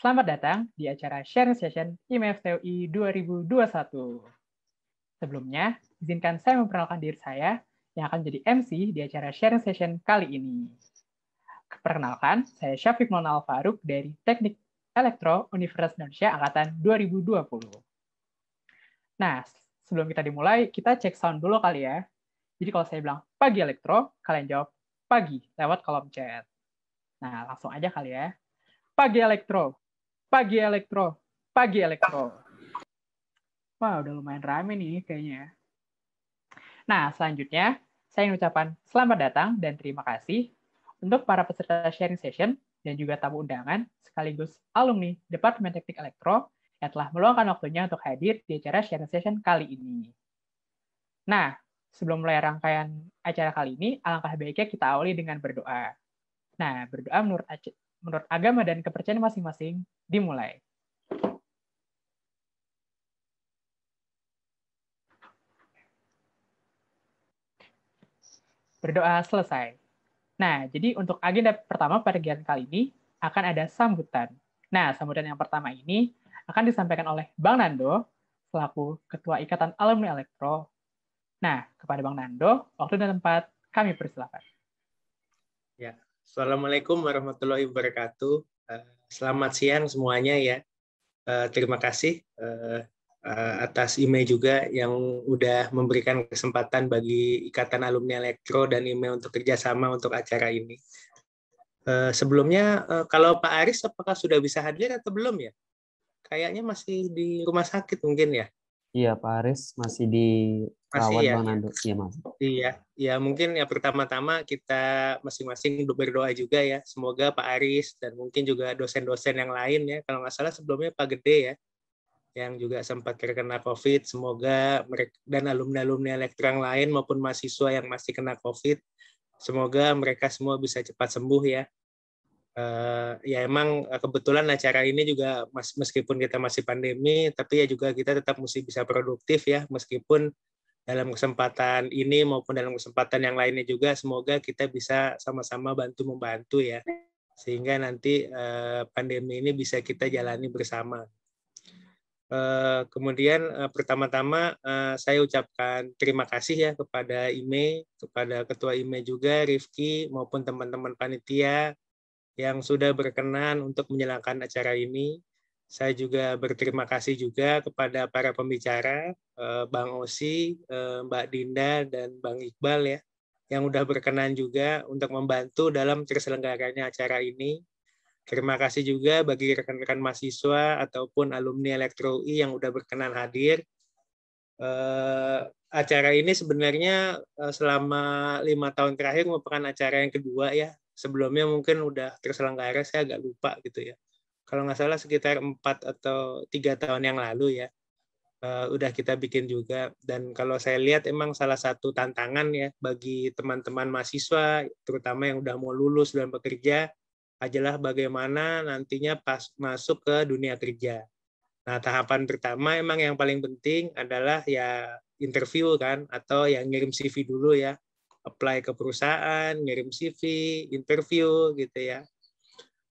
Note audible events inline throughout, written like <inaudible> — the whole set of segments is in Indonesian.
Selamat datang di acara sharing session IMF TUI 2021. Sebelumnya, izinkan saya memperkenalkan diri saya yang akan jadi MC di acara sharing session kali ini. Perkenalkan, saya Syafiq Monal Faruk dari Teknik Elektro Universitas Indonesia Angkatan 2020. Nah, sebelum kita dimulai, kita cek sound dulu kali ya. Jadi kalau saya bilang pagi elektro, kalian jawab pagi lewat kolom chat. Nah, langsung aja kali ya. Pagi elektro, pagi elektro, pagi elektro. Wah, udah lumayan rame nih kayaknya. Ya. Nah, selanjutnya saya ingin ucapkan selamat datang dan terima kasih untuk para peserta sharing session dan juga tamu undangan sekaligus alumni Departemen Teknik Elektro yang telah meluangkan waktunya untuk hadir di acara sharing session kali ini. Nah, Sebelum mulai rangkaian acara kali ini, alangkah baiknya kita awali dengan berdoa. Nah, berdoa menurut, menurut agama dan kepercayaan masing-masing dimulai. Berdoa selesai. Nah, jadi untuk agenda pertama pada kegiatan kali ini akan ada sambutan. Nah, sambutan yang pertama ini akan disampaikan oleh Bang Nando selaku Ketua Ikatan Alumni Elektro Nah, kepada Bang Nando, waktu dan tempat kami persilakan. Ya, Assalamualaikum warahmatullahi wabarakatuh. Eh, selamat siang semuanya ya. Eh, terima kasih eh, atas IME juga yang udah memberikan kesempatan bagi Ikatan Alumni Elektro dan IME untuk kerjasama untuk acara ini. Sebelumnya, kalau Pak Aris apakah sudah bisa hadir atau belum ya? Kayaknya masih di rumah sakit mungkin ya. Iya, Pak Aris masih di masih ya. Manado. Iya, Mas. Iya, ya mungkin ya pertama-tama kita masing-masing berdoa juga ya. Semoga Pak Aris dan mungkin juga dosen-dosen yang lain ya. Kalau nggak salah sebelumnya Pak Gede ya yang juga sempat terkena COVID. Semoga mereka dan alumni-alumni elektrang lain maupun mahasiswa yang masih kena COVID, semoga mereka semua bisa cepat sembuh ya. Eh, ya emang eh, kebetulan acara ini juga meskipun kita masih pandemi tapi ya juga kita tetap mesti bisa produktif ya meskipun dalam kesempatan ini maupun dalam kesempatan yang lainnya juga semoga kita bisa sama-sama bantu membantu ya sehingga nanti eh, pandemi ini bisa kita jalani bersama. kemudian pertama-tama saya ucapkan terima kasih ya kepada IME, kepada Ketua IME juga, Rifki maupun teman-teman panitia, yang sudah berkenan untuk menjalankan acara ini. Saya juga berterima kasih juga kepada para pembicara, eh, Bang Osi, eh, Mbak Dinda, dan Bang Iqbal ya, yang sudah berkenan juga untuk membantu dalam terselenggaranya acara ini. Terima kasih juga bagi rekan-rekan mahasiswa ataupun alumni Elektro UI yang sudah berkenan hadir. Uh, acara ini sebenarnya uh, selama lima tahun terakhir merupakan acara yang kedua ya sebelumnya mungkin udah terselenggara saya agak lupa gitu ya kalau nggak salah sekitar empat atau tiga tahun yang lalu ya uh, udah kita bikin juga dan kalau saya lihat emang salah satu tantangan ya bagi teman-teman mahasiswa terutama yang udah mau lulus dan bekerja adalah bagaimana nantinya pas masuk ke dunia kerja. Nah, tahapan pertama emang yang paling penting adalah ya interview kan atau yang ngirim CV dulu ya apply ke perusahaan, ngirim CV, interview gitu ya.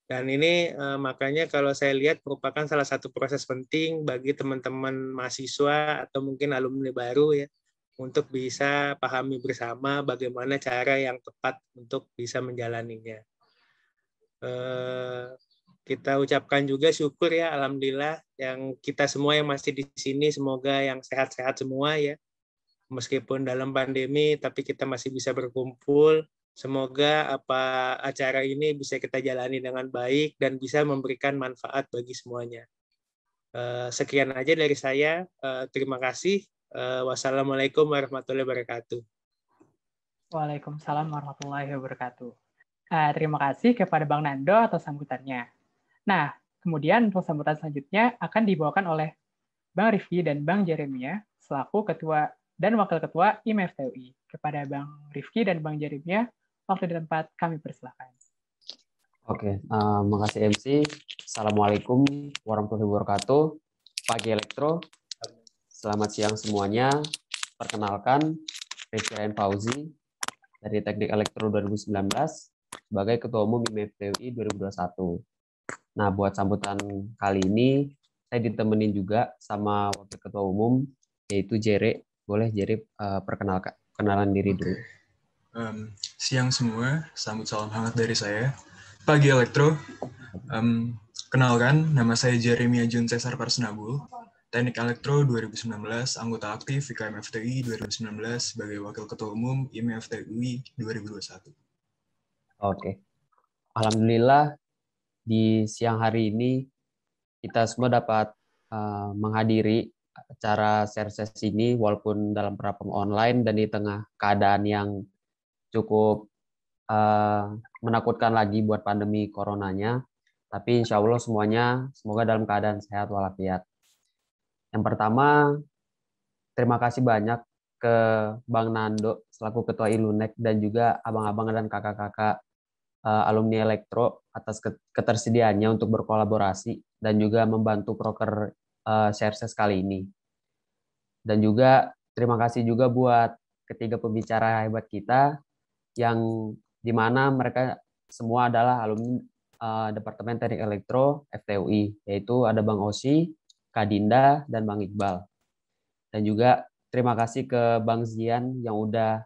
Dan ini eh, makanya kalau saya lihat merupakan salah satu proses penting bagi teman-teman mahasiswa atau mungkin alumni baru ya untuk bisa pahami bersama bagaimana cara yang tepat untuk bisa menjalaninya. Eh, kita ucapkan juga syukur ya alhamdulillah yang kita semua yang masih di sini semoga yang sehat-sehat semua ya meskipun dalam pandemi tapi kita masih bisa berkumpul. Semoga apa acara ini bisa kita jalani dengan baik dan bisa memberikan manfaat bagi semuanya. Eh, sekian aja dari saya. Eh, terima kasih. Eh, wassalamualaikum warahmatullahi wabarakatuh. Waalaikumsalam warahmatullahi wabarakatuh. terima kasih kepada Bang Nando atas sambutannya. Nah, kemudian untuk sambutan selanjutnya akan dibawakan oleh Bang Rifki dan Bang Jeremia selaku Ketua dan Wakil Ketua IMF TUI. Kepada Bang Rifki dan Bang Jaribnya waktu di tempat kami persilahkan. Oke, uh, makasih MC. Assalamualaikum warahmatullahi wabarakatuh. Pagi Elektro, selamat siang semuanya. Perkenalkan, Rifki Ryan Fauzi dari Teknik Elektro 2019 sebagai Ketua Umum IMF TUI 2021. Nah, buat sambutan kali ini, saya ditemenin juga sama Wakil Ketua Umum, yaitu Jere boleh jadi uh, eh, perkenalkan kenalan diri okay. dulu. Um, siang semua, sambut salam hangat dari saya. Pagi Elektro. Um, kenalkan, nama saya Jeremy Jun Cesar Parsnabul. Teknik Elektro 2019, anggota aktif IKM FTI 2019 sebagai Wakil Ketua Umum IMF FTI 2021. Oke. Okay. Alhamdulillah di siang hari ini kita semua dapat uh, menghadiri acara share ini walaupun dalam platform online dan di tengah keadaan yang cukup uh, menakutkan lagi buat pandemi coronanya. Tapi insya Allah semuanya semoga dalam keadaan sehat walafiat. Yang pertama, terima kasih banyak ke Bang Nando selaku Ketua Ilunek dan juga abang-abang dan kakak-kakak uh, alumni elektro atas ketersediaannya untuk berkolaborasi dan juga membantu proker uh, eh, share kali ini. Dan juga terima kasih juga buat ketiga pembicara hebat kita yang mana mereka semua adalah alumni eh, Departemen Teknik Elektro FTUI, yaitu ada Bang Osi, Kak Dinda, dan Bang Iqbal. Dan juga terima kasih ke Bang Zian yang udah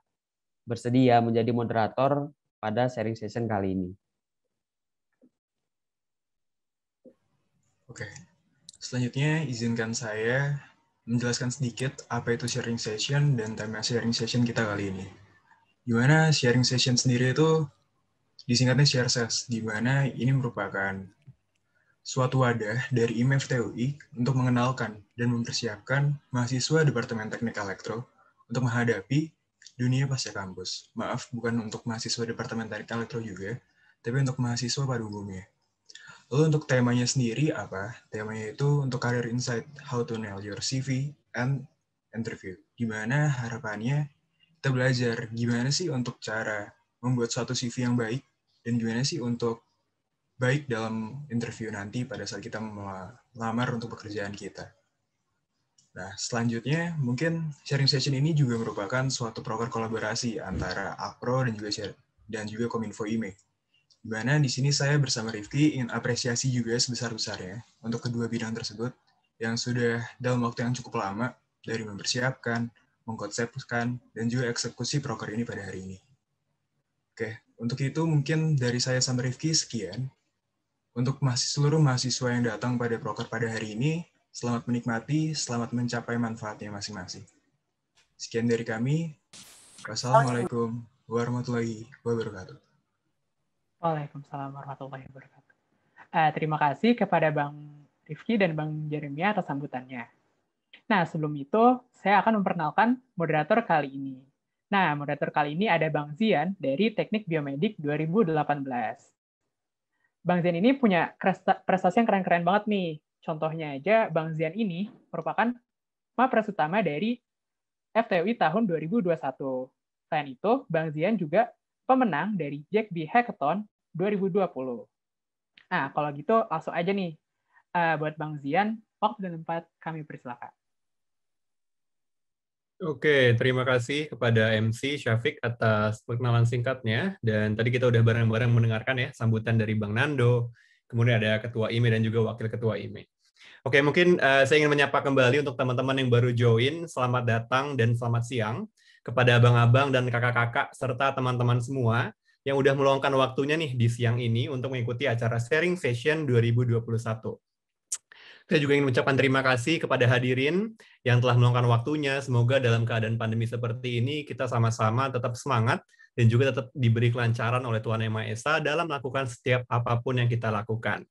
bersedia menjadi moderator pada sharing session kali ini. Oke, selanjutnya izinkan saya menjelaskan sedikit apa itu sharing session dan tema sharing session kita kali ini. Gimana sharing session sendiri itu disingkatnya share ses, di mana ini merupakan suatu wadah dari IMF TUI untuk mengenalkan dan mempersiapkan mahasiswa Departemen Teknik Elektro untuk menghadapi dunia pasca kampus. Maaf, bukan untuk mahasiswa Departemen Teknik Elektro juga, tapi untuk mahasiswa pada umumnya. Lalu oh, untuk temanya sendiri apa? Temanya itu untuk Career Insight How to Nail Your CV and Interview. Gimana harapannya kita belajar gimana sih untuk cara membuat suatu CV yang baik dan gimana sih untuk baik dalam interview nanti pada saat kita melamar untuk pekerjaan kita. Nah, selanjutnya mungkin sharing session ini juga merupakan suatu program kolaborasi antara APRO dan juga dan juga Kominfo IME. Dimana di sini saya bersama Rifki ingin apresiasi juga sebesar-besarnya untuk kedua bidang tersebut yang sudah dalam waktu yang cukup lama dari mempersiapkan, mengkonsepkan, dan juga eksekusi proker ini pada hari ini. Oke, untuk itu mungkin dari saya sama Rifki sekian. Untuk seluruh mahasiswa yang datang pada proker pada hari ini, selamat menikmati, selamat mencapai manfaatnya masing-masing. Sekian dari kami. Wassalamualaikum warahmatullahi wabarakatuh. Waalaikumsalam warahmatullahi wabarakatuh. Uh, terima kasih kepada Bang Rifki dan Bang Jeremy atas sambutannya. Nah, sebelum itu, saya akan memperkenalkan moderator kali ini. Nah, moderator kali ini ada Bang Zian dari Teknik Biomedik 2018. Bang Zian ini punya prestasi yang keren-keren banget nih. Contohnya aja, Bang Zian ini merupakan mapres utama dari FTUI tahun 2021. Selain itu, Bang Zian juga pemenang dari Jack B. Hackathon 2020. Nah, kalau gitu langsung aja nih uh, buat Bang Zian, waktu dan tempat kami persilakan. Oke, terima kasih kepada MC Syafiq atas perkenalan singkatnya. Dan tadi kita udah bareng-bareng mendengarkan ya sambutan dari Bang Nando, kemudian ada Ketua IME dan juga Wakil Ketua IME. Oke, mungkin uh, saya ingin menyapa kembali untuk teman-teman yang baru join. Selamat datang dan selamat siang kepada abang-abang dan kakak-kakak serta teman-teman semua yang udah meluangkan waktunya nih di siang ini untuk mengikuti acara Sharing Session 2021. Saya juga ingin mengucapkan terima kasih kepada hadirin yang telah meluangkan waktunya. Semoga dalam keadaan pandemi seperti ini kita sama-sama tetap semangat dan juga tetap diberi kelancaran oleh Tuhan Yang Maha Esa dalam melakukan setiap apapun yang kita lakukan.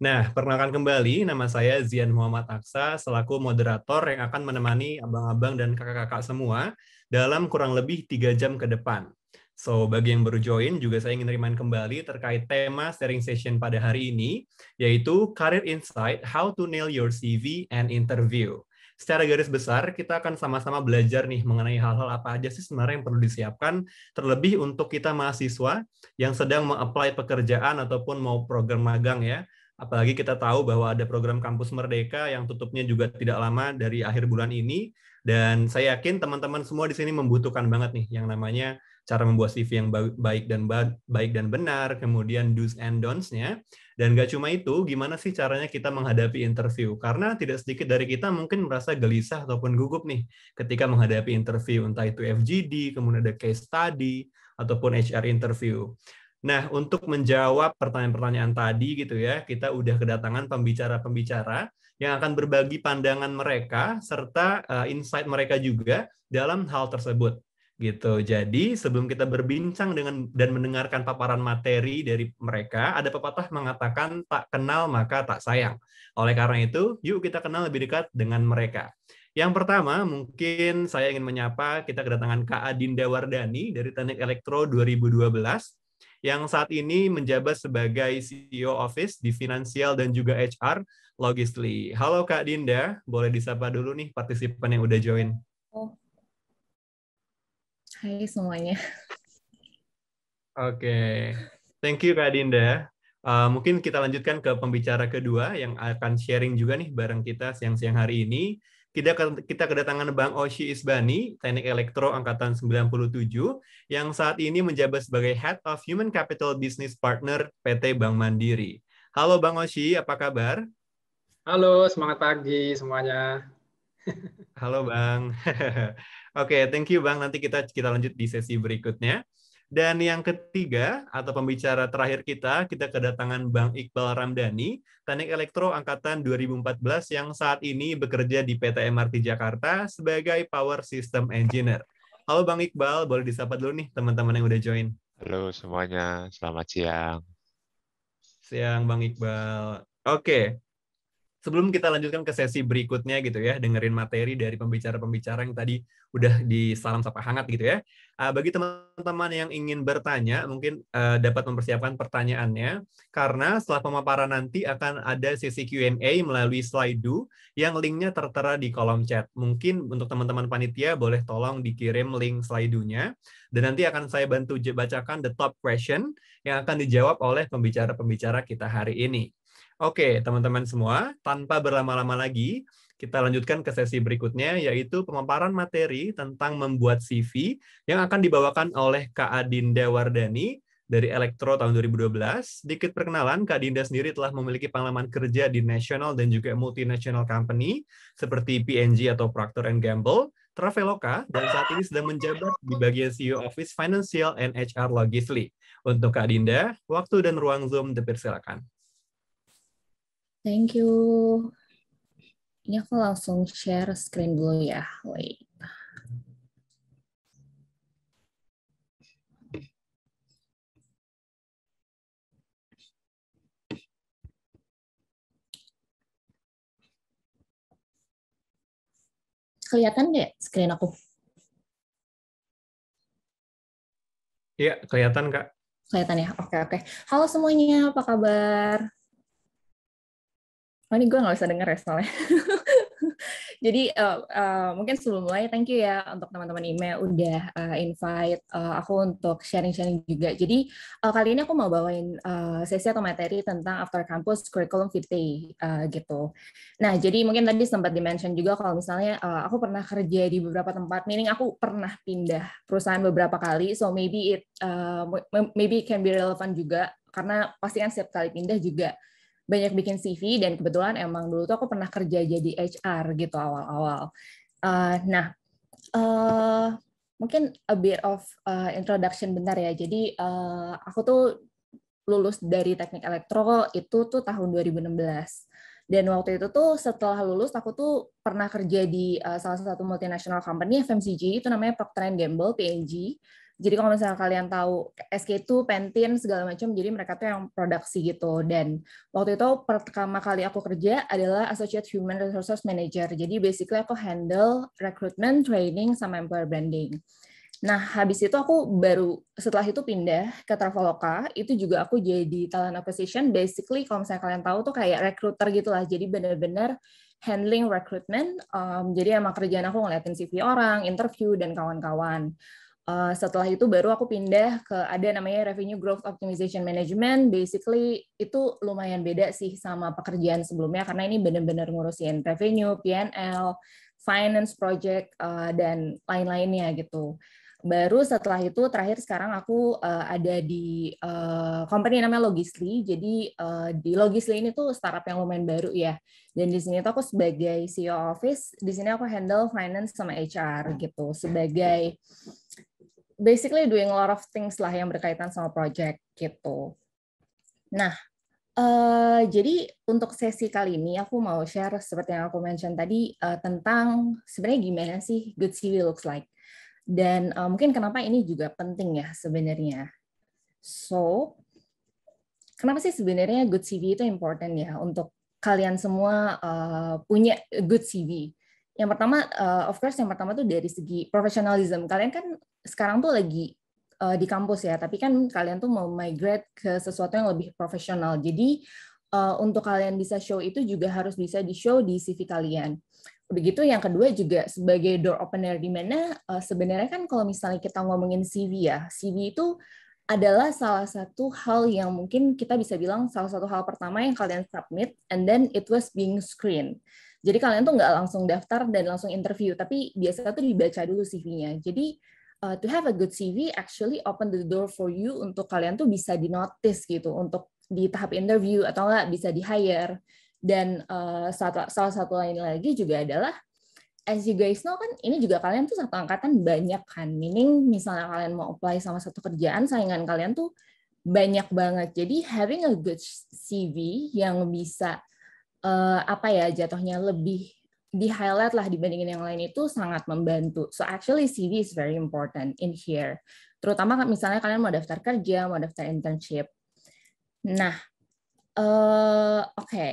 Nah, perkenalkan kembali, nama saya Zian Muhammad Aksa, selaku moderator yang akan menemani abang-abang dan kakak-kakak semua dalam kurang lebih tiga jam ke depan. So, bagi yang baru join, juga saya ingin remind kembali terkait tema sharing session pada hari ini, yaitu Career Insight, How to Nail Your CV and Interview. Secara garis besar, kita akan sama-sama belajar nih mengenai hal-hal apa aja sih sebenarnya yang perlu disiapkan, terlebih untuk kita mahasiswa yang sedang mengapply pekerjaan ataupun mau program magang ya, Apalagi kita tahu bahwa ada program kampus Merdeka yang tutupnya juga tidak lama dari akhir bulan ini. Dan saya yakin teman-teman semua di sini membutuhkan banget nih yang namanya cara membuat CV yang baik dan baik dan benar, kemudian do's and don'ts-nya. Dan gak cuma itu, gimana sih caranya kita menghadapi interview? Karena tidak sedikit dari kita mungkin merasa gelisah ataupun gugup nih ketika menghadapi interview, entah itu FGD, kemudian ada case study, ataupun HR interview. Nah, untuk menjawab pertanyaan-pertanyaan tadi gitu ya, kita udah kedatangan pembicara-pembicara yang akan berbagi pandangan mereka serta uh, insight mereka juga dalam hal tersebut gitu. Jadi sebelum kita berbincang dengan dan mendengarkan paparan materi dari mereka, ada pepatah mengatakan tak kenal maka tak sayang. Oleh karena itu, yuk kita kenal lebih dekat dengan mereka. Yang pertama, mungkin saya ingin menyapa kita kedatangan Kak Adinda Wardani dari Teknik Elektro 2012 yang saat ini menjabat sebagai CEO Office di Finansial dan juga HR Logistly. Halo Kak Dinda, boleh disapa dulu nih partisipan yang udah join. Oh. Hai semuanya. Oke, okay. thank you Kak Dinda. Uh, mungkin kita lanjutkan ke pembicara kedua yang akan sharing juga nih bareng kita siang-siang hari ini. Kita, kita kedatangan Bang Oshi Isbani, teknik elektro angkatan 97, yang saat ini menjabat sebagai Head of Human Capital Business Partner PT Bank Mandiri. Halo Bang Oshi, apa kabar? Halo, semangat pagi semuanya. <laughs> Halo Bang. <laughs> Oke, okay, thank you Bang. Nanti kita kita lanjut di sesi berikutnya. Dan yang ketiga atau pembicara terakhir kita, kita kedatangan Bang Iqbal Ramdhani, Teknik Elektro Angkatan 2014 yang saat ini bekerja di PT MRT Jakarta sebagai Power System Engineer. Halo Bang Iqbal, boleh disapa dulu nih teman-teman yang udah join. Halo semuanya, selamat siang. Siang Bang Iqbal. Oke, sebelum kita lanjutkan ke sesi berikutnya gitu ya, dengerin materi dari pembicara-pembicara yang tadi udah di salam sapa hangat gitu ya. Ah, bagi teman-teman yang ingin bertanya, mungkin eh, dapat mempersiapkan pertanyaannya, karena setelah pemaparan nanti akan ada sesi Q&A melalui Slido yang linknya tertera di kolom chat. Mungkin untuk teman-teman panitia boleh tolong dikirim link Slido-nya, dan nanti akan saya bantu bacakan the top question yang akan dijawab oleh pembicara-pembicara kita hari ini. Oke, teman-teman semua, tanpa berlama-lama lagi, kita lanjutkan ke sesi berikutnya, yaitu pemaparan materi tentang membuat CV yang akan dibawakan oleh Kak Adinda Wardani dari Elektro tahun 2012. Dikit perkenalan, Kak Adinda sendiri telah memiliki pengalaman kerja di national dan juga multinational company seperti P&G atau Procter and Gamble, Traveloka, dan saat ini sedang menjabat di bagian CEO Office Financial and HR Logisly. Untuk Kak Adinda waktu dan ruang Zoom dipersilakan. Thank you. Ini aku langsung share screen dulu ya. Wait. kelihatan nggak screen aku? Iya, kelihatan, Kak. Kelihatan ya? Oke, oke. Halo semuanya, apa kabar? oh ini gue nggak usah denger ya soalnya. <laughs> Jadi uh, uh, mungkin sebelum mulai thank you ya untuk teman-teman email udah uh, invite uh, aku untuk sharing-sharing juga. Jadi uh, kali ini aku mau bawain uh, sesi atau materi tentang after campus curriculum vitae uh, gitu. Nah jadi mungkin tadi sempat dimention juga kalau misalnya uh, aku pernah kerja di beberapa tempat, meaning aku pernah pindah perusahaan beberapa kali, so maybe it uh, maybe it can be relevant juga karena pasti kan setiap kali pindah juga banyak bikin CV dan kebetulan emang dulu tuh aku pernah kerja jadi HR gitu awal-awal. Uh, nah, uh, mungkin a bit of uh, introduction bentar ya. Jadi uh, aku tuh lulus dari teknik elektro itu tuh tahun 2016. Dan waktu itu tuh setelah lulus aku tuh pernah kerja di uh, salah satu multinasional company FMCG itu namanya Procter Gamble PNG jadi kalau misalnya kalian tahu SK2, Pantene segala macam, jadi mereka tuh yang produksi gitu. Dan waktu itu pertama kali aku kerja adalah Associate Human Resources Manager. Jadi basically aku handle recruitment, training, sama employer branding. Nah, habis itu aku baru setelah itu pindah ke Traveloka, itu juga aku jadi talent acquisition. Basically, kalau misalnya kalian tahu tuh kayak recruiter gitu lah. Jadi benar-benar handling recruitment. Um, jadi emang kerjaan aku ngeliatin CV orang, interview, dan kawan-kawan. Eh, setelah itu baru aku pindah ke ada namanya revenue growth optimization management. Basically itu lumayan beda sih sama pekerjaan sebelumnya karena ini benar-benar ngurusin revenue, PNL finance project eh, dan lain-lainnya gitu. Baru setelah itu terakhir sekarang aku eh, ada di uh, company namanya Logisly. Jadi di Logisly ini tuh startup yang lumayan baru ya. Dan di sini tuh aku sebagai CEO office, di sini aku handle finance sama HR gitu sebagai basically doing a lot of things lah yang berkaitan sama project gitu. Nah, uh, jadi untuk sesi kali ini aku mau share seperti yang aku mention tadi uh, tentang sebenarnya gimana sih good CV looks like dan uh, mungkin kenapa ini juga penting ya sebenarnya. So, kenapa sih sebenarnya good CV itu important ya untuk kalian semua uh, punya good CV? yang pertama uh, of course yang pertama tuh dari segi profesionalism kalian kan sekarang tuh lagi uh, di kampus ya tapi kan kalian tuh mau migrate ke sesuatu yang lebih profesional jadi uh, untuk kalian bisa show itu juga harus bisa di show di CV kalian begitu yang kedua juga sebagai door opener di mana uh, sebenarnya kan kalau misalnya kita ngomongin CV ya CV itu adalah salah satu hal yang mungkin kita bisa bilang salah satu hal pertama yang kalian submit and then it was being screened jadi kalian tuh nggak langsung daftar dan langsung interview, tapi biasanya tuh dibaca dulu CV-nya. Jadi uh, to have a good CV actually open the door for you untuk kalian tuh bisa di notice gitu untuk di tahap interview atau nggak bisa di hire. Dan uh, salah, salah satu lain lagi juga adalah as you guys know kan ini juga kalian tuh satu angkatan banyak kan. Meaning misalnya kalian mau apply sama satu kerjaan, saingan kalian tuh banyak banget. Jadi having a good CV yang bisa uh, apa ya jatuhnya lebih di highlight lah dibandingin yang lain itu sangat membantu. So actually CV is very important in here. Terutama kan misalnya kalian mau daftar kerja, mau daftar internship. Nah, uh, oke. Okay.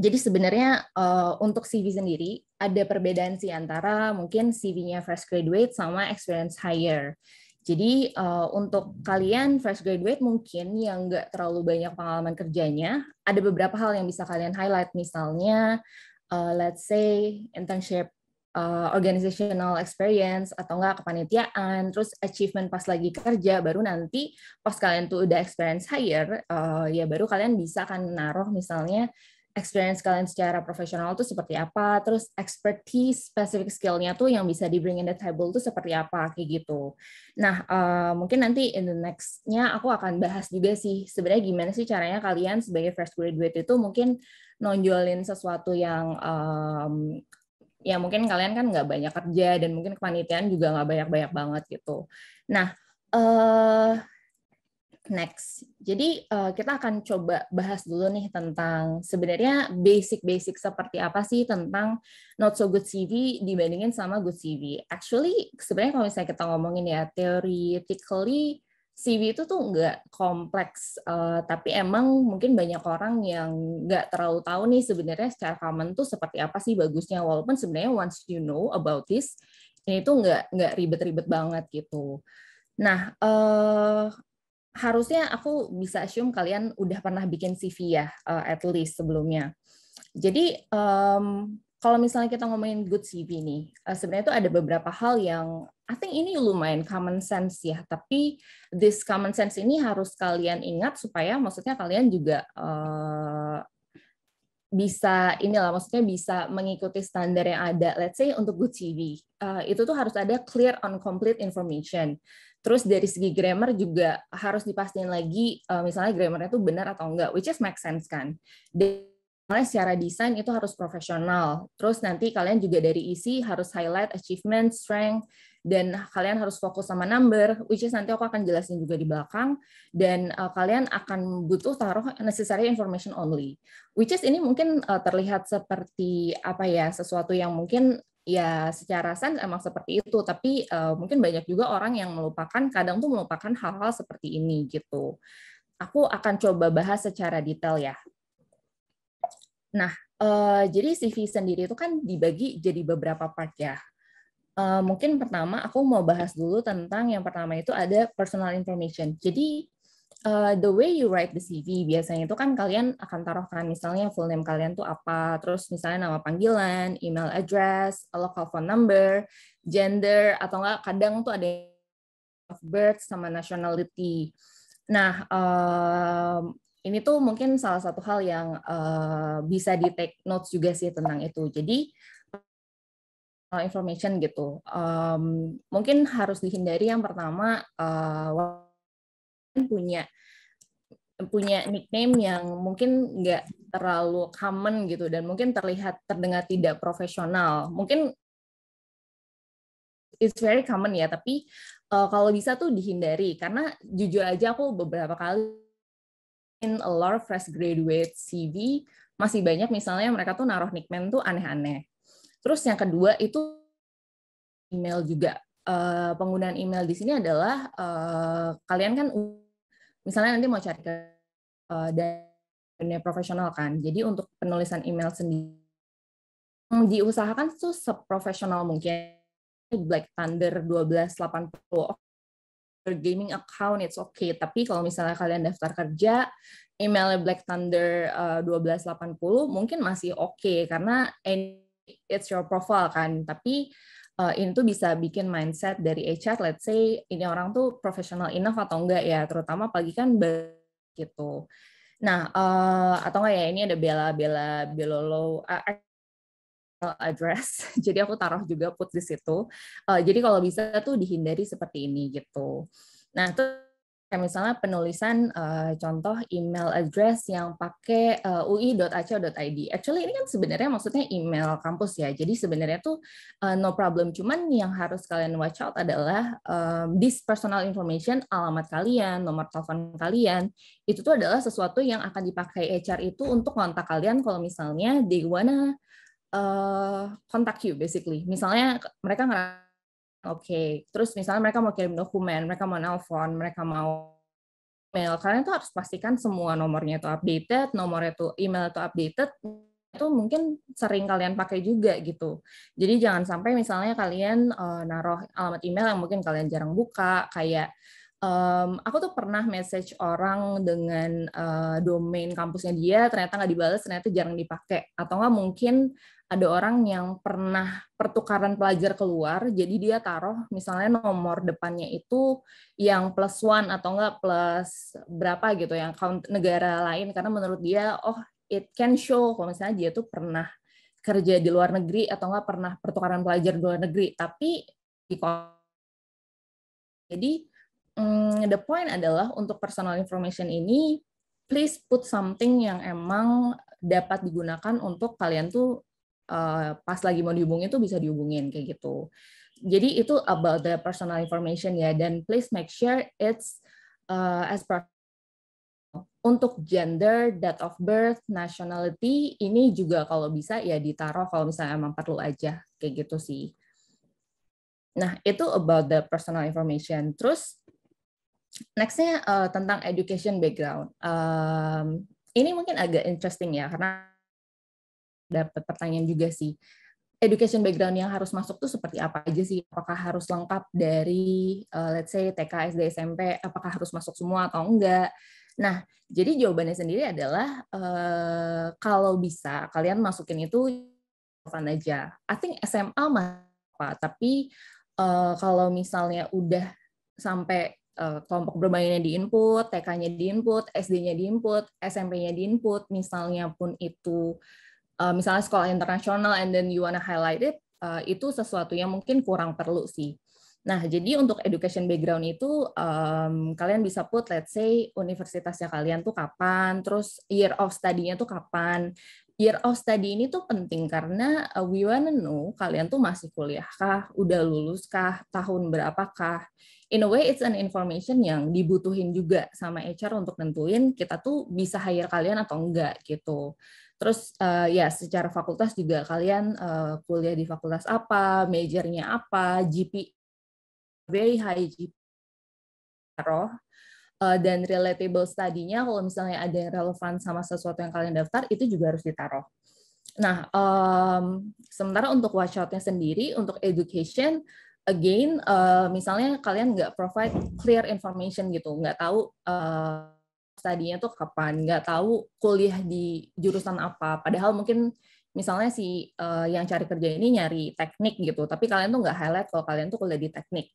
Jadi sebenarnya uh, untuk CV sendiri ada perbedaan sih antara mungkin CV-nya fresh graduate sama experience hire. Jadi uh, untuk kalian fresh graduate mungkin yang nggak terlalu banyak pengalaman kerjanya, ada beberapa hal yang bisa kalian highlight misalnya, uh, let's say internship, uh, organizational experience atau nggak kepanitiaan, terus achievement pas lagi kerja, baru nanti pas kalian tuh udah experience higher, uh, ya baru kalian bisa kan naruh misalnya experience kalian secara profesional tuh seperti apa, terus expertise specific skillnya tuh yang bisa di bring in the table tuh seperti apa kayak gitu. Nah, uh, mungkin nanti in the nextnya aku akan bahas juga sih sebenarnya gimana sih caranya kalian sebagai fresh graduate itu mungkin nonjolin sesuatu yang um, ya mungkin kalian kan nggak banyak kerja dan mungkin kepanitiaan juga nggak banyak-banyak banget gitu. Nah, uh, next. Jadi uh, kita akan coba bahas dulu nih tentang sebenarnya basic-basic seperti apa sih tentang not so good CV dibandingin sama good CV. Actually sebenarnya kalau misalnya kita ngomongin ya theoretically CV itu tuh nggak kompleks, uh, tapi emang mungkin banyak orang yang nggak terlalu tahu nih sebenarnya secara common tuh seperti apa sih bagusnya. Walaupun sebenarnya once you know about this, ini tuh nggak nggak ribet-ribet banget gitu. Nah, uh, harusnya aku bisa assume kalian udah pernah bikin CV ya, uh, at least sebelumnya. Jadi um, kalau misalnya kita ngomongin good CV nih, uh, sebenarnya itu ada beberapa hal yang I think ini lumayan common sense ya, tapi this common sense ini harus kalian ingat supaya maksudnya kalian juga uh, bisa inilah maksudnya bisa mengikuti standar yang ada. Let's say untuk good CV, uh, itu tuh harus ada clear on complete information. Terus dari segi grammar juga harus dipastikan lagi uh, misalnya grammarnya itu benar atau enggak, which is make sense kan. Dan secara desain itu harus profesional. Terus nanti kalian juga dari isi e harus highlight achievement, strength, dan kalian harus fokus sama number, which is nanti aku akan jelasin juga di belakang. Dan uh, kalian akan butuh taruh necessary information only, which is ini mungkin uh, terlihat seperti apa ya sesuatu yang mungkin ya secara sense emang seperti itu tapi uh, mungkin banyak juga orang yang melupakan kadang tuh melupakan hal-hal seperti ini gitu aku akan coba bahas secara detail ya nah uh, jadi CV sendiri itu kan dibagi jadi beberapa part ya uh, mungkin pertama aku mau bahas dulu tentang yang pertama itu ada personal information jadi uh, the way you write the CV biasanya itu kan kalian akan taruhkan misalnya full name kalian tuh apa, terus misalnya nama panggilan, email address, local phone number, gender, atau enggak kadang tuh ada of birth sama nationality. Nah, um, ini tuh mungkin salah satu hal yang uh, bisa di take notes juga sih tentang itu. Jadi uh, information gitu, um, mungkin harus dihindari yang pertama uh, Kan punya punya nickname yang mungkin nggak terlalu common gitu dan mungkin terlihat terdengar tidak profesional. Mungkin it's very common ya, tapi uh, kalau bisa tuh dihindari karena jujur aja aku beberapa kali in a lot of fresh graduate CV masih banyak misalnya mereka tuh naruh nickname tuh aneh-aneh. Terus yang kedua itu email juga. Uh, penggunaan email di sini adalah uh, kalian kan misalnya nanti mau cari ke uh, eh, dunia profesional kan. Jadi untuk penulisan email sendiri diusahakan tuh seprofesional mungkin. Black Thunder 1280 gaming account it's okay. Tapi kalau misalnya kalian daftar kerja, emailnya Black Thunder eh, uh, 1280 mungkin masih oke okay, karena eh, it's your profile kan. Tapi uh, ini bisa bikin mindset dari HR, let's say ini orang tuh profesional enough atau enggak ya, terutama pagi kan begitu. Nah, uh, atau enggak ya ini ada Bella Bella Belolo uh, address, <laughs> jadi aku taruh juga put di situ. Uh, jadi kalau bisa tuh dihindari seperti ini gitu. Nah, tuh kayak misalnya penulisan uh, contoh email address yang pakai uh, eh, ui.ac.id. Actually ini kan sebenarnya maksudnya email kampus ya. Jadi sebenarnya tuh uh, no problem. Cuman yang harus kalian watch out adalah um, this personal information, alamat kalian, nomor telepon kalian, itu tuh adalah sesuatu yang akan dipakai HR itu untuk kontak kalian kalau misalnya they wanna uh, kontak you basically. Misalnya mereka ngerasa oke okay. terus misalnya mereka mau kirim dokumen mereka mau nelpon mereka mau email kalian tuh harus pastikan semua nomornya itu updated nomornya itu email itu updated itu mungkin sering kalian pakai juga gitu. Jadi jangan sampai misalnya kalian uh, naruh alamat email yang mungkin kalian jarang buka, kayak um, aku tuh pernah message orang dengan uh, domain kampusnya dia ternyata nggak dibalas ternyata jarang dipakai atau nggak mungkin ada orang yang pernah pertukaran pelajar keluar jadi dia taruh misalnya nomor depannya itu yang plus one atau enggak plus berapa gitu yang count negara lain karena menurut dia oh it can show kalau misalnya dia tuh pernah kerja di luar negeri atau enggak pernah pertukaran pelajar di luar negeri tapi di jadi mm, the point adalah untuk personal information ini please put something yang emang dapat digunakan untuk kalian tuh uh, pas lagi mau dihubungin tuh bisa dihubungin kayak gitu. Jadi itu about the personal information ya dan please make sure it's uh, as per untuk gender, date of birth, nationality ini juga kalau bisa ya ditaruh kalau misalnya emang perlu aja kayak gitu sih. Nah, itu about the personal information. Terus nextnya uh, tentang education background. Um, ini mungkin agak interesting ya karena dapat pertanyaan juga sih. Education background yang harus masuk tuh seperti apa aja sih? Apakah harus lengkap dari uh, let's say TK, SD, SMP? Apakah harus masuk semua atau enggak? Nah, jadi jawabannya sendiri adalah uh, kalau bisa kalian masukin itu relevan aja. I think SMA mah apa, tapi uh, kalau misalnya udah sampai Eh, kelompok bermainnya di input, TK-nya di input, SD-nya di input, SMP-nya di input, misalnya pun itu eh, misalnya sekolah internasional and then you wanna highlight it, eh, itu sesuatu yang mungkin kurang perlu sih. Nah, jadi untuk education background itu um, kalian bisa put let's say universitasnya kalian tuh kapan, terus year of study-nya tuh kapan. Year of study ini tuh penting karena uh, we wanna know kalian tuh masih kuliah kah, udah lulus kah, tahun berapakah in a way it's an information yang dibutuhin juga sama HR untuk nentuin kita tuh bisa hire kalian atau enggak gitu. Terus uh, ya secara fakultas juga kalian uh, kuliah di fakultas apa, majornya apa, GP very high GP roh uh, dan relatable studinya kalau misalnya ada yang relevan sama sesuatu yang kalian daftar itu juga harus ditaruh. Nah, um, sementara untuk watchoutnya sendiri, untuk education, again uh, misalnya kalian nggak provide clear information gitu nggak tahu uh, eh, studinya tuh kapan nggak tahu kuliah di jurusan apa padahal mungkin misalnya si uh, yang cari kerja ini nyari teknik gitu tapi kalian tuh nggak highlight kalau kalian tuh kuliah di teknik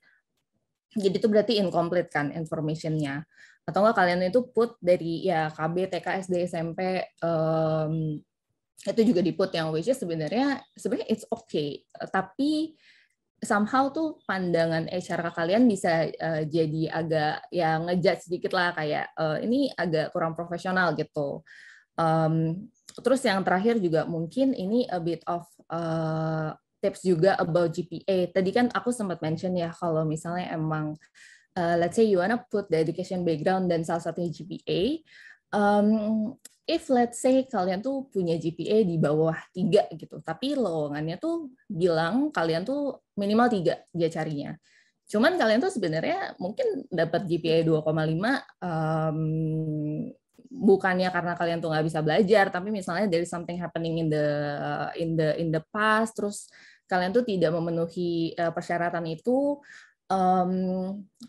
jadi itu berarti incomplete kan informationnya atau nggak kalian itu put dari ya KB TK SD SMP um, itu juga di put yang which is sebenarnya sebenarnya it's okay tapi somehow tuh pandangan HR kalian bisa uh, jadi agak ya ngejat sedikit lah kayak uh, ini agak kurang profesional gitu. Um, terus yang terakhir juga mungkin ini a bit of uh, tips juga about GPA. Tadi kan aku sempat mention ya kalau misalnya emang uh, let's say you wanna put the education background dan salah satunya GPA, um, if let's say kalian tuh punya GPA di bawah tiga gitu, tapi lowongannya tuh bilang kalian tuh minimal tiga dia carinya. Cuman kalian tuh sebenarnya mungkin dapat GPA 2,5 um, bukannya karena kalian tuh nggak bisa belajar, tapi misalnya dari something happening in the in the in the past, terus kalian tuh tidak memenuhi eh, persyaratan itu, um,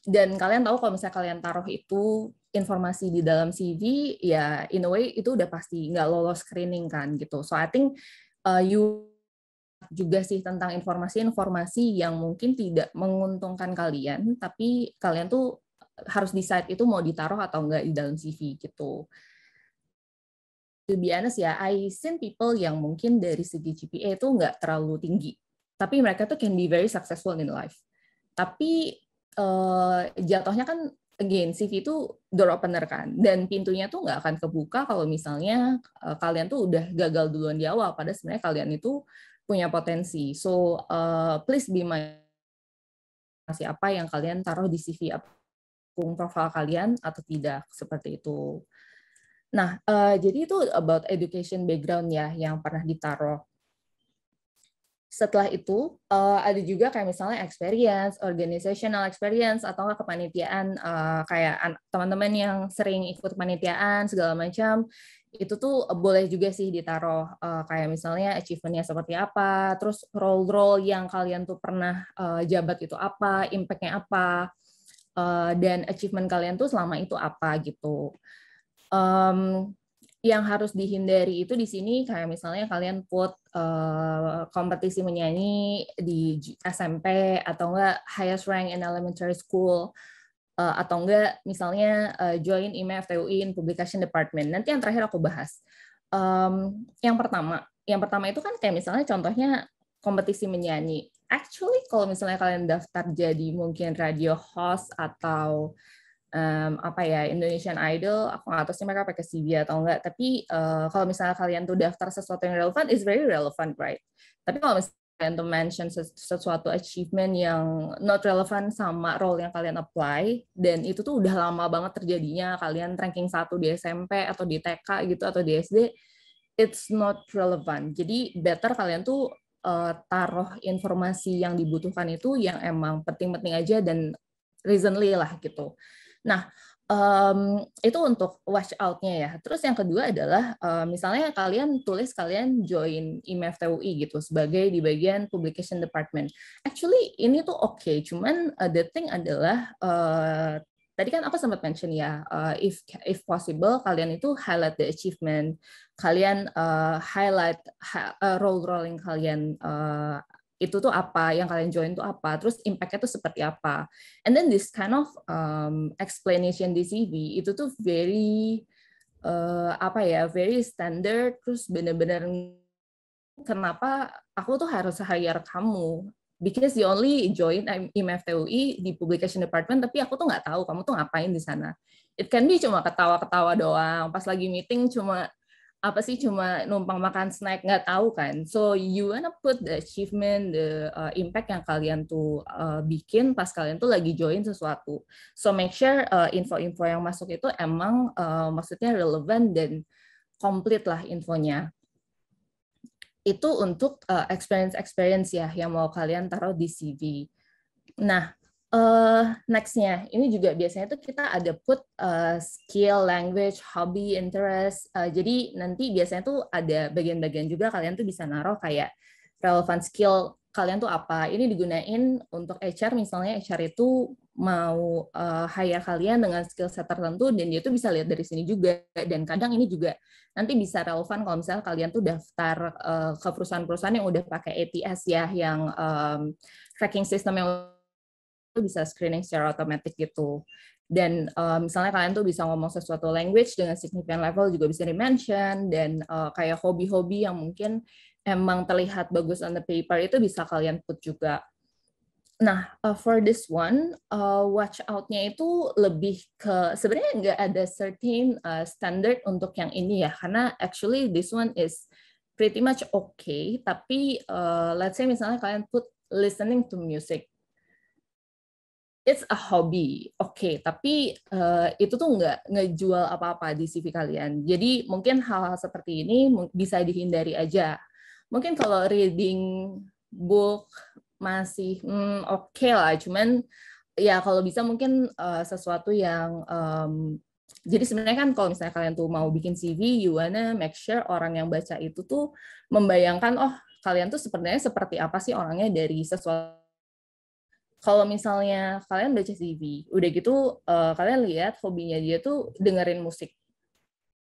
dan kalian tahu kalau misalnya kalian taruh itu informasi di dalam CV ya in a way itu udah pasti nggak lolos screening kan gitu. So I think uh, you juga sih tentang informasi-informasi yang mungkin tidak menguntungkan kalian, tapi kalian tuh harus decide itu mau ditaruh atau enggak di dalam CV gitu. To be honest ya, I seen people yang mungkin dari segi GPA itu nggak terlalu tinggi, tapi mereka tuh can be very successful in life. Tapi uh, jatuhnya kan again CV itu door opener kan dan pintunya tuh nggak akan kebuka kalau misalnya uh, kalian tuh udah gagal duluan di awal pada sebenarnya kalian itu punya potensi so uh, please be my masih apa yang kalian taruh di CV akun profil kalian atau tidak seperti itu nah uh, jadi itu about education background ya yang pernah ditaruh setelah itu uh, ada juga kayak misalnya experience, organizational experience atau kepanitiaan uh, kayak teman-teman yang sering ikut kepanitiaan segala macam itu tuh boleh juga sih ditaruh uh, kayak misalnya achievementnya seperti apa, terus role-role yang kalian tuh pernah uh, jabat itu apa, impactnya apa, uh, dan achievement kalian tuh selama itu apa gitu. Um, yang harus dihindari itu di sini kayak misalnya kalian put uh, kompetisi menyanyi di SMP atau enggak highest rank in elementary school uh, atau enggak misalnya uh, join IMFTUI in publication department. Nanti yang terakhir aku bahas. Um, yang pertama, yang pertama itu kan kayak misalnya contohnya kompetisi menyanyi. Actually kalau misalnya kalian daftar jadi mungkin radio host atau um, apa ya Indonesian Idol aku nggak tahu sih mereka pakai CV atau enggak tapi uh, kalau misalnya kalian tuh daftar sesuatu yang relevan is very relevant right tapi kalau misalnya kalian tuh mention sesuatu achievement yang not relevant sama role yang kalian apply dan itu tuh udah lama banget terjadinya kalian ranking satu di SMP atau di TK gitu atau di SD it's not relevant jadi better kalian tuh uh, taruh informasi yang dibutuhkan itu yang emang penting-penting aja dan recently lah gitu Nah, um, itu untuk watch out-nya ya. Terus yang kedua adalah um, misalnya kalian tulis kalian join IMF TUI gitu sebagai di bagian publication department. Actually ini tuh oke, okay, cuman uh, the thing adalah uh, Tadi kan aku sempat mention ya, uh, if if possible kalian itu highlight the achievement, kalian uh, highlight uh, role rolling kalian itu tuh apa, yang kalian join tuh apa, terus impactnya tuh seperti apa. And then this kind of um, explanation di CV itu tuh very uh, apa ya, very standard, terus bener-bener kenapa aku tuh harus hire kamu because you only join IMFTUI di publication department tapi aku tuh nggak tahu kamu tuh ngapain di sana it can be cuma ketawa-ketawa doang pas lagi meeting cuma apa sih cuma numpang makan snack nggak tahu kan so you wanna put the achievement the uh, impact yang kalian tuh uh, bikin pas kalian tuh lagi join sesuatu so make sure uh, info-info uh, yang masuk itu emang uh, maksudnya relevan dan komplit lah infonya itu untuk uh, experience experience ya yang mau kalian taruh di CV nah Uh, nextnya ini juga biasanya tuh kita ada put uh, skill, language, hobby, interest. Uh, jadi nanti biasanya tuh ada bagian-bagian juga kalian tuh bisa naruh kayak relevan skill kalian tuh apa. Ini digunain untuk HR misalnya HR itu mau uh, hire kalian dengan skill set tertentu dan dia tuh bisa lihat dari sini juga dan kadang ini juga nanti bisa relevan kalau misalnya kalian tuh daftar uh, ke perusahaan-perusahaan yang udah pakai ATS ya yang um, tracking system yang bisa screening secara otomatis gitu. Dan uh, misalnya kalian tuh bisa ngomong sesuatu language dengan significant level juga bisa dimention dan uh, kayak hobi-hobi yang mungkin emang terlihat bagus on the paper itu bisa kalian put juga. Nah, uh, for this one, uh, watch out-nya itu lebih ke sebenarnya nggak ada certain uh, standard untuk yang ini ya, karena actually this one is pretty much okay. Tapi uh, let's say misalnya kalian put listening to music, it's a hobby, oke, okay, tapi uh, itu tuh nggak ngejual apa-apa di CV kalian. Jadi mungkin hal-hal seperti ini bisa dihindari aja. Mungkin kalau reading book masih hmm, oke okay lah, cuman ya kalau bisa mungkin uh, sesuatu yang um, jadi sebenarnya kan kalau misalnya kalian tuh mau bikin CV, you wanna make sure orang yang baca itu tuh membayangkan, oh kalian tuh sebenarnya seperti apa sih orangnya dari sesuatu kalau misalnya kalian baca CV, udah gitu uh, kalian lihat hobinya dia tuh dengerin musik.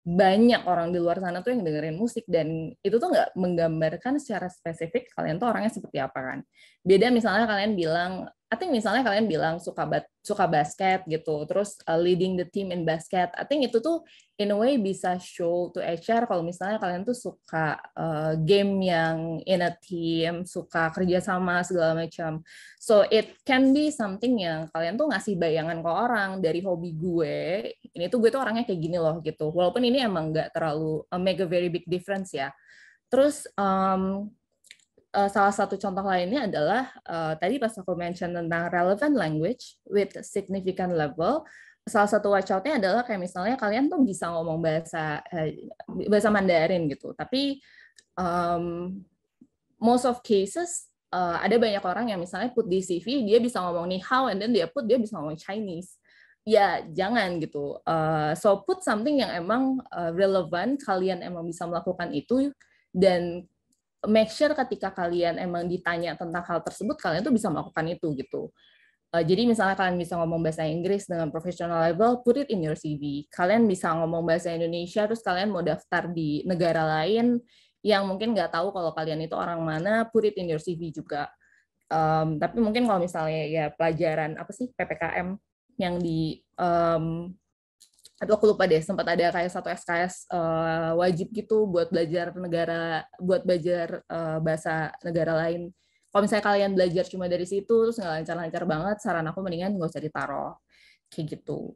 Banyak orang di luar sana tuh yang dengerin musik dan itu tuh nggak menggambarkan secara spesifik kalian tuh orangnya seperti apa kan. Beda misalnya kalian bilang I think misalnya kalian bilang suka bat, suka basket gitu, terus uh, leading the team in basket. I think itu tuh in a way bisa show to HR kalau misalnya kalian tuh suka uh, game yang in a team, suka kerjasama segala macam. So it can be something yang kalian tuh ngasih bayangan ke orang dari hobi gue. Ini tuh gue tuh orangnya kayak gini loh gitu. Walaupun ini emang nggak terlalu uh, make a very big difference ya. Terus um, Uh, salah satu contoh lainnya adalah uh, tadi pas aku mention tentang relevant language with significant level. Salah satu watch adalah kayak misalnya kalian tuh bisa ngomong bahasa eh, bahasa Mandarin gitu, tapi um, most of cases uh, ada banyak orang yang misalnya put di CV dia bisa ngomong nih how and then dia put dia bisa ngomong Chinese ya jangan gitu uh, so put something yang emang uh, relevan kalian emang bisa melakukan itu dan make sure ketika kalian emang ditanya tentang hal tersebut kalian tuh bisa melakukan itu gitu eh, jadi misalnya kalian bisa ngomong bahasa Inggris dengan professional level, put it in your CV. Kalian bisa ngomong bahasa Indonesia, terus kalian mau daftar di negara lain yang mungkin nggak tahu kalau kalian itu orang mana, put it in your CV juga. Um, tapi mungkin kalau misalnya ya pelajaran apa sih PPKM yang di um, atau aku lupa deh sempat ada kayak satu SKS uh, eh, wajib gitu buat belajar negara buat belajar uh, bahasa negara lain kalau misalnya kalian belajar cuma dari situ terus nggak lancar-lancar banget saran aku mendingan nggak usah ditaruh kayak gitu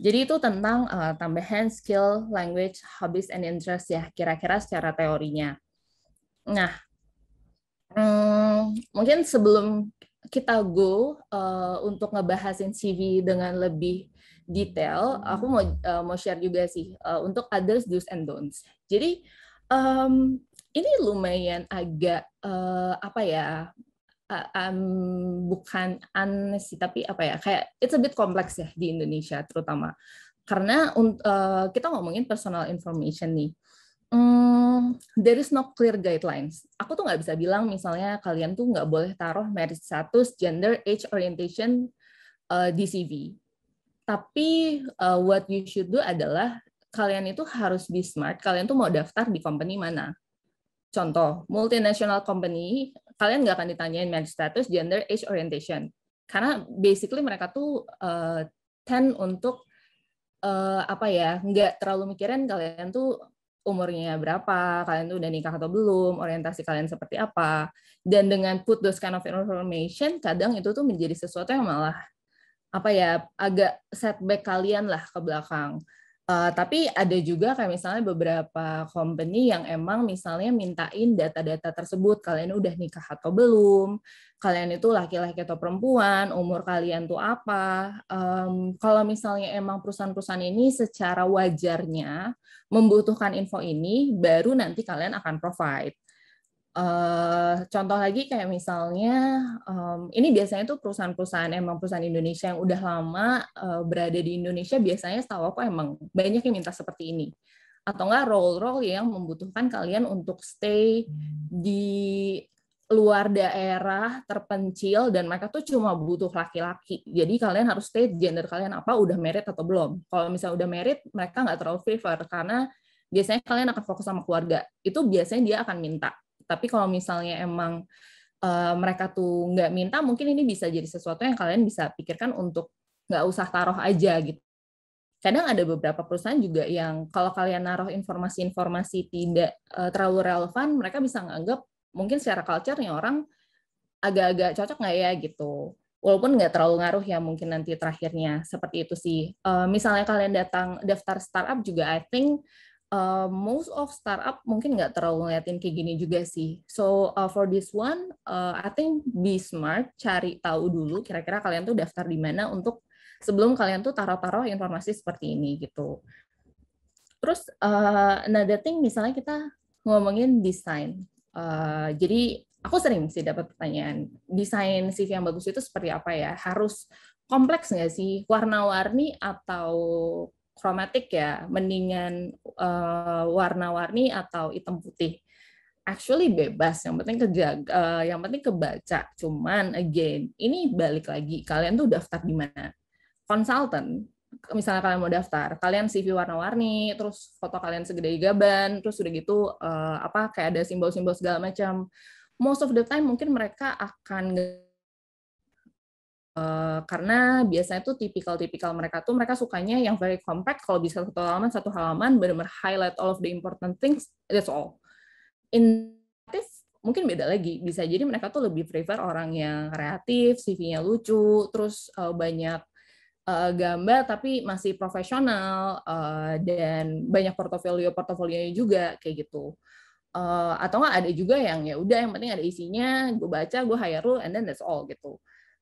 jadi itu tentang uh, tambahan skill language hobbies and interest ya kira-kira secara teorinya nah hmm, mungkin sebelum kita go uh, untuk ngebahasin CV dengan lebih detail, aku mau uh, mau share juga sih uh, untuk others do's and don'ts. Jadi um, ini lumayan agak uh, apa ya? Uh, um, bukan aneh sih, tapi apa ya? Kayak it's a bit kompleks ya di Indonesia terutama karena uh, kita ngomongin personal information nih. Hmm, there is no clear guidelines. Aku tuh nggak bisa bilang misalnya kalian tuh nggak boleh taruh marriage status, gender, age, orientation uh, di CV tapi uh, what you should do adalah kalian itu harus be smart. Kalian tuh mau daftar di company mana? Contoh, multinational company, kalian nggak akan ditanyain marriage status, gender, age, orientation. Karena basically mereka tuh uh, ten untuk uh, apa ya, nggak terlalu mikirin kalian tuh umurnya berapa, kalian tuh udah nikah atau belum, orientasi kalian seperti apa. Dan dengan put those kind of information, kadang itu tuh menjadi sesuatu yang malah apa ya agak setback kalian lah ke belakang. Uh, tapi ada juga kayak misalnya beberapa company yang emang misalnya mintain data-data tersebut kalian udah nikah atau belum, kalian itu laki-laki atau perempuan, umur kalian tuh apa. Um, kalau misalnya emang perusahaan-perusahaan ini secara wajarnya membutuhkan info ini, baru nanti kalian akan provide. Eh, contoh lagi kayak misalnya um, ini biasanya tuh perusahaan-perusahaan emang perusahaan Indonesia yang udah lama uh, berada di Indonesia biasanya setahu aku emang banyak yang minta seperti ini atau enggak role-role yang membutuhkan kalian untuk stay di luar daerah terpencil dan mereka tuh cuma butuh laki-laki. Jadi kalian harus stay gender kalian apa, udah merit atau belum. Kalau misalnya udah merit, mereka nggak terlalu favor karena biasanya kalian akan fokus sama keluarga. Itu biasanya dia akan minta tapi kalau misalnya emang uh, mereka tuh nggak minta, mungkin ini bisa jadi sesuatu yang kalian bisa pikirkan untuk nggak usah taruh aja gitu. Kadang ada beberapa perusahaan juga yang kalau kalian naruh informasi-informasi tidak uh, terlalu relevan, mereka bisa nganggap mungkin secara culture nih orang agak-agak cocok nggak ya gitu walaupun nggak terlalu ngaruh ya mungkin nanti terakhirnya seperti itu sih. Uh, misalnya kalian datang daftar startup juga, I think uh, most of startup mungkin nggak terlalu ngeliatin kayak gini juga sih. So uh, for this one, uh, I think be smart, cari tahu dulu kira-kira kalian tuh daftar di mana untuk sebelum kalian tuh taruh-taruh informasi seperti ini gitu. Terus uh, another thing misalnya kita ngomongin desain. Uh, jadi aku sering sih dapat pertanyaan, desain CV yang bagus itu seperti apa ya? Harus kompleks nggak sih? Warna-warni atau kromatik ya mendingan uh, warna-warni atau hitam putih actually bebas yang penting kejaga uh, yang penting kebaca cuman again ini balik lagi kalian tuh daftar di mana konsultan misalnya kalian mau daftar kalian CV warna-warni terus foto kalian segede gaban terus udah gitu uh, apa kayak ada simbol-simbol segala macam most of the time mungkin mereka akan Uh, karena biasanya tuh tipikal-tipikal mereka tuh mereka sukanya yang very compact kalau bisa satu halaman satu halaman benar-benar highlight all of the important things that's all in mungkin beda lagi bisa jadi mereka tuh lebih prefer orang yang kreatif CV-nya lucu terus uh, banyak uh, gambar tapi masih profesional uh, dan banyak portofolio portofolionya juga kayak gitu uh, atau nggak ada juga yang ya udah yang penting ada isinya gue baca gue hire lu and then that's all gitu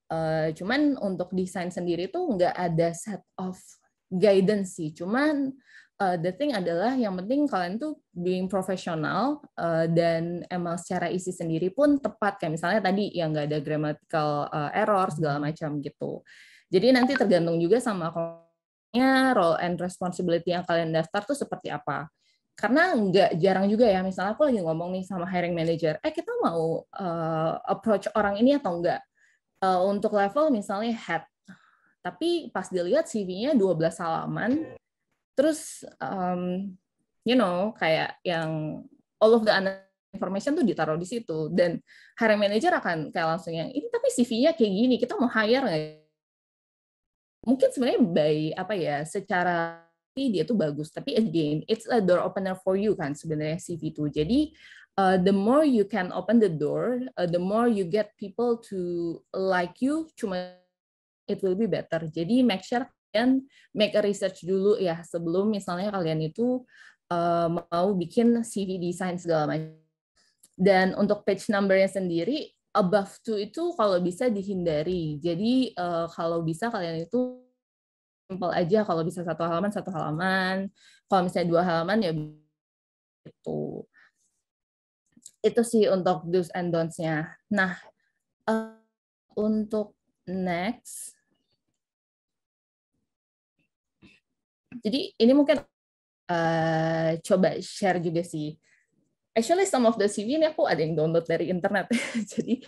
Uh, cuman untuk desain sendiri tuh nggak ada set of guidance sih. Cuman uh, the thing adalah yang penting kalian tuh being professional uh, dan emang secara isi sendiri pun tepat. Kayak misalnya tadi yang nggak ada grammatical uh, error segala hmm. macam gitu. Jadi nanti tergantung juga sama nya role and responsibility yang kalian daftar tuh seperti apa. Karena nggak jarang juga ya, misalnya aku lagi ngomong nih sama hiring manager, eh kita mau uh, approach orang ini atau enggak? uh, untuk level misalnya head tapi pas dilihat CV-nya 12 halaman terus um, you know kayak yang all of the information tuh ditaruh di situ dan hiring manager akan kayak langsung yang ini tapi CV-nya kayak gini kita mau hire nggak mungkin sebenarnya by apa ya secara dia tuh bagus tapi again it's a door opener for you kan sebenarnya CV itu jadi uh, the more you can open the door, uh, the more you get people to like you, cuma it will be better. Jadi make sure kalian make a research dulu ya sebelum misalnya kalian itu uh, mau bikin CV design segala macam. Dan untuk page number numbernya sendiri, above two itu kalau bisa dihindari. Jadi uh, kalau bisa kalian itu simple aja kalau bisa satu halaman satu halaman. Kalau misalnya dua halaman ya itu itu sih untuk do's and don'ts-nya. Nah, uh, untuk next. Jadi ini mungkin uh, coba share juga sih. Actually some of the CV ini aku ada yang download dari internet. <laughs> jadi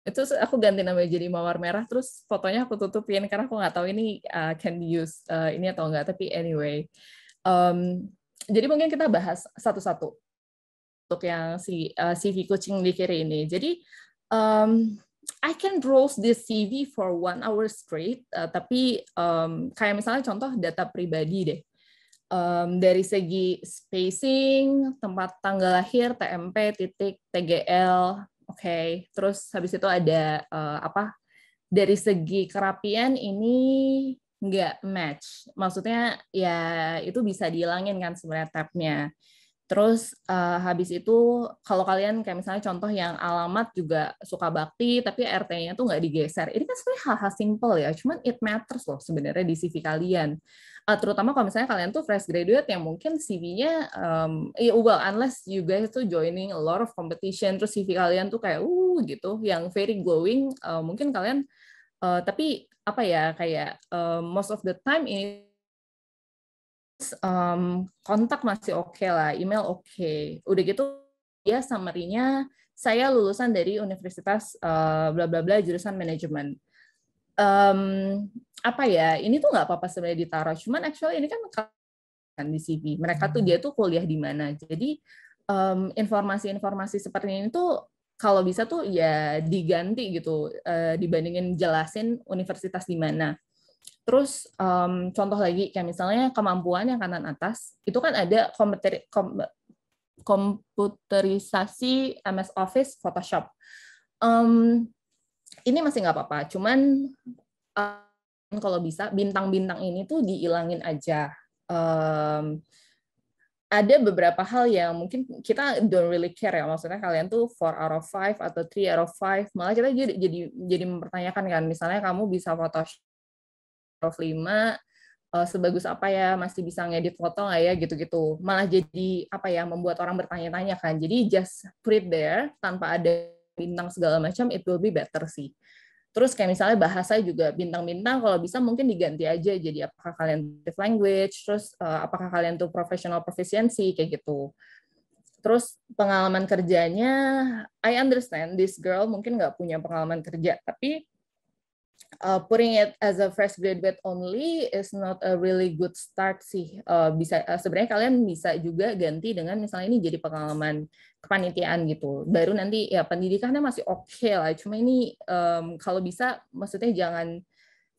itu aku ganti namanya jadi mawar merah terus fotonya aku tutupin karena aku nggak tahu ini uh, can be used uh, ini atau nggak. tapi anyway um, jadi mungkin kita bahas satu-satu untuk yang si uh, eh, CV coaching di kiri ini. Jadi um, I can browse this CV for one hour straight, uh, tapi um, kayak misalnya contoh data pribadi deh. Um, dari segi spacing, tempat tanggal lahir, TMP, titik, TGL, oke. Okay. Terus habis itu ada uh, apa? Dari segi kerapian ini nggak match. Maksudnya ya itu bisa dihilangin kan sebenarnya tabnya. Terus uh, habis itu kalau kalian kayak misalnya contoh yang alamat juga suka bakti tapi RT-nya tuh nggak digeser. Ini kan sebenarnya hal-hal simple ya, cuman it matters loh sebenarnya di CV kalian. Uh, terutama kalau misalnya kalian tuh fresh graduate yang mungkin CV-nya um, yeah, well unless you guys tuh joining a lot of competition terus CV kalian tuh kayak uh gitu yang very glowing uh, mungkin kalian uh, tapi apa ya kayak uh, most of the time ini um, kontak masih oke okay lah, email oke. Okay. Udah gitu ya, summary-nya saya lulusan dari universitas uh, bla bla bla jurusan manajemen. Um, apa ya? Ini tuh nggak apa-apa sebenarnya ditaruh, cuman actually ini kan kan di CV. Mereka tuh dia tuh kuliah di mana. Jadi informasi-informasi um, seperti ini tuh kalau bisa tuh ya diganti gitu uh, dibandingin jelasin universitas di mana Terus um, contoh lagi kayak misalnya kemampuan yang kanan atas itu kan ada komputer, kom, komputerisasi MS Office Photoshop. Um, ini masih nggak apa-apa, cuman um, kalau bisa bintang-bintang ini tuh diilangin aja. Um, ada beberapa hal yang mungkin kita don't really care ya maksudnya kalian tuh four out of 5 atau three out of 5 malah kita jadi jadi jadi mempertanyakan kan misalnya kamu bisa Photoshop Prof lima uh, sebagus apa ya masih bisa ngedit foto nggak ya gitu-gitu malah jadi apa ya membuat orang bertanya-tanya kan jadi just put it there tanpa ada bintang segala macam it will be better sih terus kayak misalnya bahasa juga bintang-bintang kalau bisa mungkin diganti aja jadi apakah kalian language terus uh, apakah kalian tuh professional proficiency kayak gitu terus pengalaman kerjanya I understand this girl mungkin nggak punya pengalaman kerja tapi uh, putting it as a fresh graduate only is not a really good start sih. Uh, bisa uh, sebenarnya kalian bisa juga ganti dengan misalnya ini jadi pengalaman kepanitiaan gitu. Baru nanti ya pendidikannya masih oke okay lah. Cuma ini um, kalau bisa maksudnya jangan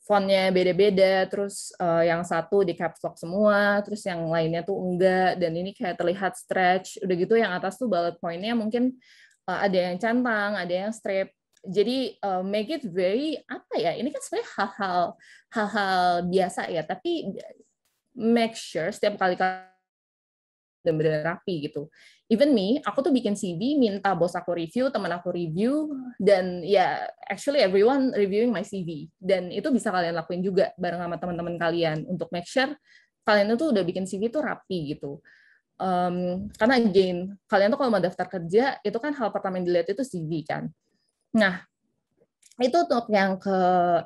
fontnya beda-beda, terus uh, yang satu di caps lock semua, terus yang lainnya tuh enggak, dan ini kayak terlihat stretch. Udah gitu yang atas tuh bullet pointnya mungkin uh, ada yang cantang, ada yang strip, jadi uh, make it very apa ya ini kan sebenarnya hal-hal hal-hal biasa ya tapi make sure setiap kali kalian benar rapi gitu. Even me, aku tuh bikin CV, minta bos aku review, teman aku review, dan ya yeah, actually everyone reviewing my CV. Dan itu bisa kalian lakuin juga bareng sama teman-teman kalian untuk make sure kalian itu udah bikin CV tuh rapi gitu. Um, karena again, kalian tuh kalau mau daftar kerja, itu kan hal pertama yang dilihat itu CV kan. Nah, itu untuk yang ke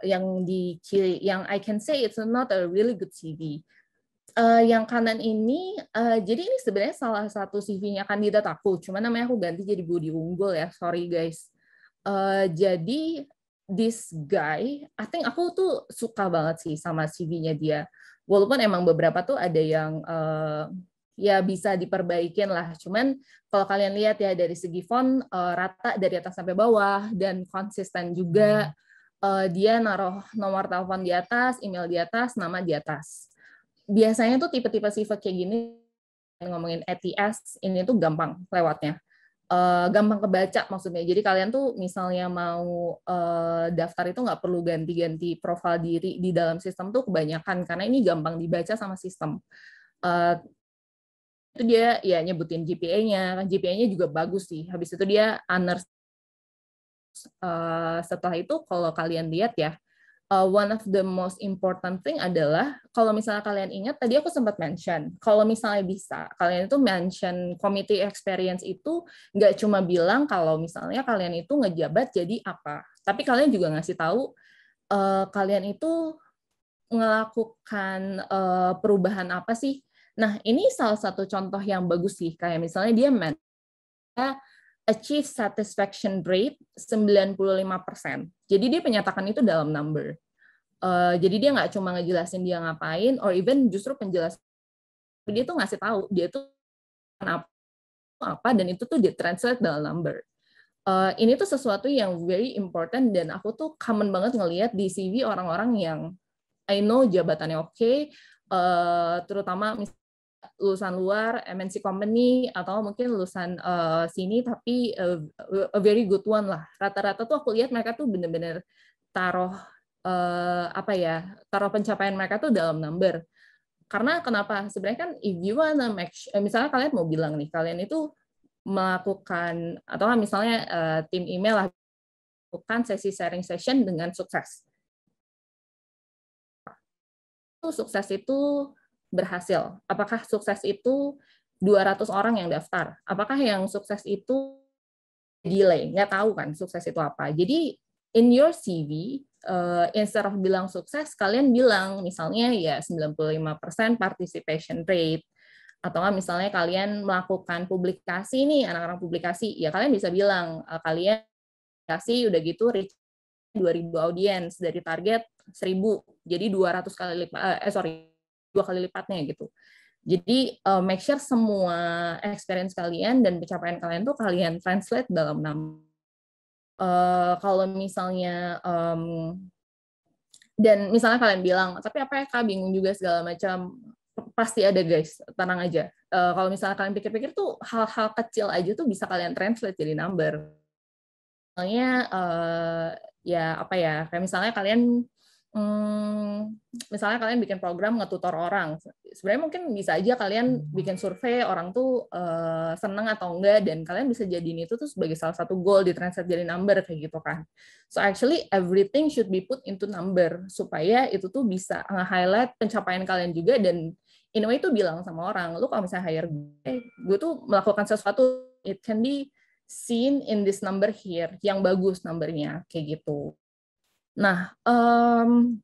yang di kiri yang I can say it's not a really good CV. Uh, eh, yang kanan ini, uh, jadi ini sebenarnya salah satu CV-nya kandidat aku. Cuma namanya aku ganti jadi Budi Unggul ya, sorry guys. Uh, jadi this guy, I think aku tuh suka banget sih sama CV-nya dia. Walaupun emang beberapa tuh ada yang uh, ya bisa diperbaikin lah. Cuman kalau kalian lihat ya dari segi font uh, rata dari atas sampai bawah dan konsisten juga uh, dia naruh nomor telepon di atas, email di atas, nama di atas. Biasanya tuh tipe-tipe sifat kayak gini ngomongin ATS ini tuh gampang lewatnya. Uh, gampang kebaca maksudnya. Jadi kalian tuh misalnya mau uh, daftar itu nggak perlu ganti-ganti profil diri di dalam sistem tuh kebanyakan karena ini gampang dibaca sama sistem. Uh, itu dia ya nyebutin GPA-nya kan GPA-nya juga bagus sih habis itu dia honors uh, eh, setelah itu kalau kalian lihat ya uh, one of the most important thing adalah kalau misalnya kalian ingat tadi aku sempat mention kalau misalnya bisa kalian itu mention committee experience itu nggak cuma bilang kalau misalnya kalian itu ngejabat jadi apa tapi kalian juga ngasih tahu uh, kalian itu melakukan uh, perubahan apa sih Nah, ini salah satu contoh yang bagus sih, kayak misalnya dia men achieve satisfaction rate 95%. Jadi dia penyatakan itu dalam number. Uh, jadi dia nggak cuma ngejelasin dia ngapain, or even justru penjelasan dia tuh ngasih tahu dia tuh apa apa dan itu tuh ditranslate dalam number. Uh, ini tuh sesuatu yang very important dan aku tuh common banget ngelihat di CV orang-orang yang I know jabatannya oke, okay, uh, eh, terutama misalnya lulusan luar MNC company atau mungkin lulusan uh, sini tapi uh, a very good one lah rata-rata tuh aku lihat mereka tuh bener-bener taruh uh, apa ya taruh pencapaian mereka tuh dalam number karena kenapa sebenarnya kan if you wanna match misalnya kalian mau bilang nih kalian itu melakukan atau kan misalnya uh, tim email lah melakukan sesi sharing session dengan sukses sukses itu berhasil? Apakah sukses itu 200 orang yang daftar? Apakah yang sukses itu delay? Nggak tahu kan sukses itu apa. Jadi in your CV, uh, eh, instead of bilang sukses, kalian bilang misalnya ya 95% participation rate, atau misalnya kalian melakukan publikasi nih anak-anak publikasi ya kalian bisa bilang uh, kalian publikasi udah gitu reach 2000 audiens dari target 1000 jadi 200 kali lipat eh, eh sorry dua kali lipatnya gitu. Jadi uh, make sure semua experience kalian dan pencapaian kalian tuh kalian translate dalam nama. Uh, kalau misalnya um, dan misalnya kalian bilang tapi apa ya kak bingung juga segala macam pasti ada guys tenang aja uh, kalau misalnya kalian pikir-pikir tuh hal-hal kecil aja tuh bisa kalian translate jadi number misalnya uh, ya apa ya kayak misalnya kalian Hmm, misalnya kalian bikin program ngetutor orang. Sebenarnya mungkin bisa aja kalian bikin survei orang tuh uh, seneng atau enggak dan kalian bisa jadiin itu tuh sebagai salah satu goal di translate jadi number kayak gitu kan. So actually everything should be put into number supaya itu tuh bisa highlight pencapaian kalian juga dan in a way tuh bilang sama orang, lu kalau misalnya hire gue, gue tuh melakukan sesuatu it can be seen in this number here yang bagus numbernya kayak gitu. Nah, um,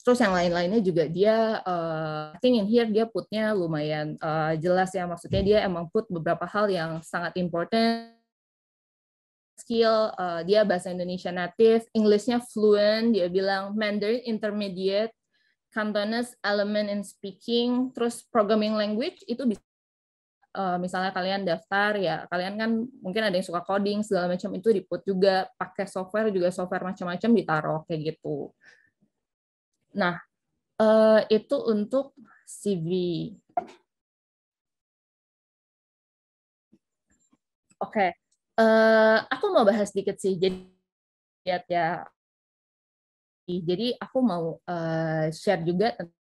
terus yang lain-lainnya juga dia uh, I think in here dia putnya lumayan uh, jelas ya maksudnya dia emang put beberapa hal yang sangat important skill uh, dia bahasa Indonesia native Inggrisnya fluent dia bilang Mandarin intermediate Cantonese element in speaking terus programming language itu bisa uh, misalnya kalian daftar ya kalian kan mungkin ada yang suka coding segala macam itu di put juga pakai software juga software macam-macam ditaruh kayak gitu. Nah, uh, itu untuk CV. Oke, okay. uh, eh, aku mau bahas sedikit sih. Jadi lihat ya. Jadi aku mau uh, share juga tentang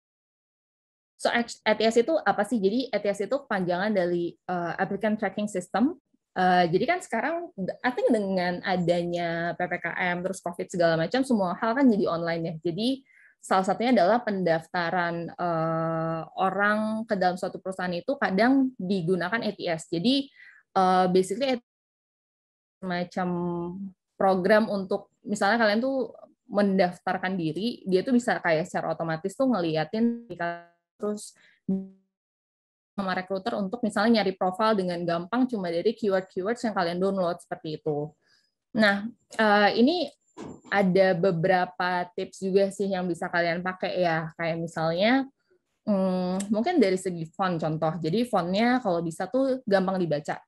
So ATS itu apa sih? Jadi ATS itu panjangan dari uh, Applicant Tracking System. Uh, jadi kan sekarang, I think dengan adanya ppkm terus covid segala macam, semua hal kan jadi online ya. Jadi salah satunya adalah pendaftaran uh, orang ke dalam suatu perusahaan itu kadang digunakan ATS. Jadi uh, basically macam program untuk misalnya kalian tuh mendaftarkan diri, dia tuh bisa kayak secara otomatis tuh ngeliatin terus sama recruiter untuk misalnya nyari profile dengan gampang cuma dari keyword-keywords yang kalian download seperti itu. Nah, eh, ini ada beberapa tips juga sih yang bisa kalian pakai ya, kayak misalnya hmm, mungkin dari segi font contoh. Jadi fontnya kalau bisa tuh gampang dibaca.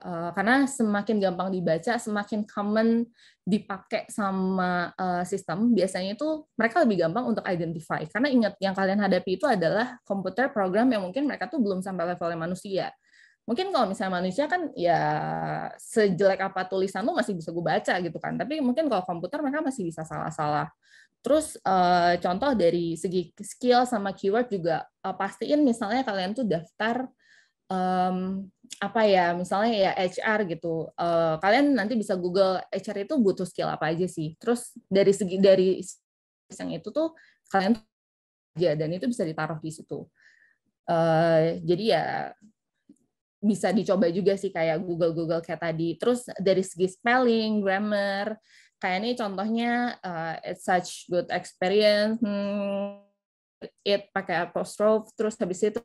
Eh, karena semakin gampang dibaca, semakin common dipakai sama eh, sistem, biasanya itu mereka lebih gampang untuk identify. Karena ingat, yang kalian hadapi itu adalah komputer program yang mungkin mereka tuh belum sampai levelnya manusia. Mungkin kalau misalnya manusia kan ya sejelek apa tulisan tuh masih bisa gue baca gitu kan. Tapi mungkin kalau komputer mereka masih bisa salah-salah. Terus eh, contoh dari segi skill sama keyword juga pastiin misalnya kalian tuh daftar apa ya misalnya ya HR gitu uh, kalian nanti bisa Google HR itu butuh skill apa aja sih terus dari segi dari yang itu tuh kalian aja dan itu bisa ditaruh di situ uh, jadi ya bisa dicoba juga sih kayak Google Google kayak tadi terus dari segi spelling grammar kayak ini contohnya uh, it's such good experience hmm, it pakai apostrophe terus habis itu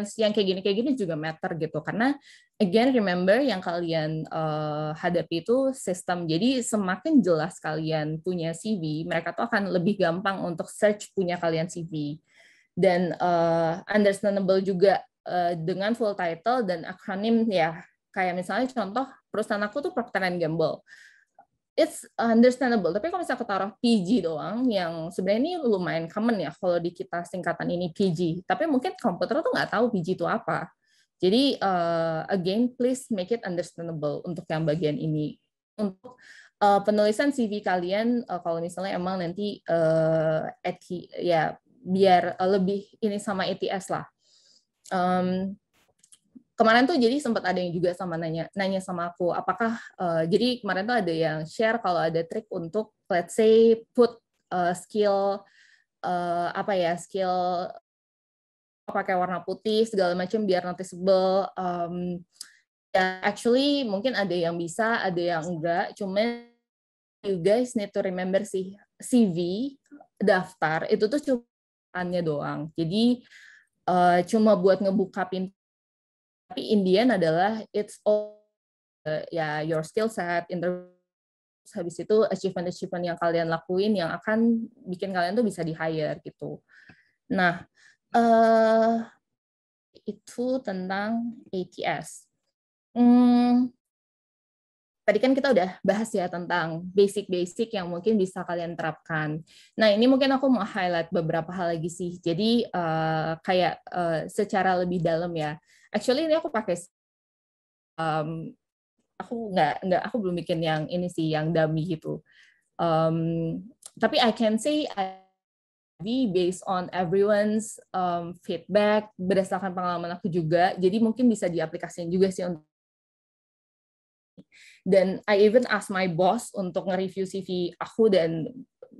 yang kayak gini kayak gini juga matter gitu karena again remember yang kalian uh, hadapi itu sistem jadi semakin jelas kalian punya CV mereka tuh akan lebih gampang untuk search punya kalian CV dan uh, understandable juga uh, dengan full title dan akronim ya kayak misalnya contoh perusahaan aku tuh Procter Gamble it's understandable. Tapi kalau misalnya aku taruh PG doang, yang sebenarnya ini lumayan common ya kalau di kita singkatan ini PG. Tapi mungkin komputer tuh nggak tahu PG itu apa. Jadi uh, again, please make it understandable untuk yang bagian ini. Untuk uh, penulisan CV kalian, uh, kalau misalnya emang nanti uh, ya biar lebih ini sama ETS lah. Um, kemarin tuh jadi sempat ada yang juga sama nanya nanya sama aku apakah uh, jadi kemarin tuh ada yang share kalau ada trik untuk let's say put uh, skill uh, apa ya skill pakai warna putih segala macam biar noticeable um, ya actually mungkin ada yang bisa ada yang enggak cuman you guys need to remember sih CV daftar itu tuh cuma doang jadi uh, cuma buat ngebuka pintu tapi Indian adalah it's all uh, ya your skill set interview habis itu achievement-achievement yang kalian lakuin yang akan bikin kalian tuh bisa di hire gitu. Nah, uh, itu tentang ATS. Hmm, tadi kan kita udah bahas ya tentang basic-basic yang mungkin bisa kalian terapkan. Nah, ini mungkin aku mau highlight beberapa hal lagi sih. Jadi uh, kayak uh, secara lebih dalam ya. Actually ini aku pakai um, aku nggak nggak aku belum bikin yang ini sih yang dummy gitu. Um, tapi I can say I based on everyone's um, feedback berdasarkan pengalaman aku juga. Jadi mungkin bisa diaplikasikan juga sih untuk dan I even ask my boss untuk nge-review CV aku dan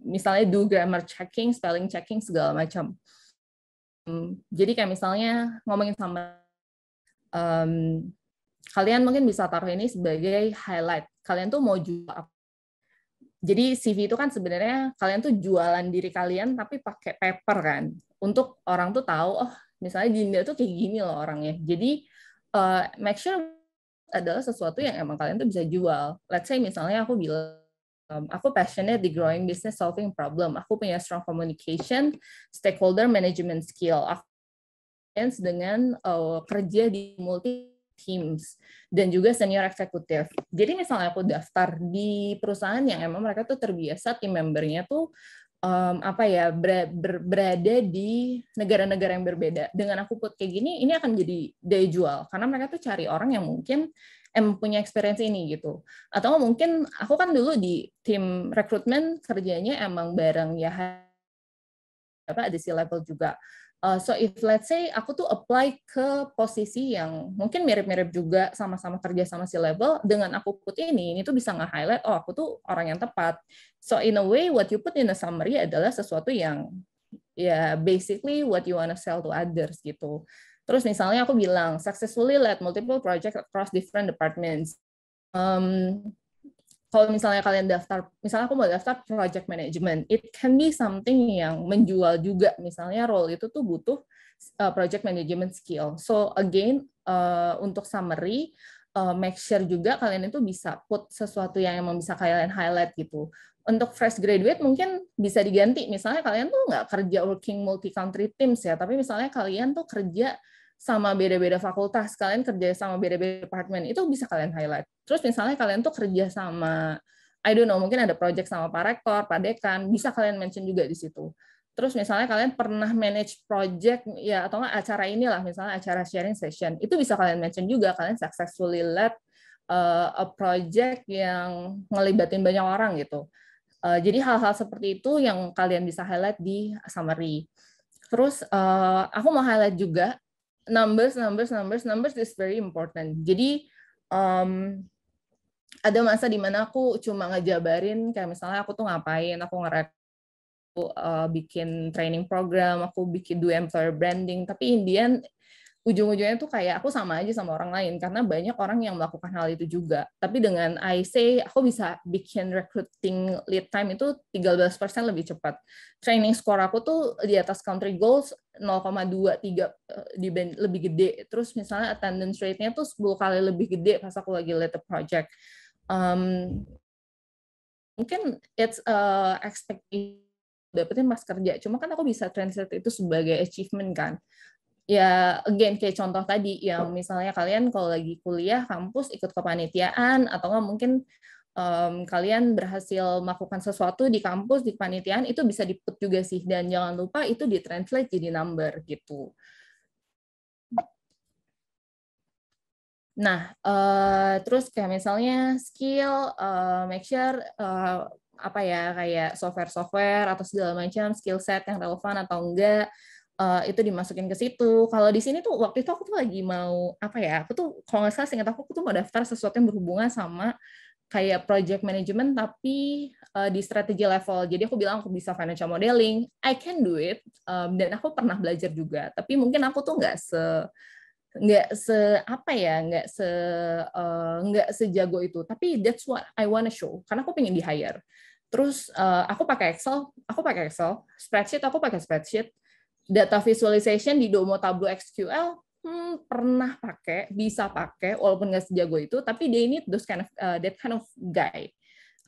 misalnya do grammar checking, spelling checking segala macam. Hmm, jadi kayak misalnya ngomongin sama um, kalian mungkin bisa taruh ini sebagai highlight. Kalian tuh mau jual apa? Jadi CV itu kan sebenarnya kalian tuh jualan diri kalian tapi pakai paper kan. Untuk orang tuh tahu, oh misalnya Jinda tuh kayak gini loh orangnya. Jadi uh, make sure adalah sesuatu yang emang kalian tuh bisa jual. Let's say misalnya aku bilang um, aku passionate di growing business solving problem. Aku punya strong communication, stakeholder management skill. Aku dengan uh, kerja di multi teams dan juga senior eksekutif. Jadi misalnya aku daftar di perusahaan yang emang mereka tuh terbiasa tim membernya tuh um, apa ya ber, ber, berada di negara-negara yang berbeda. Dengan aku put kayak gini, ini akan jadi daya jual karena mereka tuh cari orang yang mungkin em punya experience ini gitu. Atau mungkin aku kan dulu di tim rekrutmen kerjanya emang bareng ya apa ada si level juga Uh, so if let's say aku tuh apply ke posisi yang mungkin mirip-mirip juga sama-sama kerja sama si level dengan aku put ini ini tuh bisa nge-highlight oh aku tuh orang yang tepat. So in a way what you put in a summary adalah sesuatu yang ya yeah, basically what you wanna sell to others gitu. Terus misalnya aku bilang successfully led multiple project across different departments. Um, kalau misalnya kalian daftar, misalnya aku mau daftar project management, it can be something yang menjual juga. Misalnya role itu tuh butuh eh, project management skill. So again, uh, untuk summary, uh, make sure juga kalian itu bisa put sesuatu yang emang bisa kalian highlight gitu. Untuk fresh graduate mungkin bisa diganti. Misalnya kalian tuh nggak kerja working multi country teams ya, tapi misalnya kalian tuh kerja sama beda-beda fakultas, kalian kerja sama beda-beda departemen, itu bisa kalian highlight. Terus misalnya kalian tuh kerja sama, I don't know, mungkin ada project sama Pak Rektor, Pak Dekan, bisa kalian mention juga di situ. Terus misalnya kalian pernah manage project ya atau enggak acara inilah misalnya acara sharing session itu bisa kalian mention juga kalian successfully led uh, a project yang ngelibatin banyak orang gitu. Uh, jadi hal-hal seperti itu yang kalian bisa highlight di summary. Terus uh, aku mau highlight juga numbers numbers numbers numbers is very important jadi um, ada masa di mana aku cuma ngejabarin kayak misalnya aku tuh ngapain aku ngerek aku uh, bikin training program aku bikin do employer branding tapi Indian ujung-ujungnya tuh kayak aku sama aja sama orang lain karena banyak orang yang melakukan hal itu juga. Tapi dengan I say aku bisa bikin recruiting lead time itu 13% lebih cepat. Training score aku tuh di atas country goals 0,23 eh, lebih gede. Terus misalnya attendance rate-nya tuh 10 kali lebih gede pas aku lagi lead the project. Um, mungkin it's a eh, expectation dapetin mas kerja. Cuma kan aku bisa translate itu sebagai achievement kan ya again kayak contoh tadi yang misalnya kalian kalau lagi kuliah kampus ikut kepanitiaan atau nggak mungkin um, kalian berhasil melakukan sesuatu di kampus di kepanitiaan itu bisa diput juga sih dan jangan lupa itu ditranslate jadi number gitu. Nah, uh, terus kayak misalnya skill, uh, make sure uh, apa ya kayak software-software atau segala macam skill set yang relevan atau enggak uh, itu dimasukin ke situ. Kalau di sini tuh waktu itu aku tuh lagi mau apa ya? Aku tuh kalau nggak salah ingat aku, aku tuh mau daftar sesuatu yang berhubungan sama kayak project management tapi uh, di strategi level. Jadi aku bilang aku bisa financial modeling, I can do it. Um, dan aku pernah belajar juga, tapi mungkin aku tuh nggak se nggak se apa ya nggak se uh, nggak sejago itu tapi that's what I wanna show karena aku pengen di hire terus uh, aku pakai Excel aku pakai Excel spreadsheet aku pakai spreadsheet data visualization di Domo Tableau SQL hmm, pernah pakai, bisa pakai, walaupun nggak sejago itu, tapi dia ini those kind of uh, that kind of guy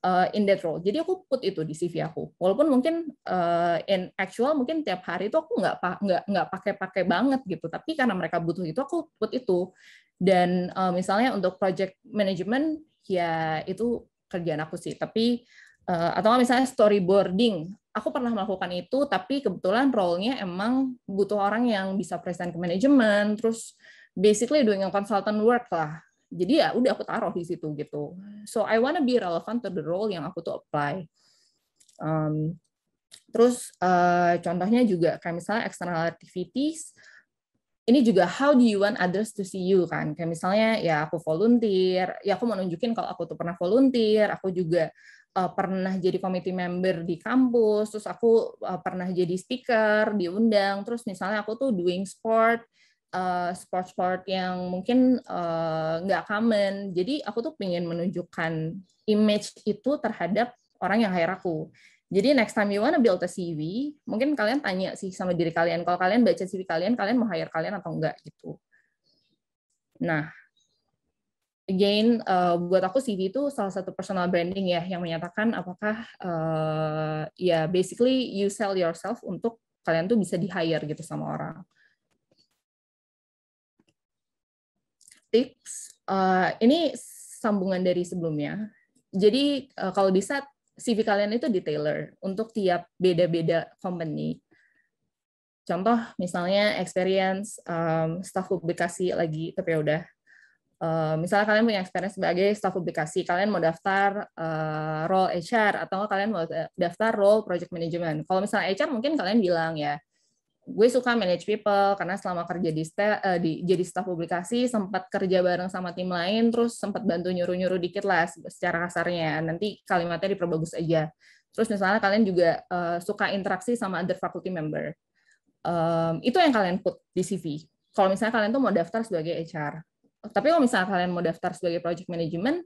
uh, in that role. Jadi aku put itu di CV aku, walaupun mungkin uh, in actual mungkin tiap hari itu aku nggak nggak nggak pakai-pakai banget gitu, tapi karena mereka butuh itu aku put itu. Dan uh, misalnya untuk project management ya itu kerjaan aku sih, tapi uh, atau misalnya storyboarding aku pernah melakukan itu tapi kebetulan role-nya emang butuh orang yang bisa present ke manajemen terus basically doing a consultant work lah jadi ya udah aku taruh di situ gitu so I wanna be relevant to the role yang aku tuh apply um, terus uh, contohnya juga kayak misalnya external activities ini juga how do you want others to see you kan kayak misalnya ya aku volunteer ya aku mau nunjukin kalau aku tuh pernah volunteer aku juga uh, pernah jadi committee member di kampus, terus aku uh, pernah jadi speaker, diundang, terus misalnya aku tuh doing sport, eh, sport sport-sport yang mungkin nggak uh, common. Jadi aku tuh pengen menunjukkan image itu terhadap orang yang hire aku. Jadi next time you wanna build a CV, mungkin kalian tanya sih sama diri kalian. Kalau kalian baca CV kalian, kalian mau hire kalian atau enggak gitu. Nah, again uh, buat aku CV itu salah satu personal branding ya yang menyatakan apakah uh, ya basically you sell yourself untuk kalian tuh bisa di hire gitu sama orang. Tips uh, ini sambungan dari sebelumnya. Jadi uh, kalau di set CV kalian itu detailer untuk tiap beda-beda company. Contoh misalnya experience um, staff publikasi lagi tapi ya udah Eh, misalnya kalian punya experience sebagai staf publikasi, kalian mau daftar uh, role HR atau kalian mau daftar role project management. Kalau misalnya HR mungkin kalian bilang ya, gue suka manage people karena selama kerja di, sta, uh, eh, di jadi staf publikasi sempat kerja bareng sama tim lain terus sempat bantu nyuruh-nyuruh dikit lah secara kasarnya nanti kalimatnya diperbagus aja terus misalnya kalian juga uh, suka interaksi sama other faculty member um, itu yang kalian put di CV kalau misalnya kalian tuh mau daftar sebagai HR tapi kalau misalnya kalian mau daftar sebagai project management,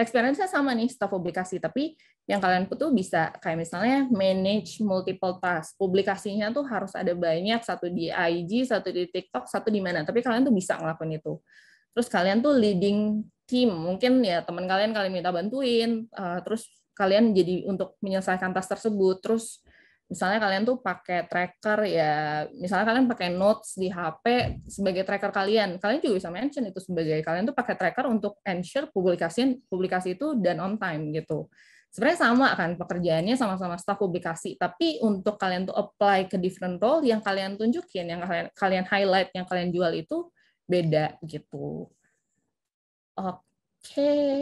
experience-nya sama nih staff publikasi, tapi yang kalian tuh bisa kayak misalnya manage multiple task. Publikasinya tuh harus ada banyak, satu di IG, satu di TikTok, satu di mana. Tapi kalian tuh bisa ngelakuin itu. Terus kalian tuh leading team, mungkin ya teman kalian kalian minta bantuin, eh, terus kalian jadi untuk menyelesaikan task tersebut, terus misalnya kalian tuh pakai tracker ya, misalnya kalian pakai notes di HP sebagai tracker kalian, kalian juga bisa mention itu sebagai kalian tuh pakai tracker untuk ensure publikasi publikasi itu dan on time gitu. Sebenarnya sama kan pekerjaannya sama-sama staff publikasi, tapi untuk kalian tuh apply ke different role yang kalian tunjukin, yang kalian kalian highlight, yang kalian jual itu beda gitu. Oke. Okay.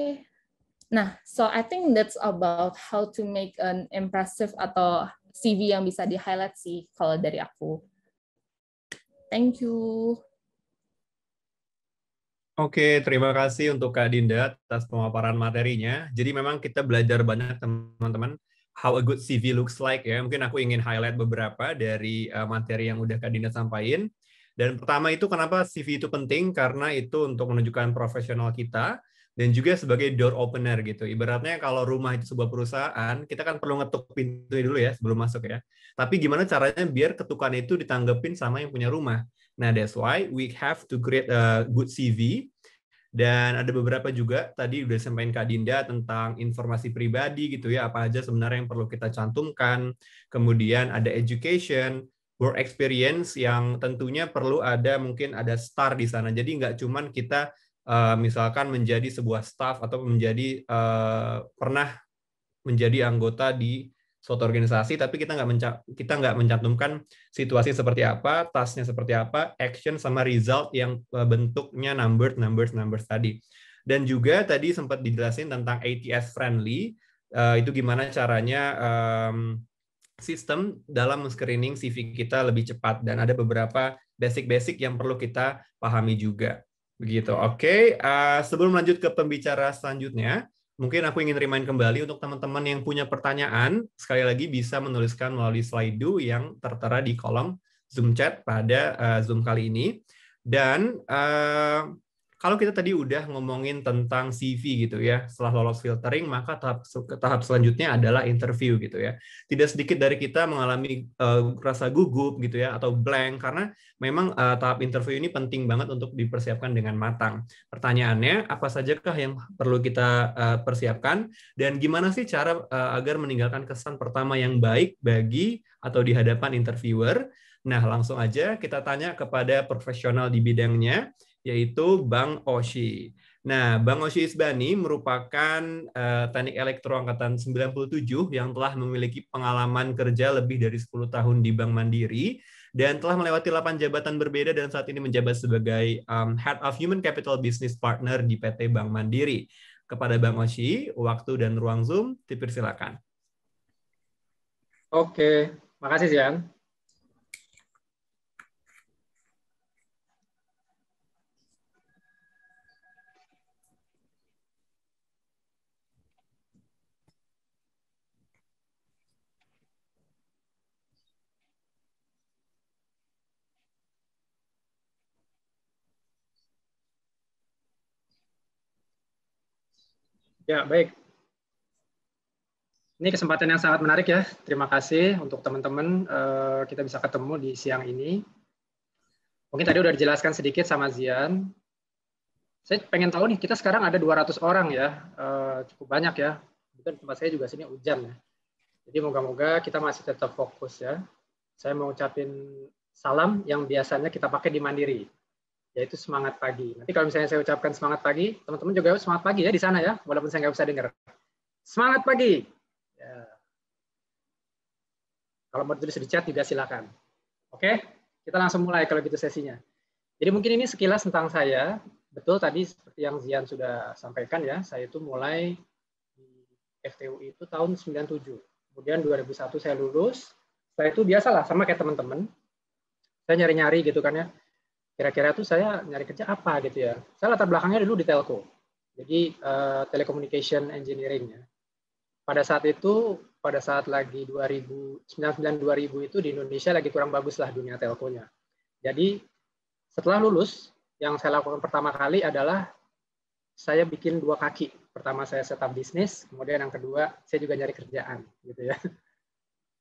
Nah, so I think that's about how to make an impressive atau CV yang bisa di highlight sih kalau dari aku. Thank you. Oke, terima kasih untuk Kak Dinda atas pemaparan materinya. Jadi memang kita belajar banyak teman-teman how a good CV looks like ya. Mungkin aku ingin highlight beberapa dari eh, materi yang udah Kak Dinda sampaikan. Dan pertama itu kenapa CV itu penting karena itu untuk menunjukkan profesional kita dan juga sebagai door opener gitu. Ibaratnya kalau rumah itu sebuah perusahaan, kita kan perlu ngetuk pintu dulu ya sebelum masuk ya. Tapi gimana caranya biar ketukan itu ditanggepin sama yang punya rumah. Nah, that's why we have to create a good CV. Dan ada beberapa juga tadi udah sampaikan Kak Dinda tentang informasi pribadi gitu ya, apa aja sebenarnya yang perlu kita cantumkan. Kemudian ada education, work experience yang tentunya perlu ada mungkin ada star di sana. Jadi nggak cuman kita Eh, misalkan menjadi sebuah staff atau menjadi eh, pernah menjadi anggota di suatu organisasi tapi kita nggak menca- kita nggak mencantumkan situasi seperti apa tasnya seperti apa action sama result yang eh, bentuknya numbers numbers numbers tadi dan juga tadi sempat dijelasin tentang ATS friendly itu gimana caranya sistem dalam screening CV kita lebih cepat dan ada beberapa basic-basic yang perlu kita pahami juga Begitu. Oke, okay. uh, eh, sebelum lanjut ke pembicara selanjutnya, mungkin aku ingin remind kembali untuk teman-teman yang punya pertanyaan, sekali lagi bisa menuliskan melalui slide yang tertera di kolom Zoom chat pada uh, Zoom kali ini. Dan uh, kalau kita tadi udah ngomongin tentang CV gitu ya, setelah lolos filtering maka tahap tahap selanjutnya adalah interview gitu ya. Tidak sedikit dari kita mengalami uh, rasa gugup gitu ya atau blank karena memang uh, tahap interview ini penting banget untuk dipersiapkan dengan matang. Pertanyaannya apa sajakah yang perlu kita uh, persiapkan dan gimana sih cara uh, agar meninggalkan kesan pertama yang baik bagi atau di hadapan interviewer? Nah, langsung aja kita tanya kepada profesional di bidangnya yaitu Bang Oshi. Nah, Bang Oshi Isbani merupakan uh, teknik elektro angkatan 97 yang telah memiliki pengalaman kerja lebih dari 10 tahun di Bank Mandiri dan telah melewati 8 jabatan berbeda dan saat ini menjabat sebagai um, Head of Human Capital Business Partner di PT Bank Mandiri. Kepada Bang Oshi, waktu dan ruang Zoom dipersilakan. Oke, makasih Sian. Ya, baik. Ini kesempatan yang sangat menarik ya. Terima kasih untuk teman-teman eh, kita bisa ketemu di siang ini. Mungkin tadi udah dijelaskan sedikit sama Zian. Saya pengen tahu nih, kita sekarang ada 200 orang ya. Eh, cukup banyak ya. Bukan tempat saya juga sini hujan ya. Jadi moga-moga kita masih tetap fokus ya. Saya mau ucapin salam yang biasanya kita pakai di Mandiri yaitu semangat pagi. Nanti kalau misalnya saya ucapkan semangat pagi, teman-teman juga semangat pagi ya di sana ya, walaupun saya nggak bisa dengar. Semangat pagi. Ya. Kalau mau tulis di chat juga silakan. Oke, kita langsung mulai kalau gitu sesinya. Jadi mungkin ini sekilas tentang saya. Betul tadi seperti yang Zian sudah sampaikan ya, saya itu mulai di FTUI itu tahun 97. Kemudian 2001 saya lulus. Setelah itu biasalah sama kayak teman-teman. Saya nyari-nyari gitu kan ya kira-kira tuh saya nyari kerja apa gitu ya. Saya latar belakangnya dulu di telco. Jadi uh, telecommunication engineering ya. Pada saat itu, pada saat lagi 2000, 2000 itu di Indonesia lagi kurang bagus lah dunia telkonya. Jadi setelah lulus, yang saya lakukan pertama kali adalah saya bikin dua kaki. Pertama saya setup bisnis, kemudian yang kedua saya juga nyari kerjaan, gitu ya.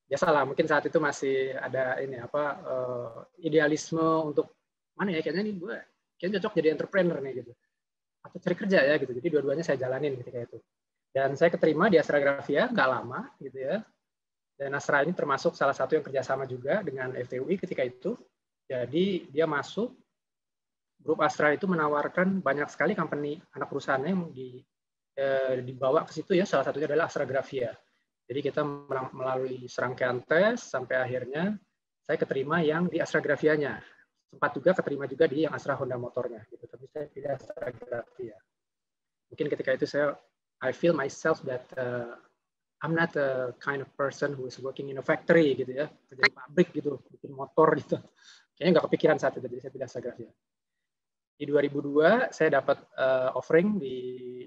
Ya <laughs> salah, mungkin saat itu masih ada ini apa eh, idealisme untuk mana ya kayaknya nih gue kayaknya cocok jadi entrepreneur nih gitu atau cari kerja ya gitu jadi dua-duanya saya jalanin ketika itu dan saya keterima di Astra Grafia nggak lama gitu ya dan Astra ini termasuk salah satu yang kerjasama juga dengan FTUI ketika itu jadi dia masuk grup Astra itu menawarkan banyak sekali company anak perusahaannya yang di, eh, dibawa ke situ ya salah satunya adalah Astra Grafia jadi kita melalui serangkaian tes sampai akhirnya saya keterima yang di Astra Grafianya sempat juga keterima juga di yang Astra Honda motornya gitu tapi saya pilih Astra ya. mungkin ketika itu saya I feel myself that uh, I'm not the kind of person who is working in a factory gitu ya kerja di pabrik gitu bikin motor gitu kayaknya nggak kepikiran saat itu jadi saya tidak pindah ya. di 2002 saya dapat uh, offering di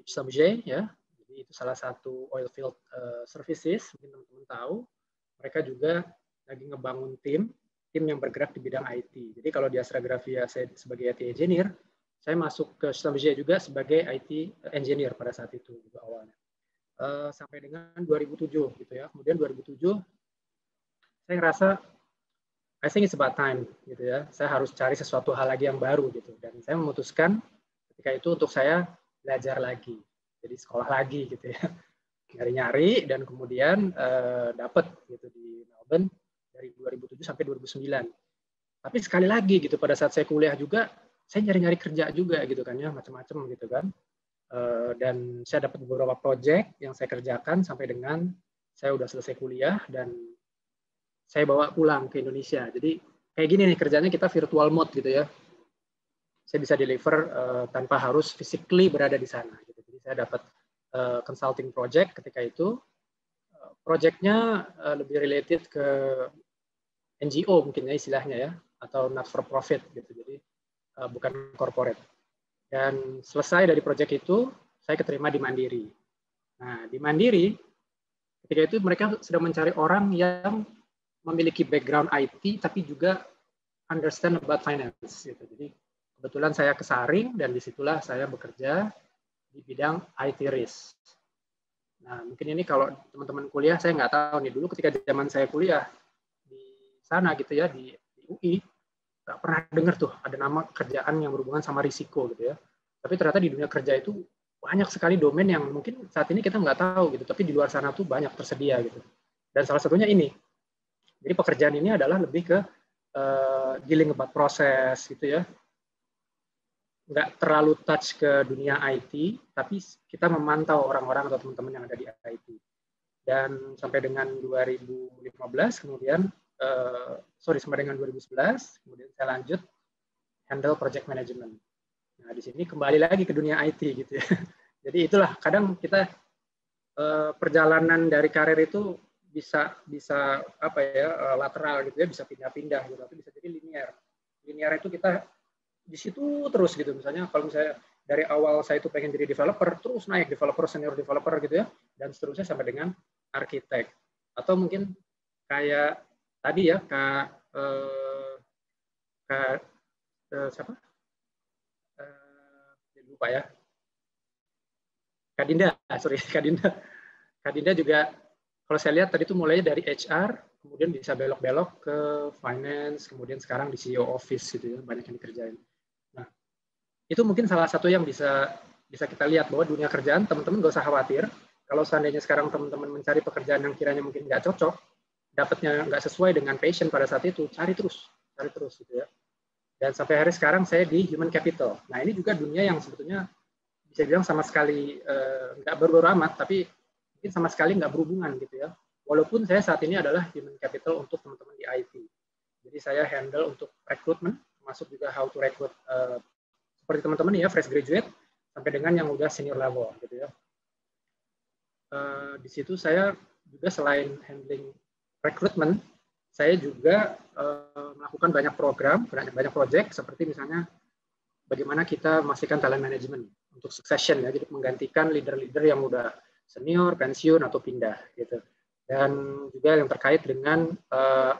Schlumberger ya jadi itu salah satu oil field uh, services mungkin teman-teman tahu mereka juga lagi ngebangun tim tim yang bergerak di bidang IT. Jadi kalau di Astra Grafia saya sebagai IT engineer, saya masuk ke Schlumberger juga sebagai IT engineer pada saat itu juga awalnya. Uh, sampai dengan 2007 gitu ya. Kemudian 2007 saya ngerasa I think it's about time gitu ya. Saya harus cari sesuatu hal lagi yang baru gitu dan saya memutuskan ketika itu untuk saya belajar lagi. Jadi sekolah lagi gitu ya. <laughs> Nyari-nyari dan kemudian uh, eh, dapat gitu di Melbourne dari 2007 sampai 2009. Tapi sekali lagi gitu pada saat saya kuliah juga saya nyari-nyari kerja juga gitu kan ya macam-macam gitu kan. Eh, dan saya dapat beberapa proyek yang saya kerjakan sampai dengan saya udah selesai kuliah dan saya bawa pulang ke Indonesia. Jadi kayak gini nih kerjanya kita virtual mode gitu ya. Saya bisa deliver uh, tanpa harus physically berada di sana. Gitu. Jadi saya dapat uh, consulting project ketika itu. proyeknya lebih related ke NGO mungkin ya istilahnya ya atau not for profit gitu jadi uh, bukan corporate dan selesai dari proyek itu saya keterima di Mandiri nah di Mandiri ketika itu mereka sedang mencari orang yang memiliki background IT tapi juga understand about finance gitu jadi kebetulan saya kesaring dan disitulah saya bekerja di bidang IT risk nah mungkin ini kalau teman-teman kuliah saya nggak tahu nih dulu ketika zaman saya kuliah sana gitu ya di, UI nggak pernah dengar tuh ada nama kerjaan yang berhubungan sama risiko gitu ya tapi ternyata di dunia kerja itu banyak sekali domain yang mungkin saat ini kita nggak tahu gitu tapi di luar sana tuh banyak tersedia gitu dan salah satunya ini jadi pekerjaan ini adalah lebih ke uh, dealing about proses gitu ya nggak terlalu touch ke dunia IT tapi kita memantau orang-orang atau teman-teman yang ada di IT dan sampai dengan 2015 kemudian Eh, sorry sampai dengan 2011, kemudian saya lanjut handle project management. Nah di sini kembali lagi ke dunia IT gitu ya. <laughs> Jadi itulah kadang kita eh, perjalanan dari karir itu bisa bisa apa ya eh, lateral gitu ya bisa pindah-pindah gitu tapi bisa jadi linear. Linear itu kita di situ terus gitu misalnya kalau misalnya dari awal saya itu pengen jadi developer terus naik developer senior developer gitu ya dan seterusnya sampai dengan arsitek atau mungkin kayak tadi ya kak eh, kak eh, siapa eh, lupa ya kak Dinda ah, <laughs> sorry kak Dinda kak Dinda juga kalau saya lihat tadi itu mulainya dari HR kemudian bisa belok-belok ke finance kemudian sekarang di CEO office gitu ya banyak yang dikerjain nah itu mungkin salah satu yang bisa bisa kita lihat bahwa dunia kerjaan teman-teman gak usah khawatir kalau seandainya sekarang teman-teman mencari pekerjaan yang kiranya mungkin nggak cocok dapatnya nggak sesuai dengan passion pada saat itu, cari terus, cari terus gitu ya. Dan sampai hari sekarang saya di human capital. Nah ini juga dunia yang sebetulnya bisa bilang sama sekali eh, nggak baru berbau amat, tapi mungkin sama sekali nggak berhubungan gitu ya. Walaupun saya saat ini adalah human capital untuk teman-teman di IT. Jadi saya handle untuk rekrutmen, termasuk juga how to recruit eh, seperti teman-teman ya fresh graduate sampai dengan yang udah senior level gitu ya. Eh, di situ saya juga selain handling rekrutmen, saya juga uh, melakukan banyak program, banyak banyak project seperti misalnya bagaimana kita memastikan talent management untuk succession ya, jadi gitu, menggantikan leader-leader yang udah senior, pensiun atau pindah gitu. Dan juga yang terkait dengan uh,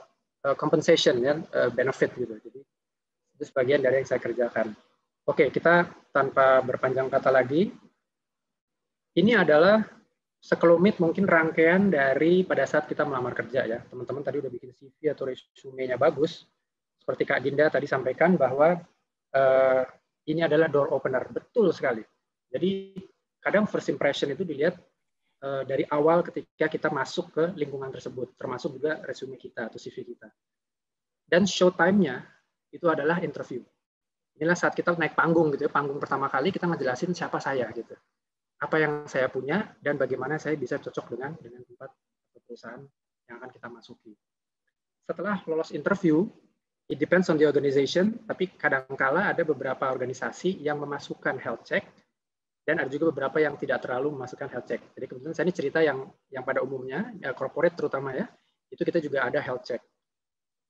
compensation ya, uh, benefit gitu. Jadi itu sebagian dari yang saya kerjakan. Oke, kita tanpa berpanjang kata lagi. Ini adalah sekelumit mungkin rangkaian dari pada saat kita melamar kerja ya. Teman-teman tadi udah bikin CV atau resume-nya bagus. Seperti Kak Dinda tadi sampaikan bahwa eh, ini adalah door opener. Betul sekali. Jadi kadang first impression itu dilihat eh, dari awal ketika kita masuk ke lingkungan tersebut, termasuk juga resume kita atau CV kita. Dan show time-nya itu adalah interview. Inilah saat kita naik panggung gitu ya, panggung pertama kali kita ngejelasin siapa saya gitu apa yang saya punya dan bagaimana saya bisa cocok dengan dengan tempat atau perusahaan yang akan kita masuki. Setelah lolos interview, it depends on the organization, tapi kadangkala ada beberapa organisasi yang memasukkan health check dan ada juga beberapa yang tidak terlalu memasukkan health check. Jadi kebetulan saya ini cerita yang yang pada umumnya ya, corporate terutama ya, itu kita juga ada health check.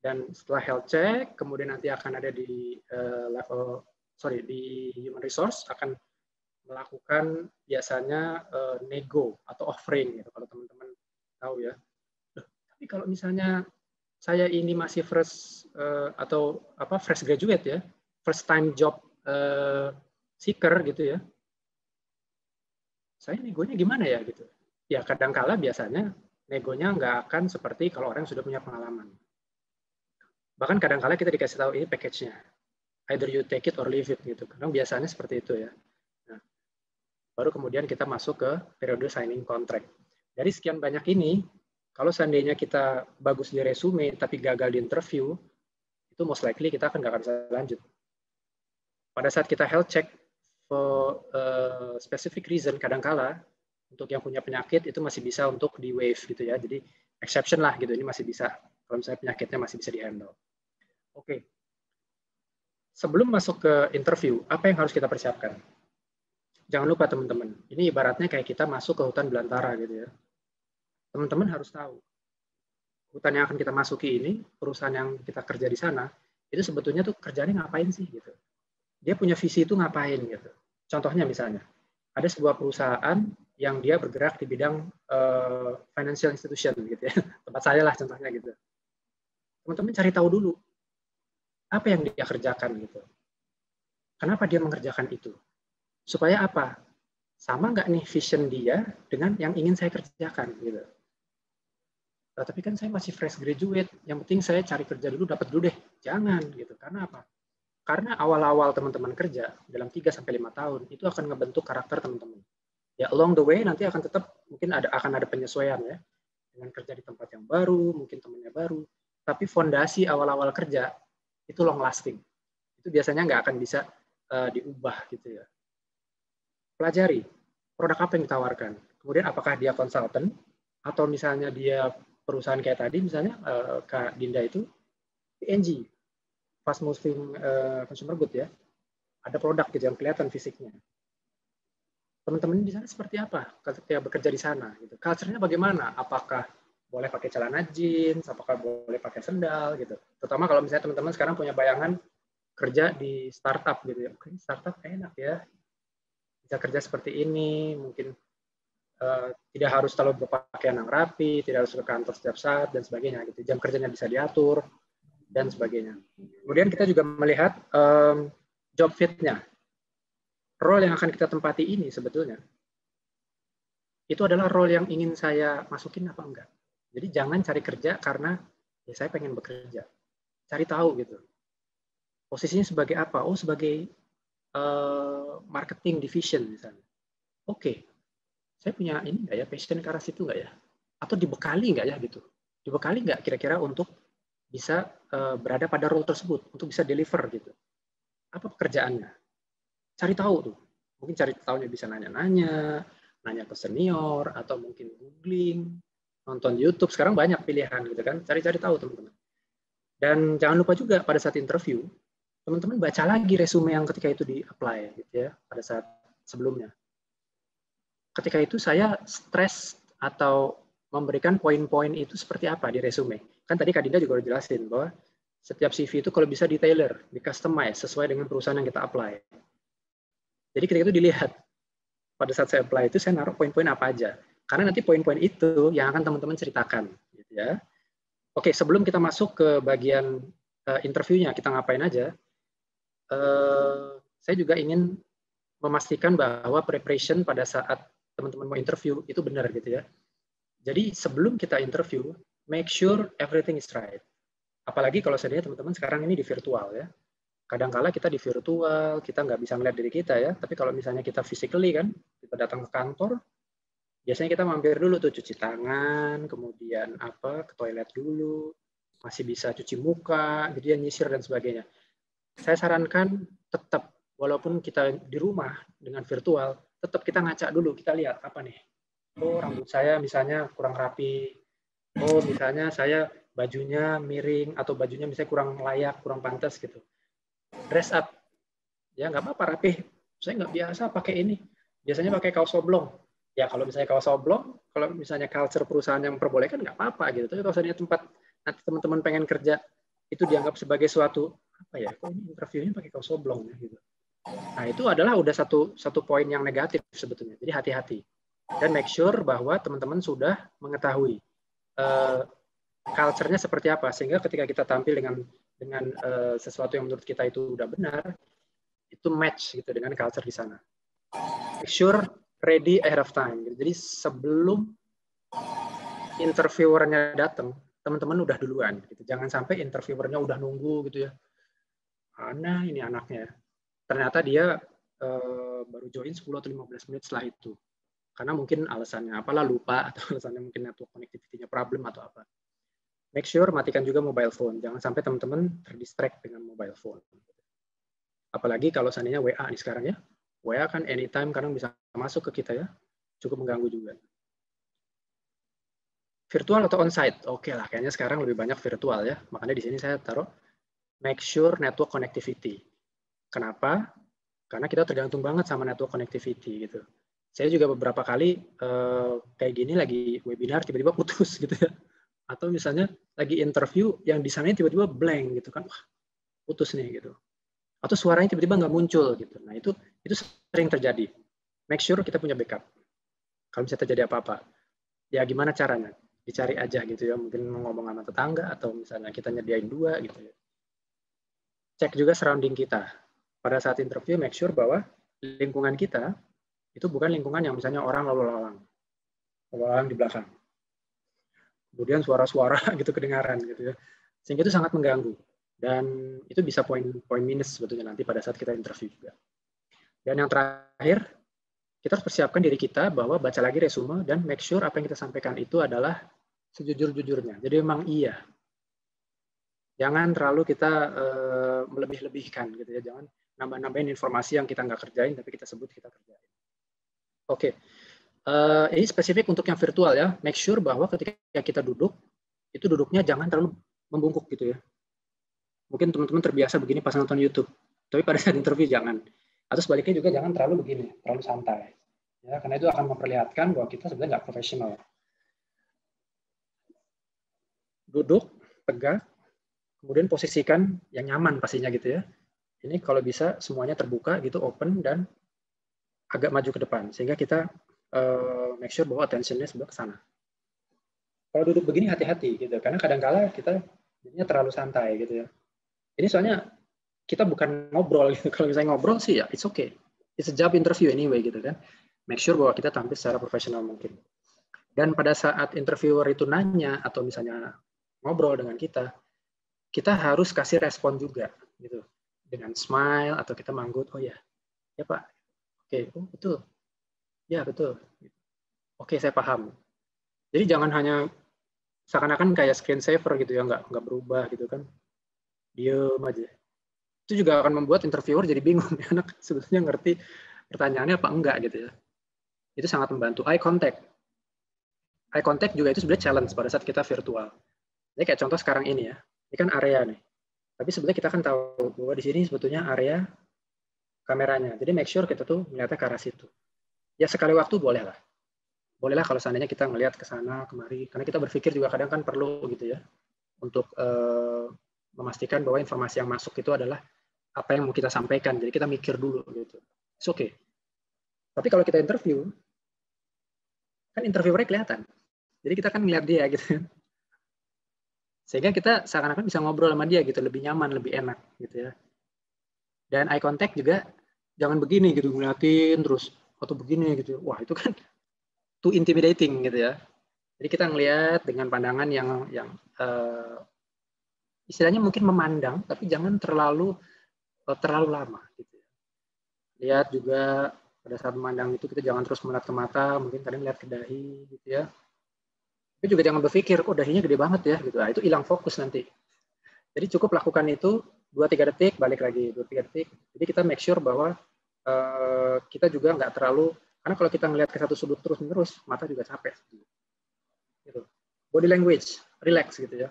Dan setelah health check, kemudian nanti akan ada di uh, level sorry di human resource akan melakukan biasanya uh, nego atau offering gitu kalau teman-teman tahu ya. Loh, tapi kalau misalnya saya ini masih fresh uh, atau apa fresh graduate ya, first time job uh, seeker gitu ya. Saya negonya gimana ya gitu. Ya kadangkala biasanya negonya nggak akan seperti kalau orang yang sudah punya pengalaman. Bahkan kadangkala kita dikasih tahu ini package-nya. Either you take it or leave it gitu. Kadang biasanya seperti itu ya baru kemudian kita masuk ke periode signing contract. Dari sekian banyak ini, kalau seandainya kita bagus di resume tapi gagal di interview, itu most likely kita akan nggak akan bisa lanjut. Pada saat kita health check for eh, specific reason, kadangkala untuk yang punya penyakit itu masih bisa untuk di wave gitu ya. Jadi exception lah gitu, ini masih bisa kalau misalnya penyakitnya masih bisa di handle. Oke, okay. sebelum masuk ke interview, apa yang harus kita persiapkan? Jangan lupa teman-teman, ini ibaratnya kayak kita masuk ke hutan belantara gitu ya. Teman-teman harus tahu, hutan yang akan kita masuki ini, perusahaan yang kita kerja di sana, itu sebetulnya tuh kerjanya ngapain sih gitu. Dia punya visi itu ngapain gitu. Contohnya misalnya, ada sebuah perusahaan yang dia bergerak di bidang uh, financial institution gitu ya. <laughs> Tempat saya lah contohnya gitu. Teman-teman cari tahu dulu, apa yang dia kerjakan gitu. Kenapa dia mengerjakan itu? supaya apa? Sama nggak nih vision dia dengan yang ingin saya kerjakan gitu. Nah, tapi kan saya masih fresh graduate, yang penting saya cari kerja dulu dapat dulu deh. Jangan gitu. Karena apa? Karena awal-awal teman-teman kerja dalam 3 sampai lima tahun itu akan ngebentuk karakter teman-teman. Ya along the way nanti akan tetap mungkin ada akan ada penyesuaian ya dengan kerja di tempat yang baru, mungkin temannya baru. Tapi fondasi awal-awal kerja itu long lasting. Itu biasanya nggak akan bisa uh, diubah gitu ya pelajari produk apa yang ditawarkan. Kemudian apakah dia konsultan atau misalnya dia perusahaan kayak tadi misalnya uh, Kak Dinda itu PNG fast moving uh, consumer good ya. Ada produk gitu yang kelihatan fisiknya. Teman-teman di sana seperti apa ketika bekerja di sana gitu. Culture-nya bagaimana? Apakah boleh pakai celana jeans, apakah boleh pakai sendal gitu. Terutama kalau misalnya teman-teman sekarang punya bayangan kerja di startup gitu ya. startup enak ya, bisa kerja seperti ini, mungkin uh, tidak harus terlalu berpakaian yang rapi, tidak harus ke kantor setiap saat dan sebagainya gitu. Jam kerjanya bisa diatur dan sebagainya. Kemudian kita juga melihat um, job fitnya, role yang akan kita tempati ini sebetulnya itu adalah role yang ingin saya masukin apa enggak. Jadi jangan cari kerja karena ya saya pengen bekerja. Cari tahu gitu. Posisinya sebagai apa? Oh sebagai Eh, marketing division misalnya. Oke, okay, saya punya ini nggak ya passion ke arah situ nggak ya? Atau dibekali nggak ya gitu? Dibekali nggak kira-kira untuk bisa uh, berada pada role tersebut, untuk bisa deliver gitu. Apa pekerjaannya? Cari tahu tuh. Mungkin cari tahunya bisa nanya-nanya, nanya ke senior, atau mungkin googling, nonton YouTube. Sekarang banyak pilihan gitu kan. Cari-cari tahu teman-teman. Dan jangan lupa juga pada saat interview, teman-teman baca lagi resume yang ketika itu di-apply gitu ya pada saat sebelumnya. Ketika itu saya stres atau memberikan poin-poin itu seperti apa di resume. Kan tadi Kak Dinda juga udah jelasin bahwa setiap CV itu kalau bisa di-tailor, di-customize sesuai dengan perusahaan yang kita apply. Jadi ketika itu dilihat pada saat saya apply itu saya naruh poin-poin apa aja. Karena nanti poin-poin itu yang akan teman-teman ceritakan gitu ya. Oke, sebelum kita masuk ke bagian eh, interviewnya, kita ngapain aja? Eh, saya juga ingin memastikan bahwa preparation pada saat teman-teman mau interview itu benar gitu ya. Jadi sebelum kita interview, make sure everything is right. Apalagi kalau seandainya teman-teman sekarang ini di virtual ya. Kadangkala kita di virtual, kita nggak bisa melihat diri kita ya. Tapi kalau misalnya kita physically kan, kita datang ke kantor, biasanya kita mampir dulu tuh cuci tangan, kemudian apa ke toilet dulu, masih bisa cuci muka, gitu ya, nyisir dan sebagainya saya sarankan tetap walaupun kita di rumah dengan virtual, tetap kita ngacak dulu, kita lihat apa nih. Oh, rambut saya misalnya kurang rapi. Oh, misalnya saya bajunya miring atau bajunya misalnya kurang layak, kurang pantas gitu. Dress up. Ya nggak apa-apa rapi. Saya nggak biasa pakai ini. Biasanya pakai kaos oblong. Ya kalau misalnya kaos oblong, kalau misalnya culture perusahaan yang memperbolehkan nggak apa-apa gitu. Tapi kalau misalnya tempat nanti teman-teman pengen kerja itu dianggap sebagai suatu apa ya kok ini interviewnya pakai kaos oblong ya, gitu nah itu adalah udah satu satu poin yang negatif sebetulnya jadi hati-hati dan make sure bahwa teman-teman sudah mengetahui uh, culture-nya seperti apa sehingga ketika kita tampil dengan dengan uh, sesuatu yang menurut kita itu udah benar itu match gitu dengan culture di sana make sure ready ahead of time jadi sebelum interviewernya datang teman-teman udah duluan gitu. jangan sampai interviewernya udah nunggu gitu ya mana ini anaknya ternyata dia eh, baru join 10 atau 15 menit setelah itu karena mungkin alasannya apalah lupa <laughs> atau alasannya mungkin network connectivity-nya problem atau apa make sure matikan juga mobile phone jangan sampai teman-teman terdistract dengan mobile phone apalagi kalau seandainya WA nih sekarang ya WA kan anytime kadang bisa masuk ke kita ya cukup mengganggu juga virtual atau onsite oke okay lah kayaknya sekarang lebih banyak virtual ya makanya di sini saya taruh make sure network connectivity. Kenapa? Karena kita tergantung banget sama network connectivity gitu. Saya juga beberapa kali uh, kayak gini lagi webinar tiba-tiba putus <laughs> gitu ya. Atau misalnya lagi interview yang di sana tiba-tiba blank gitu kan. Wah, putus nih gitu. Atau suaranya tiba-tiba nggak muncul gitu. Nah, itu itu sering terjadi. Make sure kita punya backup. Kalau misalnya terjadi apa-apa. Ya gimana caranya? Dicari aja gitu ya, mungkin ngomong sama tetangga atau misalnya kita nyediain dua gitu ya cek juga surrounding kita. Pada saat interview, make sure bahwa lingkungan kita itu bukan lingkungan yang misalnya orang lalu lalang, lalu lalang di belakang. Kemudian suara-suara <laughs> gitu kedengaran gitu ya. Sehingga itu sangat mengganggu. Dan itu bisa poin-poin minus sebetulnya nanti pada saat kita interview juga. Dan yang terakhir, kita harus persiapkan diri kita bahwa baca lagi resume dan make sure apa yang kita sampaikan itu adalah sejujur-jujurnya. Jadi memang iya, jangan terlalu kita uh, melebih-lebihkan gitu ya jangan nambah-nambahin informasi yang kita nggak kerjain tapi kita sebut kita kerjain oke okay. uh, eh, ini spesifik untuk yang virtual ya make sure bahwa ketika kita duduk itu duduknya jangan terlalu membungkuk gitu ya mungkin teman-teman terbiasa begini pas nonton YouTube tapi pada saat interview jangan atau sebaliknya juga jangan terlalu begini terlalu santai ya karena itu akan memperlihatkan bahwa kita sebenarnya nggak profesional duduk tegak kemudian posisikan yang nyaman pastinya gitu ya. Ini kalau bisa semuanya terbuka gitu, open dan agak maju ke depan sehingga kita uh, make sure bahwa attentionnya sebelah ke sana. Kalau duduk begini hati-hati gitu, karena kadangkala kita jadinya terlalu santai gitu ya. Ini soalnya kita bukan ngobrol gitu. <laughs> Kalau misalnya ngobrol sih ya it's okay. It's a job interview anyway gitu kan. Make sure bahwa kita tampil secara profesional mungkin. Dan pada saat interviewer itu nanya atau misalnya ngobrol dengan kita, kita harus kasih respon juga gitu dengan smile atau kita manggut oh ya ya pak oke oh, betul ya betul oke saya paham jadi jangan hanya seakan-akan kayak screen saver gitu ya nggak nggak berubah gitu kan diem aja itu juga akan membuat interviewer jadi bingung <laughs> anak sebetulnya ngerti pertanyaannya apa enggak gitu ya itu sangat membantu eye contact eye contact juga itu sebenarnya challenge pada saat kita virtual jadi kayak contoh sekarang ini ya ini kan area nih. Tapi sebenarnya kita kan tahu bahwa di sini sebetulnya area kameranya. Jadi make sure kita tuh melihatnya ke arah situ. Ya sekali waktu boleh lah. Boleh lah kalau seandainya kita melihat ke sana kemari karena kita berpikir juga kadang kan perlu gitu ya untuk eh, memastikan bahwa informasi yang masuk itu adalah apa yang mau kita sampaikan. Jadi kita mikir dulu gitu. It's okay. Tapi kalau kita interview kan interviewernya kelihatan. Jadi kita kan melihat dia gitu sehingga kita seakan-akan bisa ngobrol sama dia gitu lebih nyaman lebih enak gitu ya dan eye contact juga jangan begini gitu ngeliatin terus atau begini gitu wah itu kan <laughs> too intimidating gitu ya jadi kita ngelihat dengan pandangan yang yang uh, istilahnya mungkin memandang, tapi jangan terlalu eh, terlalu lama. Gitu. Ya. Lihat juga pada saat memandang itu kita jangan terus melihat ke mata, mungkin kadang lihat ke dahi, gitu ya tapi juga jangan berpikir kok dahinya gede banget ya gitu nah, itu hilang fokus nanti jadi cukup lakukan itu 2-3 detik balik lagi 2-3 detik jadi kita make sure bahwa uh, kita juga nggak terlalu karena kalau kita ngelihat ke satu sudut terus menerus mata juga capek gitu body language relax gitu ya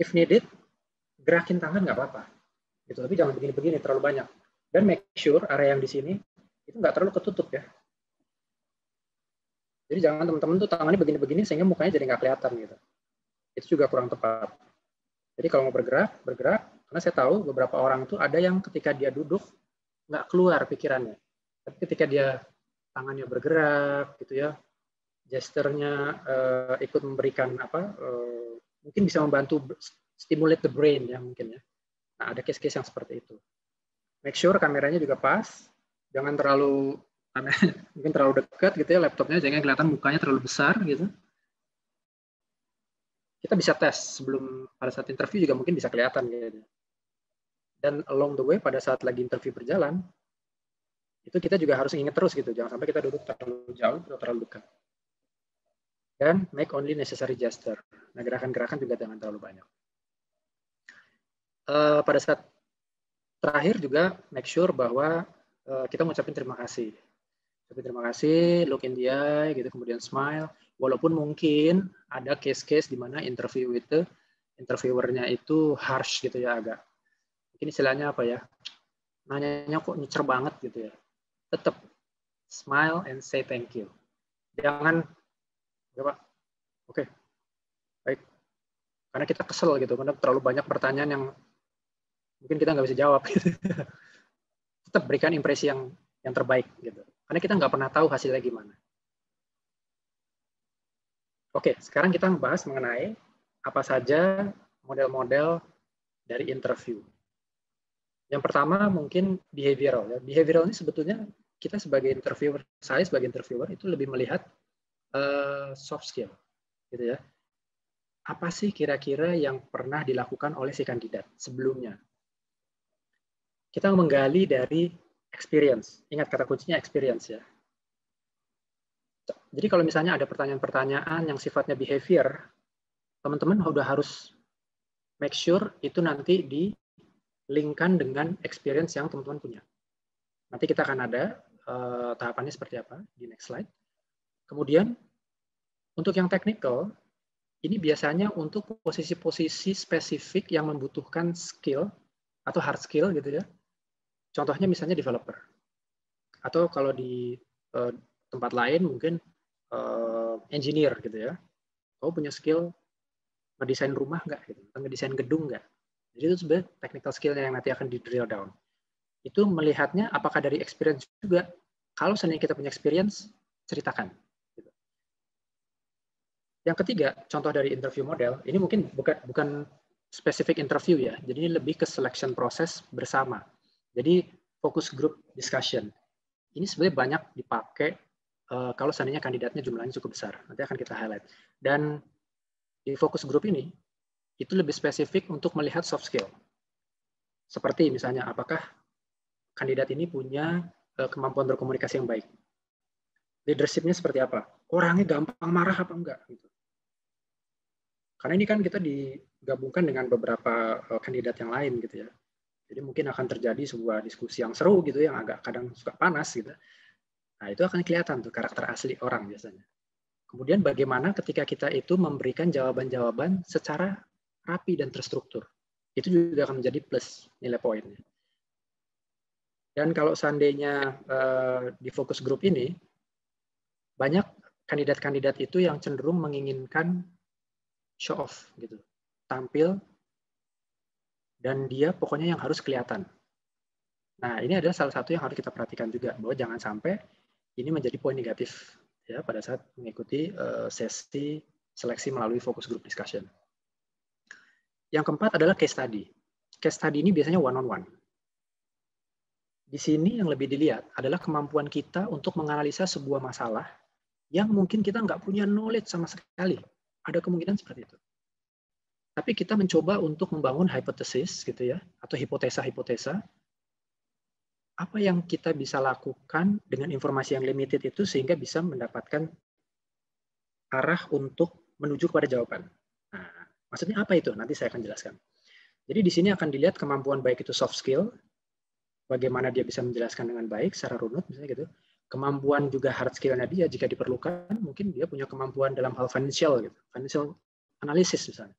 if needed gerakin tangan nggak apa-apa gitu tapi jangan begini-begini terlalu banyak dan make sure area yang di sini itu nggak terlalu ketutup ya jadi jangan teman-teman tuh tangannya begini-begini sehingga mukanya jadi nggak kelihatan gitu. Itu juga kurang tepat. Jadi kalau mau bergerak, bergerak. Karena saya tahu beberapa orang tuh ada yang ketika dia duduk nggak keluar pikirannya. Tapi ketika dia tangannya bergerak gitu ya, gesturnya uh, ikut memberikan apa, uh, mungkin bisa membantu stimulate the brain ya mungkin ya. Nah ada case-case yang seperti itu. Make sure kameranya juga pas, jangan terlalu karena <laughs> mungkin terlalu dekat gitu ya laptopnya jangan kelihatan mukanya terlalu besar gitu kita bisa tes sebelum pada saat interview juga mungkin bisa kelihatan gitu dan along the way pada saat lagi interview berjalan itu kita juga harus ingat terus gitu jangan sampai kita duduk terlalu jauh atau terlalu dekat dan make only necessary gesture nah gerakan-gerakan juga jangan terlalu banyak uh, pada saat terakhir juga make sure bahwa uh, kita mengucapkan terima kasih tapi terima kasih, look in the eye, gitu, kemudian smile. Walaupun mungkin ada case-case di mana interview itu, interviewernya itu harsh gitu ya agak. Mungkin istilahnya apa ya, nanyanya kok nyecer banget gitu ya. Tetap smile and say thank you. Jangan, ya Pak, oke, okay. baik. Karena kita kesel gitu, karena terlalu banyak pertanyaan yang mungkin kita nggak bisa jawab. Gitu. <laughs> Tetap berikan impresi yang yang terbaik gitu. Karena kita nggak pernah tahu hasilnya gimana. Oke, sekarang kita membahas mengenai apa saja model-model dari interview. Yang pertama mungkin behavioral. Ya. Behavioral ini sebetulnya kita sebagai interviewer, saya sebagai interviewer itu lebih melihat uh, soft skill, gitu ya. Apa sih kira-kira yang pernah dilakukan oleh si kandidat sebelumnya? Kita menggali dari experience. Ingat kata kuncinya experience ya. Jadi kalau misalnya ada pertanyaan-pertanyaan yang sifatnya behavior, teman-teman sudah harus make sure itu nanti di linkkan dengan experience yang teman-teman punya. Nanti kita akan ada uh, tahapannya seperti apa di next slide. Kemudian untuk yang technical, ini biasanya untuk posisi-posisi spesifik yang membutuhkan skill atau hard skill gitu ya Contohnya misalnya developer. Atau kalau di uh, tempat lain mungkin uh, engineer gitu ya. Oh punya skill ngedesain rumah nggak? Gitu, atau ngedesain gedung nggak? Jadi itu sebenarnya technical skill yang nanti akan di drill down. Itu melihatnya apakah dari experience juga. Kalau seandainya kita punya experience, ceritakan. Gitu. Yang ketiga, contoh dari interview model, ini mungkin bukan bukan spesifik interview ya. Jadi ini lebih ke selection proses bersama. Jadi focus group discussion. Ini sebenarnya banyak dipakai uh, kalau seandainya kandidatnya jumlahnya cukup besar. Nanti akan kita highlight. Dan di focus group ini, itu lebih spesifik untuk melihat soft skill. Seperti misalnya, apakah kandidat ini punya uh, kemampuan berkomunikasi yang baik? Leadershipnya seperti apa? Orangnya gampang marah apa enggak? Gitu. Karena ini kan kita digabungkan dengan beberapa eh, kandidat yang lain gitu ya jadi mungkin akan terjadi sebuah diskusi yang seru gitu, yang agak kadang suka panas gitu. Nah itu akan kelihatan tuh karakter asli orang biasanya. Kemudian bagaimana ketika kita itu memberikan jawaban-jawaban secara rapi dan terstruktur. Itu juga akan menjadi plus nilai poinnya. Dan kalau seandainya eh, di fokus grup ini, banyak kandidat-kandidat itu yang cenderung menginginkan show off gitu. Tampil dan dia pokoknya yang harus kelihatan. Nah, ini adalah salah satu yang harus kita perhatikan juga bahwa jangan sampai ini menjadi poin negatif ya pada saat mengikuti uh, sesi seleksi melalui focus group discussion. Yang keempat adalah case study. Case study ini biasanya one on one. Di sini yang lebih dilihat adalah kemampuan kita untuk menganalisa sebuah masalah yang mungkin kita nggak punya knowledge sama sekali. Ada kemungkinan seperti itu tapi kita mencoba untuk membangun hipotesis gitu ya atau hipotesa-hipotesa apa yang kita bisa lakukan dengan informasi yang limited itu sehingga bisa mendapatkan arah untuk menuju kepada jawaban. Nah, maksudnya apa itu? Nanti saya akan jelaskan. Jadi di sini akan dilihat kemampuan baik itu soft skill, bagaimana dia bisa menjelaskan dengan baik secara runut misalnya gitu. Kemampuan juga hard skill-nya dia jika diperlukan, mungkin dia punya kemampuan dalam hal financial gitu, financial analysis misalnya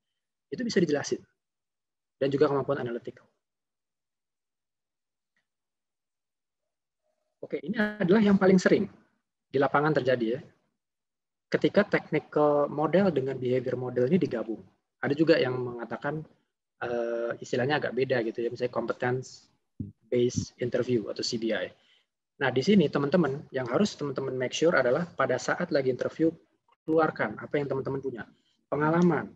itu bisa dijelasin. Dan juga kemampuan analitik. Oke, ini adalah yang paling sering di lapangan terjadi ya. Ketika technical model dengan behavior model ini digabung. Ada juga yang mengatakan uh, istilahnya agak beda gitu ya, misalnya competence based interview atau CBI. Nah, di sini teman-teman yang harus teman-teman make sure adalah pada saat lagi interview keluarkan apa yang teman-teman punya. Pengalaman,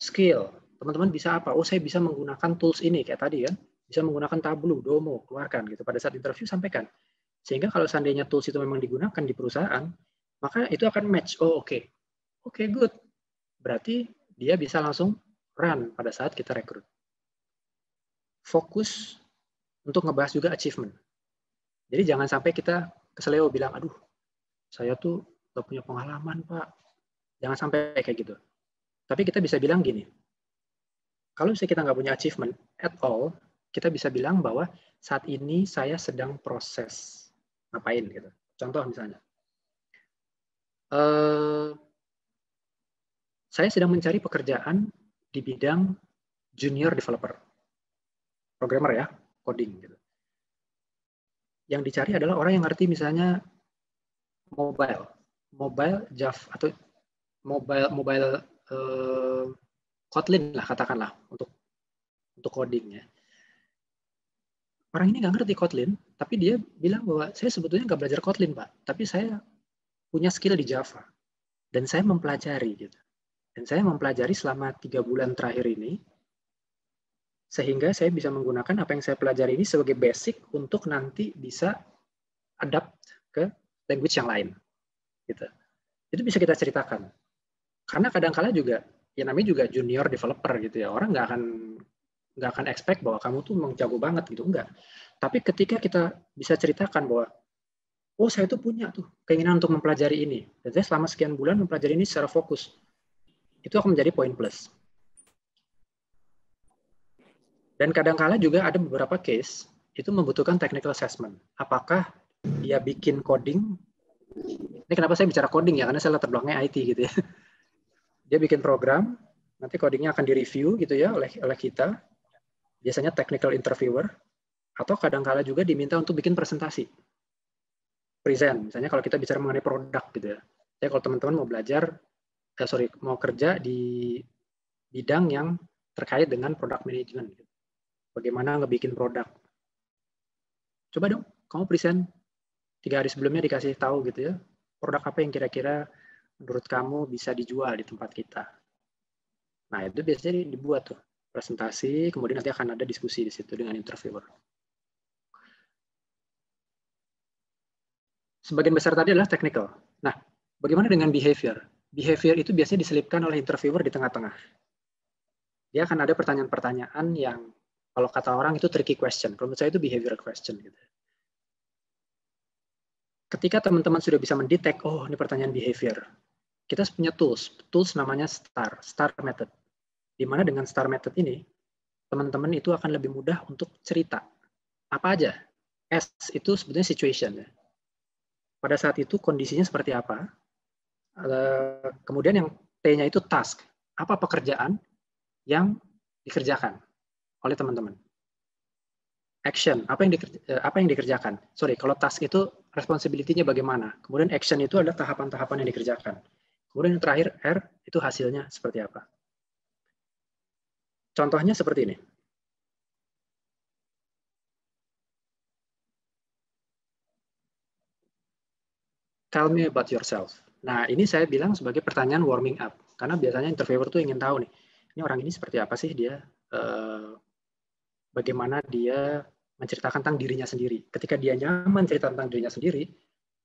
skill. Teman-teman bisa apa? Oh, saya bisa menggunakan tools ini kayak tadi ya, Bisa menggunakan Tableau, Domo, keluarkan gitu. Pada saat interview sampaikan. Sehingga kalau seandainya tools itu memang digunakan di perusahaan, maka itu akan match. Oh, oke. Okay. Oke, okay, good. Berarti dia bisa langsung run pada saat kita rekrut. Fokus untuk ngebahas juga achievement. Jadi jangan sampai kita keseleo bilang, aduh, saya tuh gak punya pengalaman, Pak. Jangan sampai kayak gitu tapi kita bisa bilang gini, kalau misalnya kita nggak punya achievement at all, kita bisa bilang bahwa saat ini saya sedang proses ngapain gitu. Contoh misalnya, uh, saya sedang mencari pekerjaan di bidang junior developer, programmer ya, coding gitu. Yang dicari adalah orang yang ngerti misalnya mobile, mobile Java atau mobile mobile uh, Kotlin lah katakanlah untuk untuk coding ya. Orang ini nggak ngerti Kotlin, tapi dia bilang bahwa saya sebetulnya nggak belajar Kotlin pak, tapi saya punya skill di Java dan saya mempelajari gitu. Dan saya mempelajari selama tiga bulan terakhir ini sehingga saya bisa menggunakan apa yang saya pelajari ini sebagai basic untuk nanti bisa adapt ke language yang lain gitu itu bisa kita ceritakan karena kadang-kala juga ya namanya juga junior developer gitu ya orang nggak akan nggak akan expect bahwa kamu tuh memang jago banget gitu enggak tapi ketika kita bisa ceritakan bahwa oh saya tuh punya tuh keinginan untuk mempelajari ini dan saya selama sekian bulan mempelajari ini secara fokus itu akan menjadi poin plus dan kadangkala juga ada beberapa case itu membutuhkan technical assessment apakah dia bikin coding ini kenapa saya bicara coding ya karena saya latar belakangnya IT gitu ya <laughs> Dia bikin program, nanti codingnya akan direview gitu ya oleh oleh kita. Biasanya technical interviewer atau kadangkala juga diminta untuk bikin presentasi. Present, misalnya kalau kita bicara mengenai produk gitu ya. Jadi kalau teman-teman mau belajar, eh, sorry, mau kerja di bidang yang terkait dengan product management. Gitu. Bagaimana ngebikin produk. Coba dong, kamu present tiga hari sebelumnya dikasih tahu gitu ya produk apa yang kira-kira menurut kamu bisa dijual di tempat kita? Nah, itu biasanya dibuat tuh presentasi, kemudian nanti akan ada diskusi di situ dengan interviewer. Sebagian besar tadi adalah technical. Nah, bagaimana dengan behavior? Behavior itu biasanya diselipkan oleh interviewer di tengah-tengah. Dia akan ada pertanyaan-pertanyaan yang kalau kata orang itu tricky question. Kalau menurut saya itu behavior question. Gitu. Ketika teman-teman sudah bisa mendetek, oh ini pertanyaan behavior, kita punya tools, tools namanya STAR, STAR method. Di mana dengan STAR method ini, teman-teman itu akan lebih mudah untuk cerita. Apa aja? S itu sebetulnya situation. Ya. Pada saat itu kondisinya seperti apa? Eh, kemudian yang T-nya itu task. Apa pekerjaan yang dikerjakan oleh teman-teman? Action, apa yang, dikerja, eh, apa yang dikerjakan? Sorry, kalau task itu responsibility-nya bagaimana? Kemudian action itu adalah tahapan-tahapan yang dikerjakan Kemudian yang terakhir R itu hasilnya seperti apa. Contohnya seperti ini. Tell me about yourself. Nah, ini saya bilang sebagai pertanyaan warming up. Karena biasanya interviewer tuh ingin tahu nih, ini orang ini seperti apa sih dia, eh, bagaimana dia menceritakan tentang dirinya sendiri. Ketika dia nyaman cerita tentang dirinya sendiri,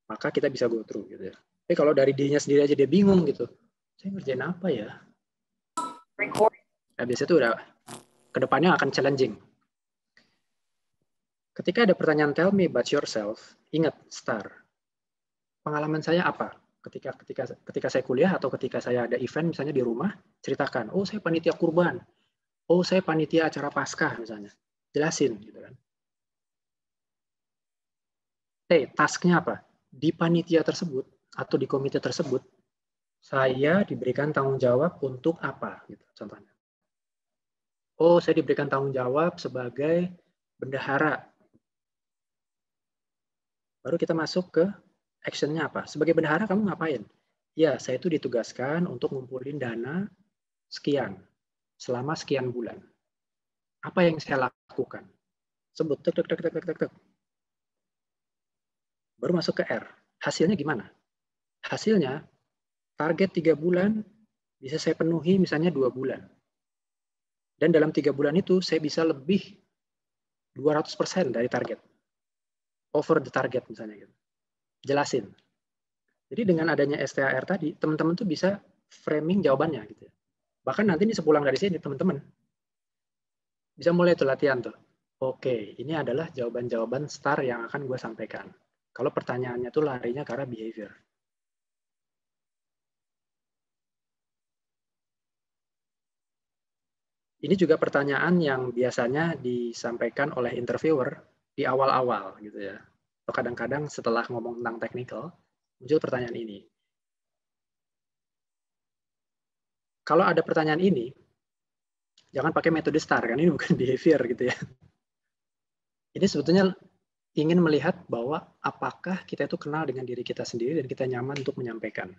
maka kita bisa go through gitu ya tapi kalau dari dirinya sendiri aja dia bingung gitu saya ngerjain apa ya nah, biasanya itu udah kedepannya akan challenging ketika ada pertanyaan tell me about yourself ingat star pengalaman saya apa ketika ketika ketika saya kuliah atau ketika saya ada event misalnya di rumah ceritakan oh saya panitia kurban oh saya panitia acara paskah misalnya jelasin gitu kan T eh, tasknya apa di panitia tersebut atau di komite tersebut saya diberikan tanggung jawab untuk apa gitu contohnya oh saya diberikan tanggung jawab sebagai bendahara baru kita masuk ke actionnya apa sebagai bendahara kamu ngapain ya saya itu ditugaskan untuk ngumpulin dana sekian selama sekian bulan apa yang saya lakukan sebut tek tek tek tek tek tek baru masuk ke R hasilnya gimana Hasilnya, target tiga bulan bisa saya penuhi misalnya dua bulan. Dan dalam tiga bulan itu saya bisa lebih 200% dari target. Over the target misalnya. Gitu. Jelasin. Jadi dengan adanya STAR tadi, teman-teman tuh bisa framing jawabannya. gitu. Ya. Bahkan nanti ini sepulang dari sini, teman-teman. Bisa mulai tuh latihan tuh. Oke, ini adalah jawaban-jawaban STAR yang akan gue sampaikan. Kalau pertanyaannya tuh larinya karena behavior Ini juga pertanyaan yang biasanya disampaikan oleh interviewer di awal-awal gitu ya. Atau kadang-kadang setelah ngomong tentang technical, muncul pertanyaan ini. Kalau ada pertanyaan ini, jangan pakai metode STAR, kan ini bukan <laughs> behavior gitu ya. Ini sebetulnya ingin melihat bahwa apakah kita itu kenal dengan diri kita sendiri dan kita nyaman untuk menyampaikan.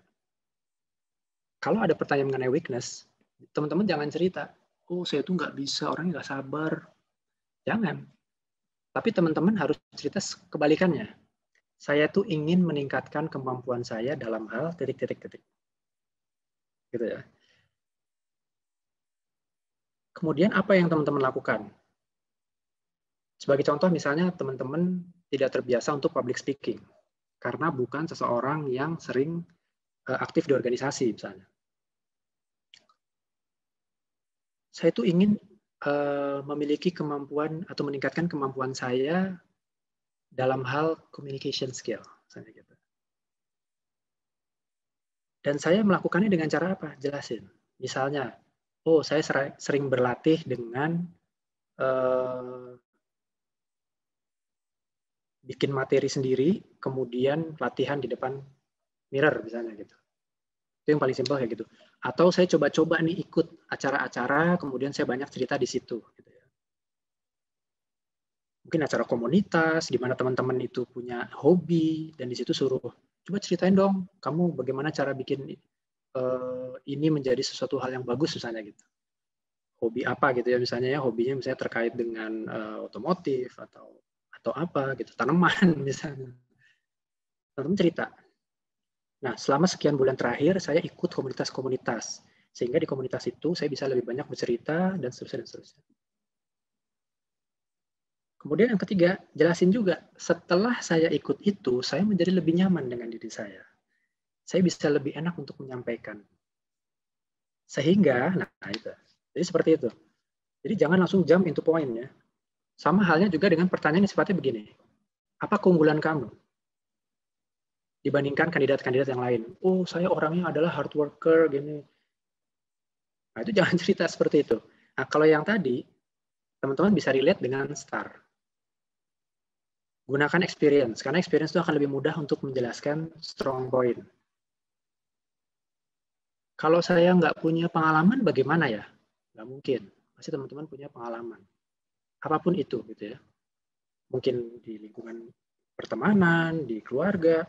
Kalau ada pertanyaan mengenai weakness, teman-teman jangan cerita, oh saya tuh nggak bisa, orangnya nggak sabar. Jangan. Tapi teman-teman harus cerita kebalikannya. Saya tuh ingin meningkatkan kemampuan saya dalam hal titik-titik-titik. Gitu ya. Kemudian apa yang teman-teman lakukan? Sebagai contoh misalnya teman-teman tidak terbiasa untuk public speaking karena bukan seseorang yang sering eh, aktif di organisasi misalnya. saya itu ingin uh, memiliki kemampuan atau meningkatkan kemampuan saya dalam hal communication skill, misalnya gitu. Dan saya melakukannya dengan cara apa? Jelasin. Misalnya, oh saya sering berlatih dengan uh, bikin materi sendiri, kemudian latihan di depan mirror misalnya gitu. Itu yang paling simpel kayak gitu atau saya coba-coba nih ikut acara-acara kemudian saya banyak cerita di situ gitu ya. mungkin acara komunitas di mana teman-teman itu punya hobi dan di situ suruh coba ceritain dong kamu bagaimana cara bikin uh, ini menjadi sesuatu hal yang bagus misalnya gitu hobi apa gitu ya misalnya ya hobinya misalnya terkait dengan uh, otomotif atau atau apa gitu tanaman <laughs> misalnya teman-teman cerita Nah, selama sekian bulan terakhir saya ikut komunitas-komunitas sehingga di komunitas itu saya bisa lebih banyak bercerita dan seterusnya dan seterusnya. Kemudian yang ketiga, jelasin juga setelah saya ikut itu, saya menjadi lebih nyaman dengan diri saya. Saya bisa lebih enak untuk menyampaikan. Sehingga, nah itu. Jadi seperti itu. Jadi jangan langsung jump into point ya. Sama halnya juga dengan pertanyaan yang sifatnya begini. Apa keunggulan kamu? dibandingkan kandidat-kandidat yang lain. Oh, saya orangnya adalah hard worker gini. Nah, itu jangan <laughs> cerita seperti itu. Nah, kalau yang tadi teman-teman bisa relate dengan star. Gunakan experience karena experience itu akan lebih mudah untuk menjelaskan strong point. Kalau saya nggak punya pengalaman, bagaimana ya? Nggak mungkin. Pasti teman-teman punya pengalaman. Apapun itu, gitu ya. Mungkin di lingkungan pertemanan, di keluarga,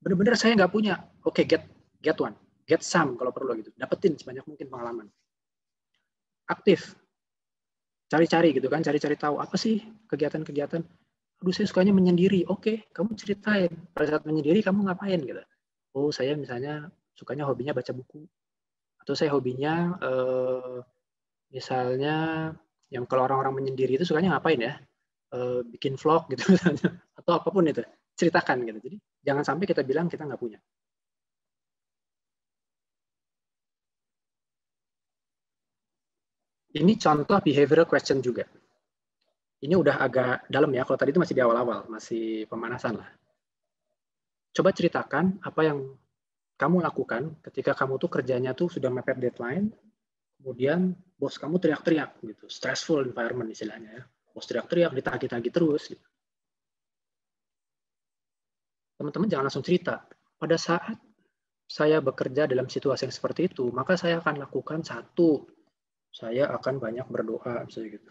benar-benar saya nggak punya oke okay, get get one get some kalau perlu gitu dapetin sebanyak mungkin pengalaman aktif cari-cari gitu kan cari-cari tahu apa sih kegiatan-kegiatan aduh saya sukanya menyendiri oke okay, kamu ceritain pada saat menyendiri kamu ngapain gitu oh saya misalnya sukanya hobinya baca buku atau saya hobinya eh, misalnya yang kalau orang-orang menyendiri itu sukanya ngapain ya eh, bikin vlog gitu misalnya atau apapun itu ceritakan gitu jadi Jangan sampai kita bilang kita nggak punya. Ini contoh behavioral question juga. Ini udah agak dalam ya, kalau tadi itu masih di awal-awal, masih pemanasan lah. Coba ceritakan apa yang kamu lakukan ketika kamu tuh kerjanya tuh sudah mepet deadline, kemudian bos kamu teriak-teriak gitu, stressful environment istilahnya ya. Bos teriak-teriak, ditagi-tagi terus gitu teman-teman jangan langsung cerita. Pada saat saya bekerja dalam situasi yang seperti itu, maka saya akan lakukan satu, saya akan banyak berdoa, misalnya gitu.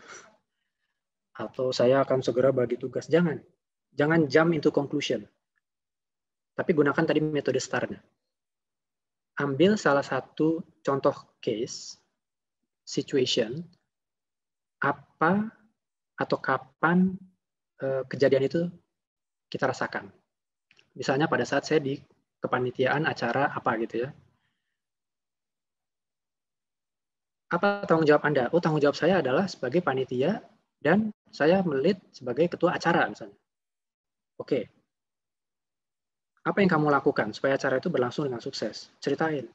Atau saya akan segera bagi tugas. Jangan, jangan jump into conclusion. Tapi gunakan tadi metode start Ambil salah satu contoh case, situation, apa atau kapan eh, kejadian itu kita rasakan misalnya pada saat saya di kepanitiaan acara apa gitu ya. Apa tanggung jawab Anda? Oh, tanggung jawab saya adalah sebagai panitia dan saya melit sebagai ketua acara misalnya. Oke. Apa yang kamu lakukan supaya acara itu berlangsung dengan sukses? Ceritain.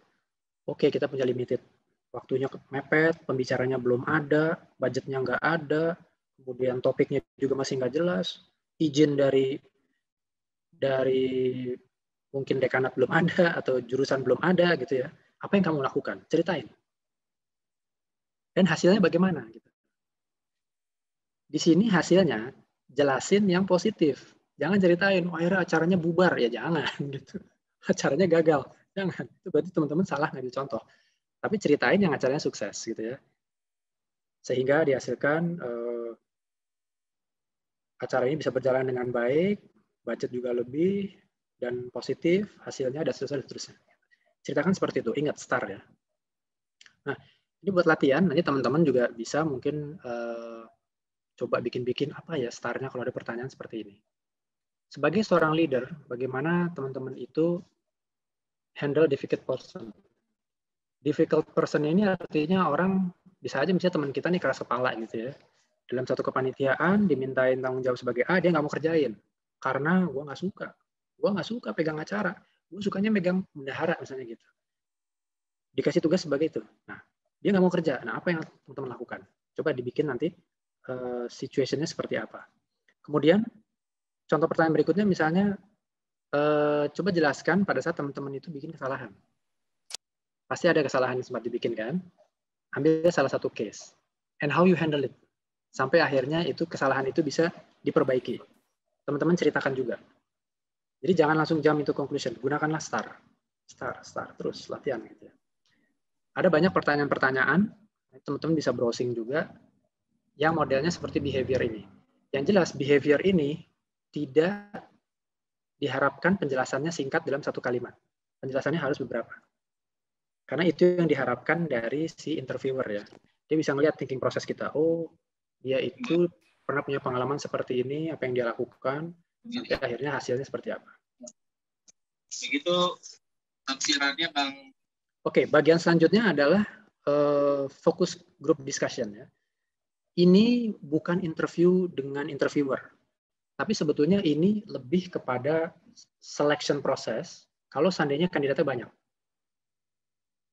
Oke, kita punya limited. Waktunya mepet, pembicaranya belum ada, budgetnya nggak ada, kemudian topiknya juga masih nggak jelas, izin dari dari mungkin dekanat belum ada atau jurusan belum ada gitu ya. Apa yang kamu lakukan? Ceritain. Dan hasilnya bagaimana gitu. Di sini hasilnya jelasin yang positif. Jangan ceritain, oh akhirnya acaranya bubar. Ya jangan <laughs> gitu. Acaranya gagal. Jangan. Itu berarti teman-teman salah ngambil contoh. Tapi ceritain yang acaranya sukses gitu ya. Sehingga dihasilkan eh, acara bisa berjalan dengan baik, budget juga lebih, dan positif, hasilnya, ada seterusnya. Dan seterusnya. Ceritakan seperti itu, ingat STAR ya. Nah, ini buat latihan, nanti teman-teman juga bisa mungkin uh, coba bikin-bikin apa ya starnya kalau ada pertanyaan seperti ini. Sebagai seorang leader, bagaimana teman-teman itu handle difficult person? Difficult person ini artinya orang bisa aja misalnya teman kita nih keras kepala gitu ya dalam satu kepanitiaan dimintain tanggung jawab sebagai A dia nggak mau kerjain karena gue nggak suka gue nggak suka pegang acara gue sukanya megang bendahara misalnya gitu dikasih tugas sebagai itu nah dia nggak mau kerja nah apa yang teman-teman lakukan coba dibikin nanti uh, eh, situasinya seperti apa kemudian contoh pertanyaan berikutnya misalnya uh, coba jelaskan pada saat teman-teman itu bikin kesalahan pasti ada kesalahan yang sempat dibikin kan ambil salah satu case and how you handle it sampai akhirnya itu kesalahan itu bisa diperbaiki teman-teman ceritakan juga. Jadi jangan langsung jam itu conclusion, gunakanlah star, star, star terus latihan gitu ya. Ada banyak pertanyaan-pertanyaan, teman-teman bisa browsing juga yang modelnya seperti behavior ini. Yang jelas behavior ini tidak diharapkan penjelasannya singkat dalam satu kalimat. Penjelasannya harus beberapa. Karena itu yang diharapkan dari si interviewer ya. Dia bisa melihat thinking proses kita. Oh, dia itu pernah punya pengalaman seperti ini, apa yang dia lakukan, hmm. sampai akhirnya hasilnya seperti apa. Begitu tafsirannya Bang. Oke, okay, bagian selanjutnya adalah uh, fokus group discussion ya. Ini bukan interview dengan interviewer, tapi sebetulnya ini lebih kepada selection process. kalau seandainya kandidatnya banyak.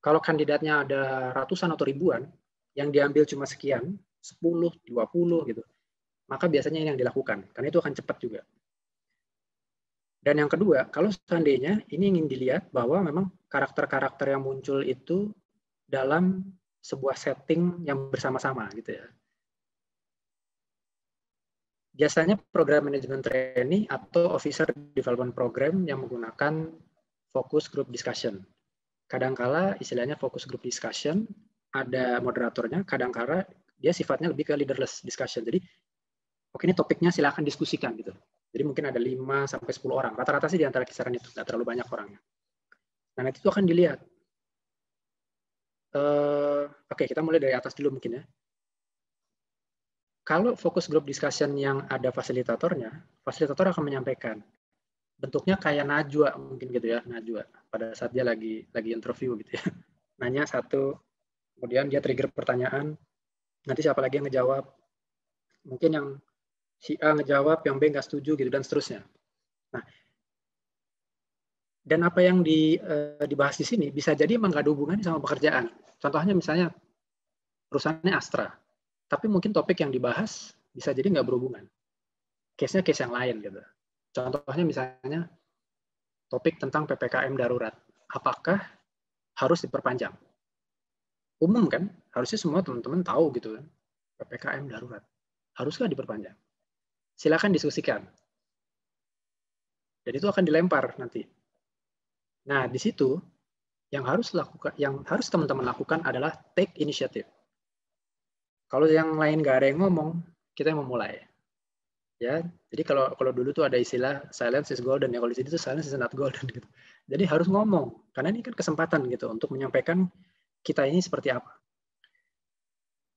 Kalau kandidatnya ada ratusan atau ribuan, yang diambil cuma sekian, 10, 20 gitu maka biasanya ini yang dilakukan karena itu akan cepat juga. Dan yang kedua, kalau seandainya ini ingin dilihat bahwa memang karakter-karakter yang muncul itu dalam sebuah setting yang bersama-sama gitu ya. Biasanya program manajemen trainee atau officer development program yang menggunakan fokus group discussion. Kadangkala istilahnya fokus group discussion ada moderatornya, kadangkala dia sifatnya lebih ke leaderless discussion. Jadi oke ini topiknya silahkan diskusikan gitu. Jadi mungkin ada 5 sampai 10 orang. Rata-rata sih di antara kisaran itu, nggak terlalu banyak orangnya. Nah, nanti itu akan dilihat. Uh, Oke, kita mulai dari atas dulu mungkin ya. Kalau fokus group discussion yang ada fasilitatornya, fasilitator akan menyampaikan. Bentuknya kayak najwa mungkin gitu ya, najwa. Pada saat dia lagi lagi interview gitu ya. <laughs> Nanya satu, kemudian dia trigger pertanyaan, nanti siapa lagi yang ngejawab. Mungkin yang si A ngejawab, yang B nggak setuju gitu dan seterusnya. Nah, dan apa yang di, eh, dibahas di sini bisa jadi emang nggak ada hubungannya sama pekerjaan. Contohnya misalnya perusahaannya Astra, tapi mungkin topik yang dibahas bisa jadi nggak berhubungan. Case-nya case yang lain gitu. Contohnya misalnya topik tentang PPKM darurat. Apakah harus diperpanjang? Umum kan, harusnya semua teman-teman tahu gitu kan. PPKM darurat. Haruskah diperpanjang? silakan diskusikan. Dan itu akan dilempar nanti. Nah, di situ yang harus lakukan yang harus teman-teman lakukan adalah take initiative. Kalau yang lain gak ada yang ngomong, kita yang memulai. Ya, jadi kalau kalau dulu tuh ada istilah silence is golden ya kalau di sini tuh silence is not golden <laughs> gitu. Jadi harus ngomong karena ini kan kesempatan gitu untuk menyampaikan kita ini seperti apa.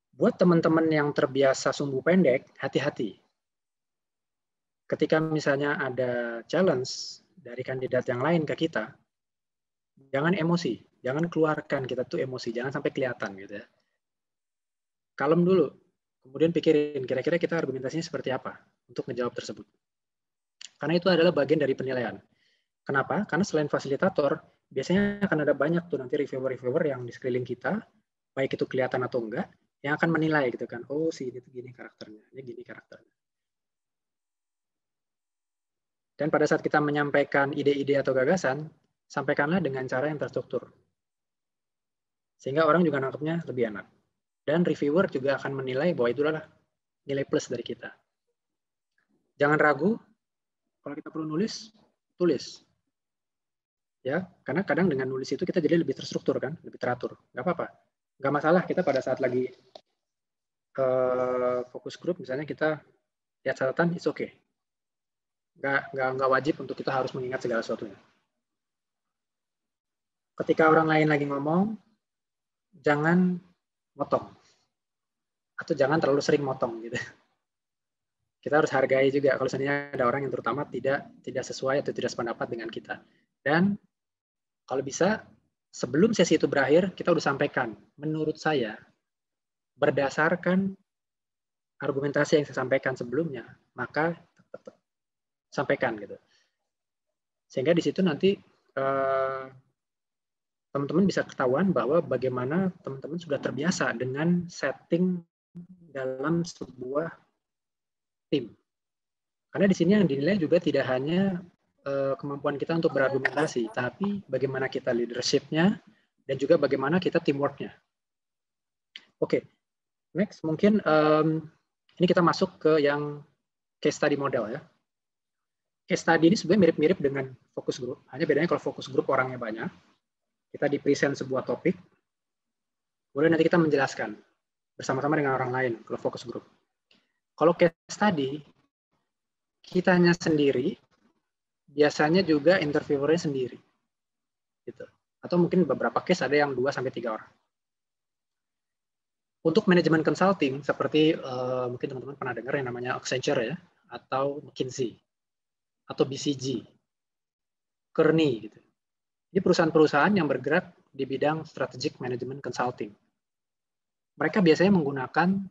Buat teman-teman yang terbiasa sumbu pendek, hati-hati ketika misalnya ada challenge dari kandidat yang lain ke kita, jangan emosi, jangan keluarkan kita tuh emosi, jangan sampai kelihatan gitu ya. Kalem dulu, kemudian pikirin kira-kira kita argumentasinya seperti apa untuk menjawab tersebut. Karena itu adalah bagian dari penilaian. Kenapa? Karena selain fasilitator, biasanya akan ada banyak tuh nanti reviewer-reviewer yang di sekeliling kita, baik itu kelihatan atau enggak, yang akan menilai gitu kan, oh si ini tuh gini karakternya, ini gini karakternya. Dan pada saat kita menyampaikan ide-ide atau gagasan, sampaikanlah dengan cara yang terstruktur. Sehingga orang juga nangkepnya lebih enak. Dan reviewer juga akan menilai bahwa itulah nilai plus dari kita. Jangan ragu, kalau kita perlu nulis, tulis. Ya, karena kadang dengan nulis itu kita jadi lebih terstruktur kan, lebih teratur. Gak apa-apa. Gak masalah kita pada saat lagi uh, fokus grup, misalnya kita lihat catatan, it's okay nggak, nggak, nggak wajib untuk kita harus mengingat segala sesuatunya. Ketika orang lain lagi ngomong, jangan motong. Atau jangan terlalu sering motong. gitu. Kita harus hargai juga kalau seandainya ada orang yang terutama tidak tidak sesuai atau tidak sependapat dengan kita. Dan kalau bisa, sebelum sesi itu berakhir, kita udah sampaikan. Menurut saya, berdasarkan argumentasi yang saya sampaikan sebelumnya, maka sampaikan gitu. Sehingga di situ nanti teman eh, teman-teman bisa ketahuan bahwa bagaimana teman-teman sudah terbiasa dengan setting dalam sebuah tim. Karena di sini yang dinilai juga tidak hanya eh, kemampuan kita untuk berargumentasi, tapi bagaimana kita leadershipnya dan juga bagaimana kita teamworknya. Oke, okay. next mungkin um, ini kita masuk ke yang case study model ya case study ini sebenarnya mirip-mirip dengan fokus group. Hanya bedanya kalau fokus group orangnya banyak, kita dipresent sebuah topik, kemudian nanti kita menjelaskan bersama-sama dengan orang lain kalau fokus group. Kalau case study, kitanya sendiri, biasanya juga interviewernya sendiri. Gitu. Atau mungkin beberapa case ada yang 2 sampai 3 orang. Untuk manajemen consulting seperti uh, mungkin teman-teman pernah dengar yang namanya Accenture ya atau McKinsey atau BCG, Kearney. Gitu. Ini perusahaan-perusahaan yang bergerak di bidang strategic management consulting. Mereka biasanya menggunakan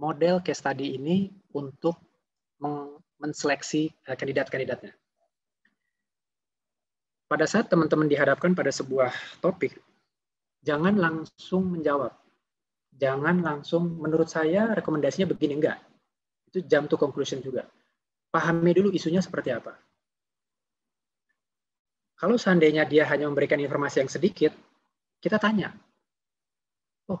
model case study ini untuk menseleksi eh, kandidat-kandidatnya. Pada saat teman-teman dihadapkan pada sebuah topik, jangan langsung menjawab. Jangan langsung, menurut saya rekomendasinya begini, enggak. Itu jam to conclusion juga pahami dulu isunya seperti apa. Kalau seandainya dia hanya memberikan informasi yang sedikit, kita tanya, oh,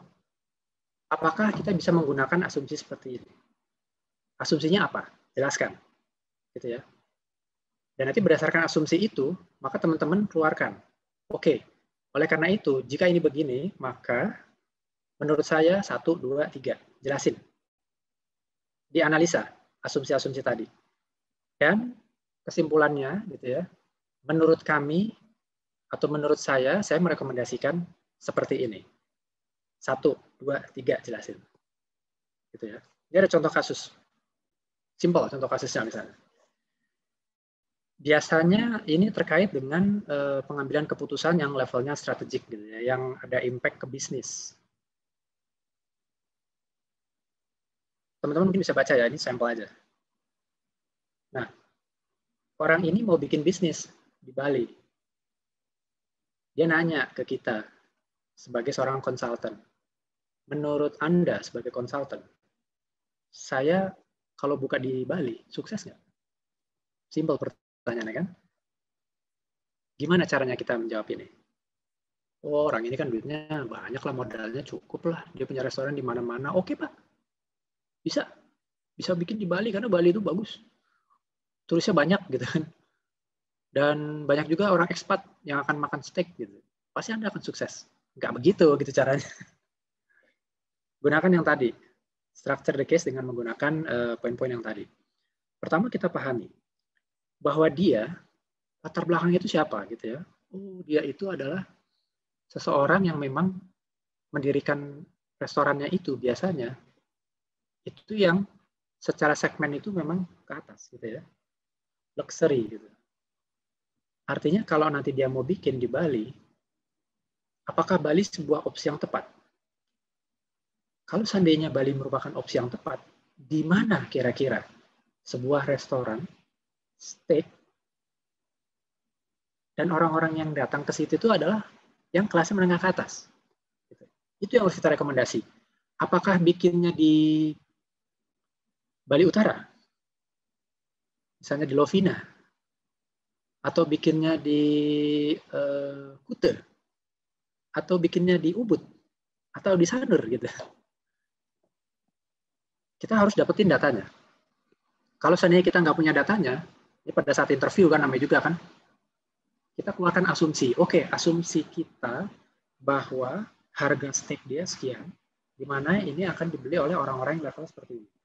apakah kita bisa menggunakan asumsi seperti ini? Asumsinya apa? Jelaskan. Gitu ya. Dan nanti berdasarkan asumsi itu, maka teman-teman keluarkan. Oke, oleh karena itu, jika ini begini, maka menurut saya satu, dua, tiga. Jelasin. Dianalisa asumsi-asumsi tadi dan ya, kesimpulannya gitu ya. Menurut kami atau menurut saya, saya merekomendasikan seperti ini. Satu, dua, tiga, jelasin. Gitu ya. Ini ada contoh kasus. Simpel contoh kasusnya misalnya. Biasanya ini terkait dengan eh, pengambilan keputusan yang levelnya strategik, gitu ya, yang ada impact ke bisnis. Teman-teman mungkin bisa baca ya, ini sampel aja orang ini mau bikin bisnis di Bali. Dia nanya ke kita sebagai seorang konsultan, menurut Anda sebagai konsultan, saya kalau buka di Bali, sukses nggak? Simple pertanyaannya kan? Gimana caranya kita menjawab ini? Oh, orang ini kan duitnya banyak lah, modalnya cukup lah. Dia punya restoran di mana-mana. Oke, Pak. Bisa. Bisa bikin di Bali, karena Bali itu bagus turisnya banyak gitu kan. Dan banyak juga orang ekspat yang akan makan steak gitu. Pasti Anda akan sukses. Nggak begitu gitu caranya. <laughs> Gunakan yang tadi. Structure the case dengan menggunakan uh, poin-poin yang tadi. Pertama kita pahami bahwa dia latar belakangnya itu siapa gitu ya. Oh, dia itu adalah seseorang yang memang mendirikan restorannya itu biasanya itu yang secara segmen itu memang ke atas gitu ya luxury gitu. Artinya kalau nanti dia mau bikin di Bali, apakah Bali sebuah opsi yang tepat? Kalau seandainya Bali merupakan opsi yang tepat, di mana kira-kira sebuah restoran, steak, dan orang-orang yang datang ke situ itu adalah yang kelasnya menengah ke atas. Gitu. Itu yang harus kita rekomendasi. Apakah bikinnya di Bali Utara? misalnya di Lovina, atau bikinnya di uh, Kute, atau bikinnya di Ubud, atau di Sanur gitu. Kita harus dapetin datanya. Kalau seandainya kita nggak punya datanya, ini pada saat interview kan namanya juga kan, kita keluarkan asumsi. Oke, okay, asumsi kita bahwa harga stake dia sekian, di mana ini akan dibeli oleh orang-orang yang level seperti ini.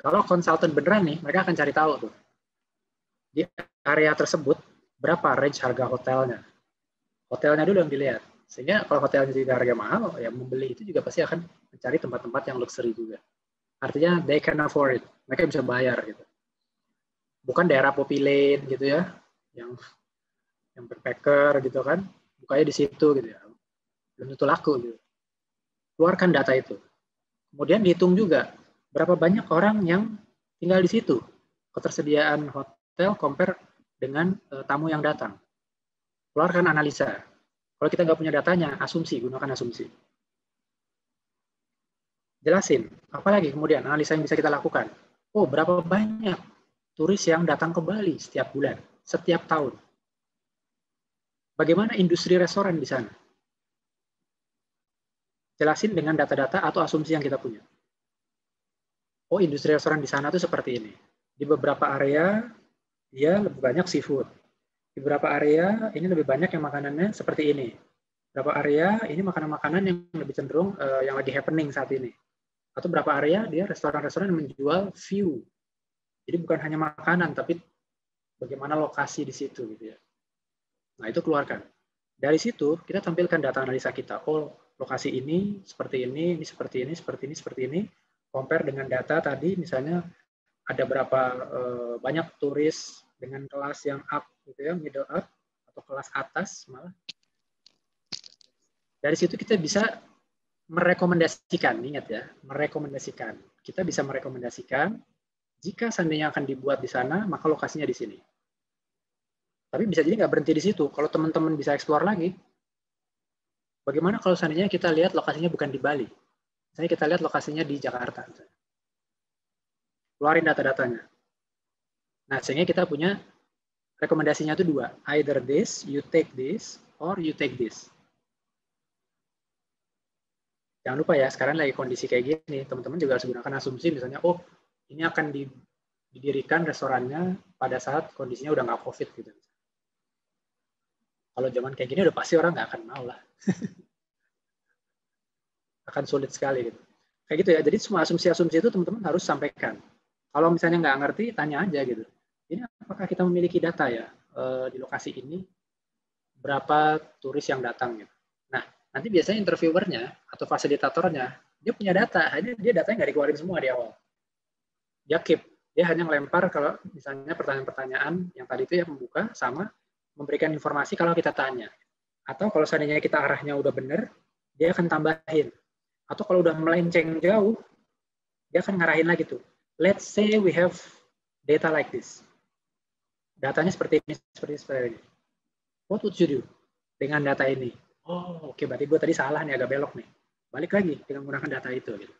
Kalau konsultan beneran nih, mereka akan cari tahu tuh. Di area tersebut, berapa range harga hotelnya. Hotelnya dulu yang dilihat. Sehingga kalau hotelnya tidak harga mahal, ya membeli itu juga pasti akan mencari tempat-tempat yang luxury juga. Artinya they can afford it. Mereka bisa bayar gitu. Bukan daerah populer gitu ya, yang yang backpacker gitu kan. Bukanya di situ gitu ya. Belum tentu laku gitu. Keluarkan data itu. Kemudian dihitung juga berapa banyak orang yang tinggal di situ. Ketersediaan hotel compare dengan e, tamu yang datang. Keluarkan analisa. Kalau kita nggak punya datanya, asumsi, gunakan asumsi. Jelasin, apalagi kemudian analisa yang bisa kita lakukan. Oh, berapa banyak turis yang datang ke Bali setiap bulan, setiap tahun. Bagaimana industri restoran di sana? Jelasin dengan data-data atau asumsi yang kita punya oh industri restoran di sana tuh seperti ini. Di beberapa area dia lebih banyak seafood. Di beberapa area ini lebih banyak yang makanannya seperti ini. Berapa area ini makanan-makanan yang lebih cenderung uh, yang lagi happening saat ini. Atau berapa area dia restoran-restoran menjual view. Jadi bukan hanya makanan tapi bagaimana lokasi di situ gitu ya. Nah, itu keluarkan. Dari situ kita tampilkan data analisa kita. Oh, lokasi ini seperti ini, ini seperti ini, seperti ini, seperti ini compare dengan data tadi misalnya ada berapa eh, banyak turis dengan kelas yang up gitu ya middle up atau kelas atas malah dari situ kita bisa merekomendasikan ingat ya merekomendasikan kita bisa merekomendasikan jika seandainya akan dibuat di sana maka lokasinya di sini tapi bisa jadi nggak berhenti di situ kalau teman-teman bisa explore lagi bagaimana kalau seandainya kita lihat lokasinya bukan di Bali Misalnya kita lihat lokasinya di Jakarta. Keluarin data-datanya. Nah, sehingga kita punya rekomendasinya itu dua. Either this, you take this, or you take this. Jangan lupa ya, sekarang lagi kondisi kayak gini, teman-teman juga harus gunakan asumsi misalnya, oh ini akan didirikan restorannya pada saat kondisinya udah nggak COVID gitu. Kalau zaman kayak gini udah pasti orang nggak akan mau lah. <laughs> akan sulit sekali gitu. Kayak gitu ya. Jadi semua asumsi-asumsi itu teman-teman harus sampaikan. Kalau misalnya nggak ngerti, tanya aja gitu. Ini apakah kita memiliki data ya eh, di lokasi ini berapa turis yang datang gitu. Nah, nanti biasanya interviewernya atau fasilitatornya dia punya data, hanya dia datanya nggak dikeluarin semua di awal. Dia keep, dia hanya melempar kalau misalnya pertanyaan-pertanyaan yang tadi itu yang membuka sama memberikan informasi kalau kita tanya. Atau kalau seandainya kita arahnya udah benar, dia akan tambahin atau kalau udah melenceng jauh dia akan ngarahin lagi tuh let's say we have data like this datanya seperti ini seperti ini, seperti ini what would you do dengan data ini oh oke okay, berarti gue tadi salah nih agak belok nih balik lagi dengan menggunakan data itu gitu.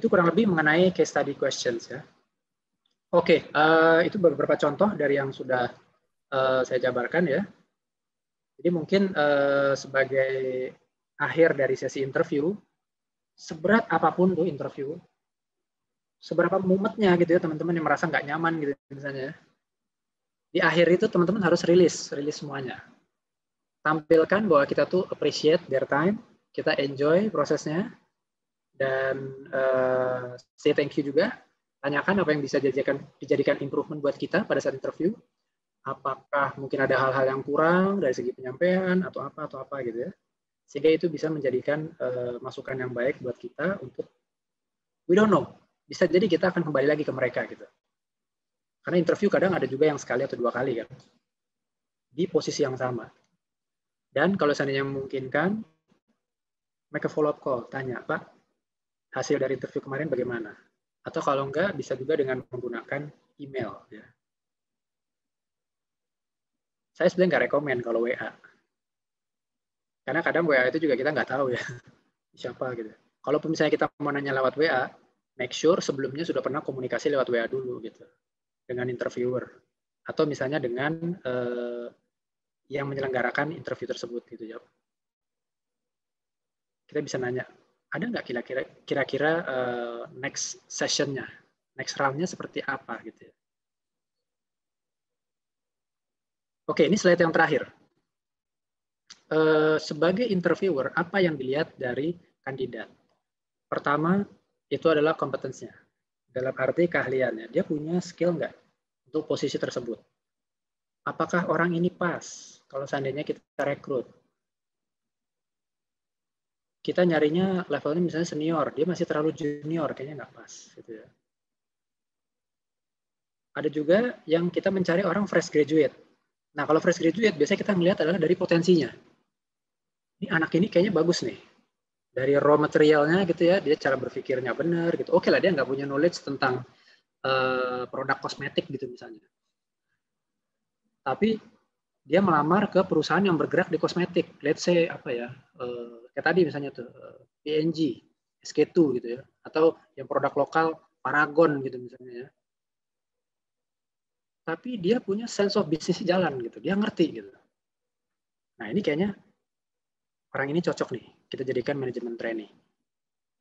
itu kurang lebih mengenai case study questions ya oke okay, uh, eh, itu beberapa contoh dari yang sudah uh, saya jabarkan ya jadi mungkin uh, sebagai akhir dari sesi interview, seberat apapun tuh interview, seberapa mumetnya gitu ya teman-teman yang merasa nggak nyaman gitu misalnya, di akhir itu teman-teman harus rilis, rilis semuanya. Tampilkan bahwa kita tuh appreciate their time, kita enjoy prosesnya, dan uh, say thank you juga. Tanyakan apa yang bisa dijadikan, dijadikan improvement buat kita pada saat interview. Apakah mungkin ada hal-hal yang kurang dari segi penyampaian atau apa atau apa gitu ya sehingga itu bisa menjadikan uh, masukan yang baik buat kita untuk we don't know bisa jadi kita akan kembali lagi ke mereka gitu karena interview kadang ada juga yang sekali atau dua kali kan di posisi yang sama dan kalau seandainya memungkinkan make a follow up call tanya pak hasil dari interview kemarin bagaimana atau kalau enggak bisa juga dengan menggunakan email ya saya sebenarnya nggak rekomend kalau WA karena kadang WA itu juga kita nggak tahu ya <laughs> siapa gitu. Kalau misalnya kita mau nanya lewat WA, make sure sebelumnya sudah pernah komunikasi lewat WA dulu gitu dengan interviewer atau misalnya dengan eh, yang menyelenggarakan interview tersebut gitu ya. Kita bisa nanya, ada nggak kira-kira kira-kira eh, next sessionnya, next roundnya seperti apa gitu ya. Oke, ini slide yang terakhir. Eh, sebagai interviewer apa yang dilihat dari kandidat? Pertama itu adalah kompetensinya. Dalam arti keahliannya, dia punya skill nggak untuk posisi tersebut? Apakah orang ini pas kalau seandainya kita rekrut? Kita nyarinya levelnya misalnya senior, dia masih terlalu junior, kayaknya nggak pas. Gitu ya. Ada juga yang kita mencari orang fresh graduate. Nah, kalau fresh graduate biasanya kita melihat adalah dari potensinya ini anak ini kayaknya bagus nih dari raw materialnya gitu ya dia cara berpikirnya benar gitu oke lah dia nggak punya knowledge tentang uh, produk kosmetik gitu misalnya tapi dia melamar ke perusahaan yang bergerak di kosmetik let's say apa ya uh, kayak tadi misalnya tuh uh, eh, PNG SK2 gitu ya atau yang produk lokal Paragon gitu misalnya ya tapi dia punya sense of bisnis jalan gitu dia ngerti gitu nah ini kayaknya orang ini cocok nih, kita jadikan manajemen trainee.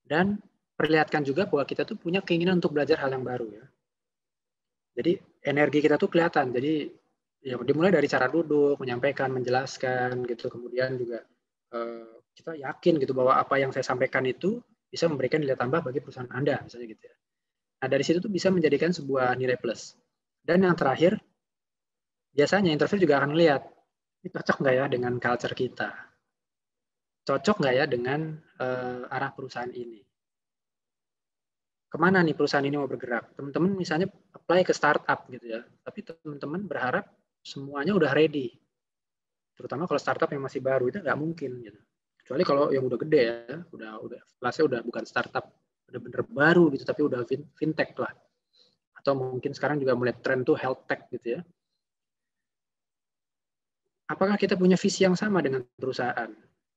Dan perlihatkan juga bahwa kita tuh punya keinginan untuk belajar hal yang baru ya. Jadi energi kita tuh kelihatan. Jadi ya dimulai dari cara duduk, menyampaikan, menjelaskan gitu. Kemudian juga eh, kita yakin gitu bahwa apa yang saya sampaikan itu bisa memberikan nilai tambah bagi perusahaan Anda misalnya gitu ya. Nah, dari situ tuh bisa menjadikan sebuah nilai plus. Dan yang terakhir, biasanya interview juga akan lihat ini cocok nggak ya dengan culture kita cocok nggak ya dengan uh, arah perusahaan ini. Kemana nih perusahaan ini mau bergerak? Teman-teman misalnya apply ke startup gitu ya, tapi teman-teman berharap semuanya udah ready. Terutama kalau startup yang masih baru itu nggak mungkin gitu. Kecuali kalau yang udah gede ya, udah udah kelasnya udah bukan startup, udah bener baru gitu, tapi udah fintech lah. Atau mungkin sekarang juga mulai tren tuh health tech gitu ya. Apakah kita punya visi yang sama dengan perusahaan?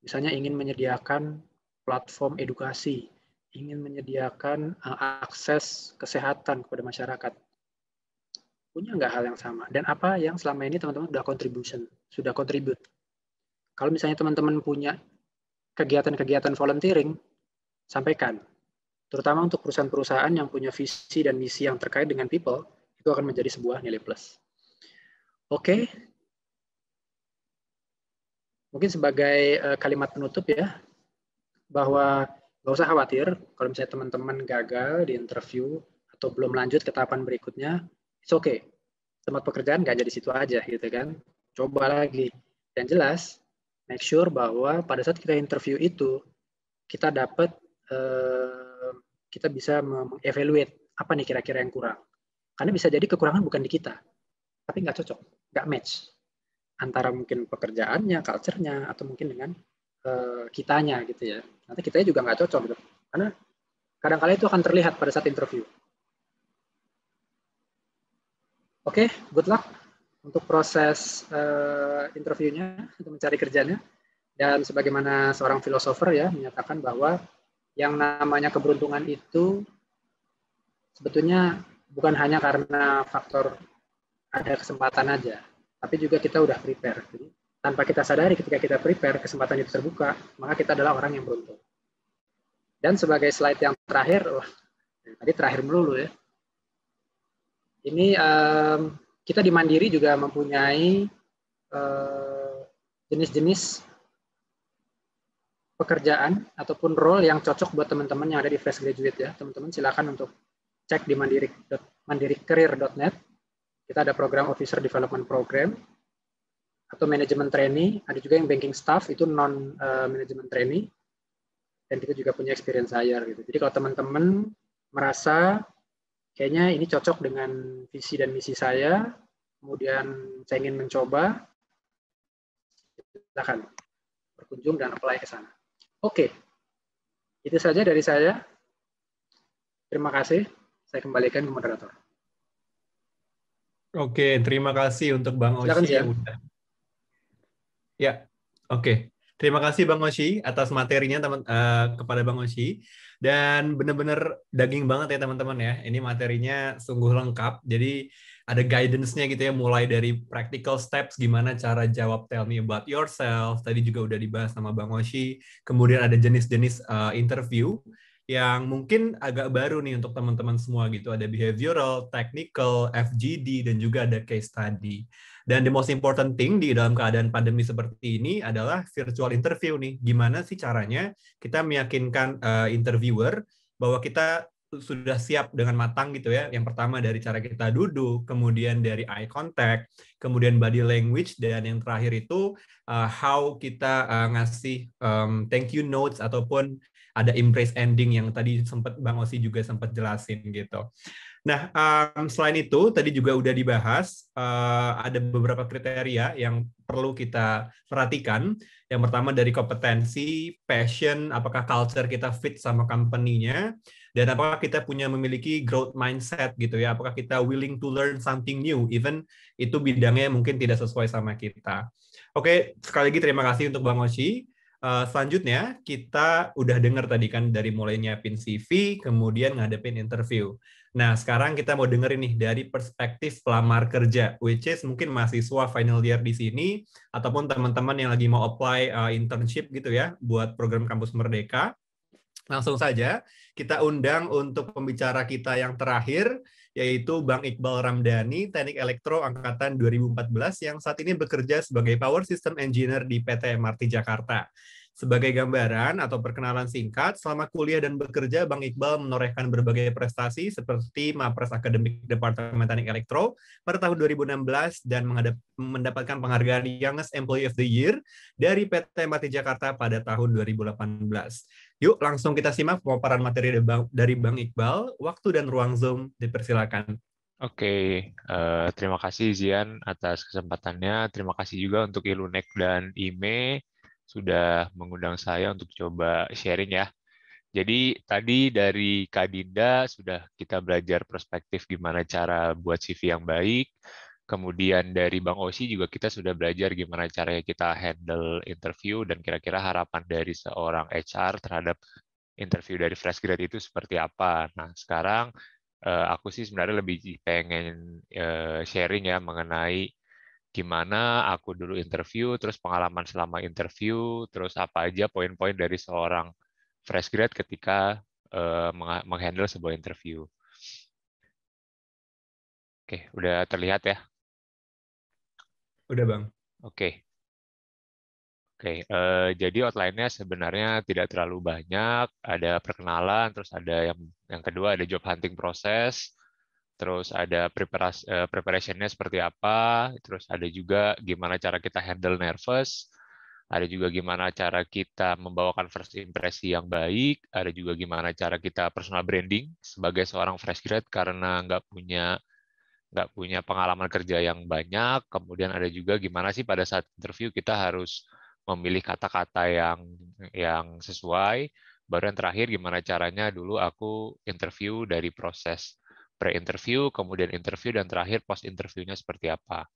Misalnya ingin menyediakan platform edukasi, ingin menyediakan eh, akses kesehatan kepada masyarakat. Punya nggak hal yang sama? Dan apa yang selama ini teman-teman sudah contribution, sudah contribute? Kalau misalnya teman-teman punya kegiatan-kegiatan volunteering, sampaikan. Terutama untuk perusahaan-perusahaan yang punya visi dan misi yang terkait dengan people, itu akan menjadi sebuah nilai plus. Oke, mungkin sebagai uh, kalimat penutup ya bahwa nggak usah khawatir kalau misalnya teman-teman gagal di interview atau belum lanjut ke tahapan berikutnya it's okay tempat pekerjaan nggak jadi situ aja gitu kan coba lagi dan jelas make sure bahwa pada saat kita interview itu kita dapat uh, kita bisa mengevaluate apa nih kira-kira yang kurang karena bisa jadi kekurangan bukan di kita tapi nggak cocok nggak match antara mungkin pekerjaannya, culture-nya, atau mungkin dengan uh, kitanya gitu ya. Nanti kitanya juga nggak cocok gitu. Karena kadang-kala itu akan terlihat pada saat interview. Oke, okay, good luck untuk proses uh, interviewnya untuk mencari kerjanya. Dan sebagaimana seorang filosofer ya menyatakan bahwa yang namanya keberuntungan itu sebetulnya bukan hanya karena faktor ada kesempatan aja, tapi juga kita udah prepare. Jadi, tanpa kita sadari ketika kita prepare, kesempatan itu terbuka, maka kita adalah orang yang beruntung. Dan sebagai slide yang terakhir, oh, tadi terakhir melulu ya. Ini um, kita di Mandiri juga mempunyai eh, jenis-jenis uh, pekerjaan ataupun role yang cocok buat teman-teman yang ada di fresh graduate ya. Teman-teman silakan untuk cek di mandiri.mandiricareer.net kita ada program Officer Development Program atau Management Trainee. Ada juga yang Banking Staff itu non eh, Management Trainee. Dan kita juga punya Experience Hire gitu. Jadi kalau teman-teman merasa kayaknya ini cocok dengan visi dan misi saya, kemudian saya ingin mencoba, silakan berkunjung dan apply ke sana. Oke, itu saja dari saya. Terima kasih. Saya kembalikan ke moderator. Oke, terima kasih untuk Bang Oshi. Silakan, ya. ya, oke. Terima kasih Bang Oshi atas materinya teman uh, kepada Bang Oshi dan benar-benar daging banget ya teman-teman ya. Ini materinya sungguh lengkap. Jadi ada guidance-nya gitu ya mulai dari practical steps gimana cara jawab tell me about yourself. Tadi juga udah dibahas sama Bang Oshi. Kemudian ada jenis-jenis uh, interview yang mungkin agak baru nih untuk teman-teman semua gitu. Ada behavioral, technical, FGD, dan juga ada case study. Dan the most important thing di dalam keadaan pandemi seperti ini adalah virtual interview nih. Gimana sih caranya kita meyakinkan uh, interviewer bahwa kita sudah siap dengan matang gitu ya. Yang pertama dari cara kita duduk, kemudian dari eye contact, kemudian body language, dan yang terakhir itu uh, how kita uh, ngasih um, thank you notes ataupun ada embrace ending yang tadi sempat Bang Osi juga sempat jelasin gitu. Nah, um, selain itu tadi juga udah dibahas uh, ada beberapa kriteria yang perlu kita perhatikan. Yang pertama dari kompetensi, passion, apakah culture kita fit sama company-nya dan apakah kita punya memiliki growth mindset gitu ya, apakah kita willing to learn something new even itu bidangnya mungkin tidak sesuai sama kita. Oke, sekali lagi terima kasih untuk Bang Osi. Uh, selanjutnya kita udah dengar tadi kan dari mulai nyiapin CV, kemudian ngadepin interview. Nah sekarang kita mau dengerin nih dari perspektif pelamar kerja, which is mungkin mahasiswa final year di sini ataupun teman-teman yang lagi mau apply uh, internship gitu ya buat program kampus Merdeka. Langsung saja kita undang untuk pembicara kita yang terakhir yaitu Bang Iqbal Ramdhani, Teknik Elektro Angkatan 2014 yang saat ini bekerja sebagai Power System Engineer di PT MRT Jakarta. Sebagai gambaran atau perkenalan singkat, selama kuliah dan bekerja, Bang Iqbal menorehkan berbagai prestasi seperti Mapres Akademik Departemen Teknik Elektro pada tahun 2016 dan mendapatkan penghargaan Youngest Employee of the Year dari PT MRT Jakarta pada tahun 2018. Yuk langsung kita simak pemaparan materi dari Bang Iqbal. Waktu dan ruang Zoom dipersilakan. Oke, uh, terima kasih Zian atas kesempatannya. Terima kasih juga untuk Ilunek dan IME sudah mengundang saya untuk coba sharing ya. Jadi tadi dari Kak Dinda sudah kita belajar perspektif gimana cara buat CV yang baik, Kemudian dari Bang Osi juga kita sudah belajar gimana caranya kita handle interview dan kira-kira harapan dari seorang HR terhadap interview dari fresh grad itu seperti apa. Nah, sekarang eh, aku sih sebenarnya lebih pengen eh, sharing ya mengenai gimana aku dulu interview, terus pengalaman selama interview, terus apa aja poin-poin dari seorang fresh grad ketika eh, menghandle sebuah interview. Oke, udah terlihat ya? Udah bang. Oke. Oke, eh, jadi outline-nya sebenarnya tidak terlalu banyak. Ada perkenalan, terus ada yang yang kedua ada job hunting proses, terus ada preparasi, eh, preparation-nya seperti apa, terus ada juga gimana cara kita handle nervous, ada juga gimana cara kita membawakan first impression yang baik, ada juga gimana cara kita personal branding sebagai seorang fresh grad karena nggak punya nggak punya pengalaman kerja yang banyak, kemudian ada juga gimana sih pada saat interview kita harus memilih kata-kata yang yang sesuai. Baru yang terakhir gimana caranya dulu aku interview dari proses pre-interview, kemudian interview dan terakhir post interviewnya seperti apa.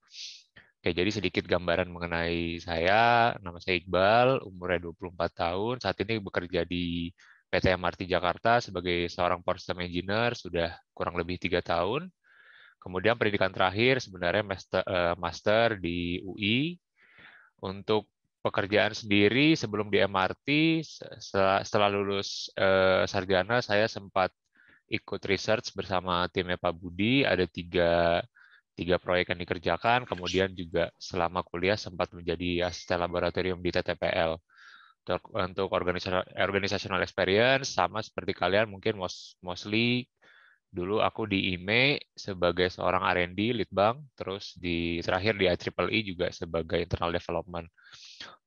Oke, jadi sedikit gambaran mengenai saya. Nama saya Iqbal, umurnya 24 tahun. Saat ini bekerja di PT MRT Jakarta sebagai seorang system engineer sudah kurang lebih tiga tahun. Kemudian pendidikan terakhir sebenarnya master, uh, master di UI. Untuk pekerjaan sendiri sebelum di MRT setelah, setelah lulus uh, sarjana saya sempat ikut research bersama timnya Pak Budi ada tiga tiga proyek yang dikerjakan kemudian juga selama kuliah sempat menjadi asisten laboratorium di TTPL untuk, organisational, experience sama seperti kalian mungkin mostly dulu aku di IME sebagai seorang R&D lead bank, terus di terakhir di IEEE e juga sebagai internal development.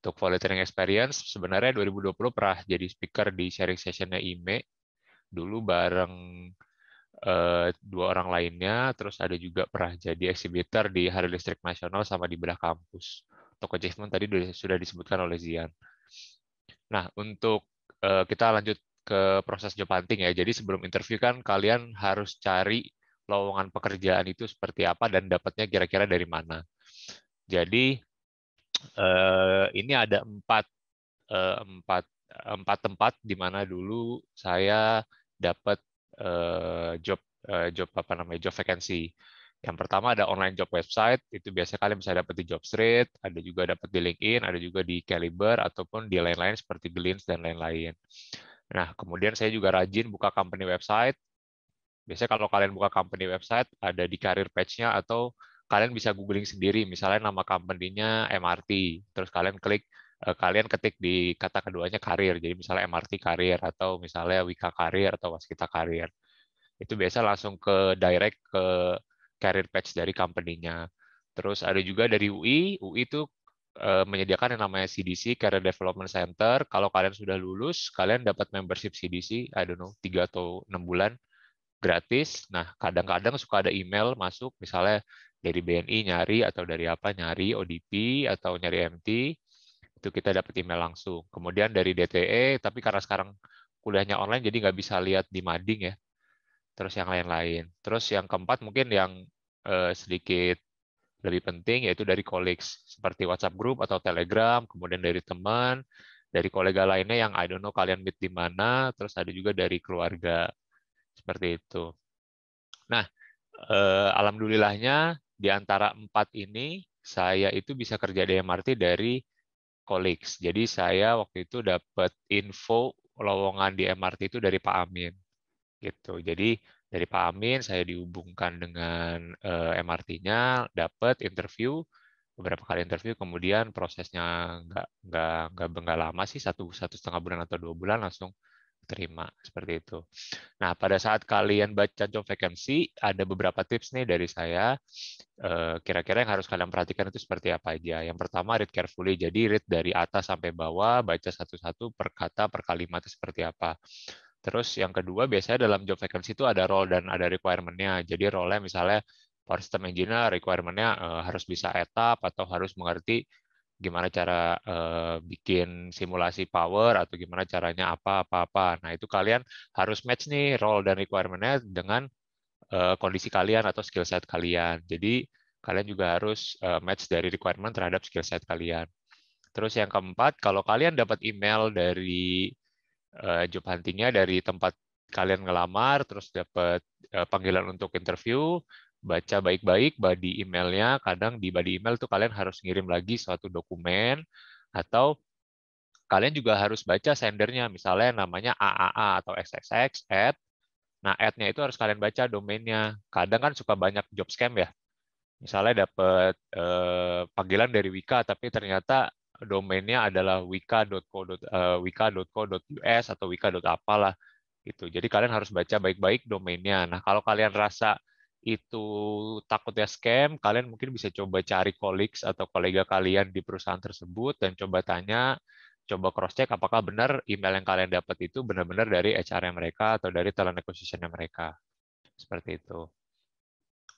Untuk volunteering experience sebenarnya 2020 pernah jadi speaker di sharing sessionnya IME dulu bareng eh, dua orang lainnya, terus ada juga pernah jadi exhibitor di Hari Listrik Nasional sama di bedah kampus. Untuk achievement tadi sudah disebutkan oleh Zian. Nah, untuk eh, kita lanjut ke proses job hunting ya. Jadi sebelum interview kan kalian harus cari lowongan pekerjaan itu seperti apa dan dapatnya kira-kira dari mana. Jadi eh, ini ada empat eh, empat empat tempat di mana dulu saya dapat eh, job job apa namanya job vacancy. Yang pertama ada online job website, itu biasanya kalian bisa dapat di street ada juga dapat di LinkedIn, ada juga di Caliber ataupun di lain-lain seperti Glints dan lain-lain. Nah, kemudian saya juga rajin buka company website. Biasanya kalau kalian buka company website, ada di career page-nya atau kalian bisa googling sendiri, misalnya nama company-nya MRT. Terus kalian klik, eh, kalian ketik di kata keduanya karir. Jadi misalnya MRT karir, atau misalnya Wika karir, atau Waskita karir. Itu biasa langsung ke direct ke career page dari company-nya. Terus ada juga dari UI, UI itu Eh, menyediakan yang namanya CDC Career Development Center. Kalau kalian sudah lulus, kalian dapat membership CDC, I don't know, 3 atau 6 bulan gratis. Nah, kadang-kadang suka ada email masuk, misalnya dari BNI nyari atau dari apa nyari ODP atau nyari MT, itu kita dapat email langsung. Kemudian dari DTE, tapi karena sekarang kuliahnya online, jadi nggak bisa lihat di mading ya. Terus yang lain-lain. Terus yang keempat mungkin yang eh, sedikit lebih penting yaitu dari colleagues seperti WhatsApp group atau Telegram, kemudian dari teman, dari kolega lainnya yang I don't know kalian meet di mana, terus ada juga dari keluarga seperti itu. Nah, eh, alhamdulillahnya di antara empat ini saya itu bisa kerja di MRT dari colleagues. Jadi saya waktu itu dapat info lowongan di MRT itu dari Pak Amin gitu. Jadi dari Pak Amin saya dihubungkan dengan uh, eh, MRT-nya, dapat interview beberapa kali interview, kemudian prosesnya nggak nggak nggak nggak lama sih satu satu setengah bulan atau dua bulan langsung terima seperti itu. Nah pada saat kalian baca job vacancy ada beberapa tips nih dari saya. Eh, kira-kira yang harus kalian perhatikan itu seperti apa aja. Yang pertama read carefully, jadi read dari atas sampai bawah, baca satu-satu per kata per seperti apa Terus yang kedua biasanya dalam job vacancy itu ada role dan ada requirement-nya. Jadi role-nya misalnya power system engineer requirement-nya uh, harus bisa etap atau harus mengerti gimana cara uh, bikin simulasi power atau gimana caranya apa-apa-apa. Nah, itu kalian harus match nih role dan requirement-nya dengan uh, kondisi kalian atau skill set kalian. Jadi kalian juga harus uh, match dari requirement terhadap skill set kalian. Terus yang keempat, kalau kalian dapat email dari uh, job huntingnya dari tempat kalian ngelamar, terus dapat uh, eh, panggilan untuk interview, baca baik-baik body emailnya. Kadang di body email tuh kalian harus ngirim lagi suatu dokumen atau kalian juga harus baca sendernya, misalnya namanya AAA atau XXX at, Nah, ad-nya itu harus kalian baca domainnya. Kadang kan suka banyak job scam ya misalnya dapat eh, panggilan dari Wika tapi ternyata domainnya adalah wika.co.us eh, atau wika.apalah gitu. Jadi kalian harus baca baik-baik domainnya. Nah, kalau kalian rasa itu takutnya scam, kalian mungkin bisa coba cari colleagues atau kolega kalian di perusahaan tersebut dan coba tanya, coba cross check apakah benar email yang kalian dapat itu benar-benar dari HR mereka atau dari talent acquisition mereka. Seperti itu.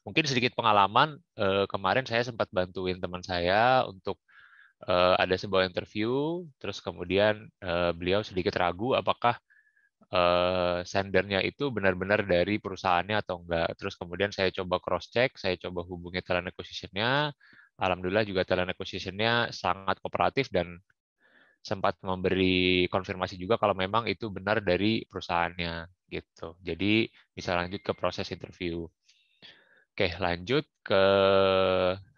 Mungkin sedikit pengalaman eh, kemarin saya sempat bantuin teman saya untuk uh, ada sebuah interview, terus kemudian uh, beliau sedikit ragu apakah uh, sendernya itu benar-benar dari perusahaannya atau enggak. Terus kemudian saya coba cross-check, saya coba hubungi talent acquisition-nya, Alhamdulillah juga talent acquisition-nya sangat kooperatif dan sempat memberi konfirmasi juga kalau memang itu benar dari perusahaannya gitu. Jadi bisa lanjut ke proses interview. Oke, lanjut ke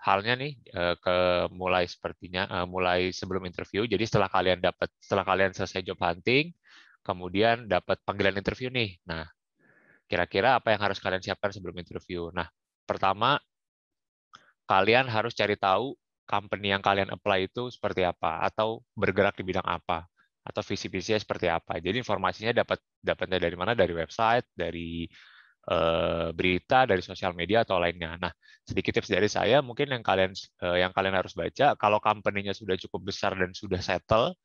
halnya nih eh, ke mulai sepertinya eh, mulai sebelum interview. Jadi setelah kalian dapat setelah kalian selesai job hunting, kemudian dapat panggilan interview nih. Nah, kira-kira apa yang harus kalian siapkan sebelum interview? Nah, pertama kalian harus cari tahu company yang kalian apply itu seperti apa atau bergerak di bidang apa atau visi-visinya seperti apa. Jadi informasinya dapat dapatnya dari mana? Dari website, dari Eh, berita dari sosial media atau lainnya. Nah, sedikit tips dari saya mungkin yang kalian eh, yang kalian harus baca kalau company-nya sudah cukup besar dan sudah settle,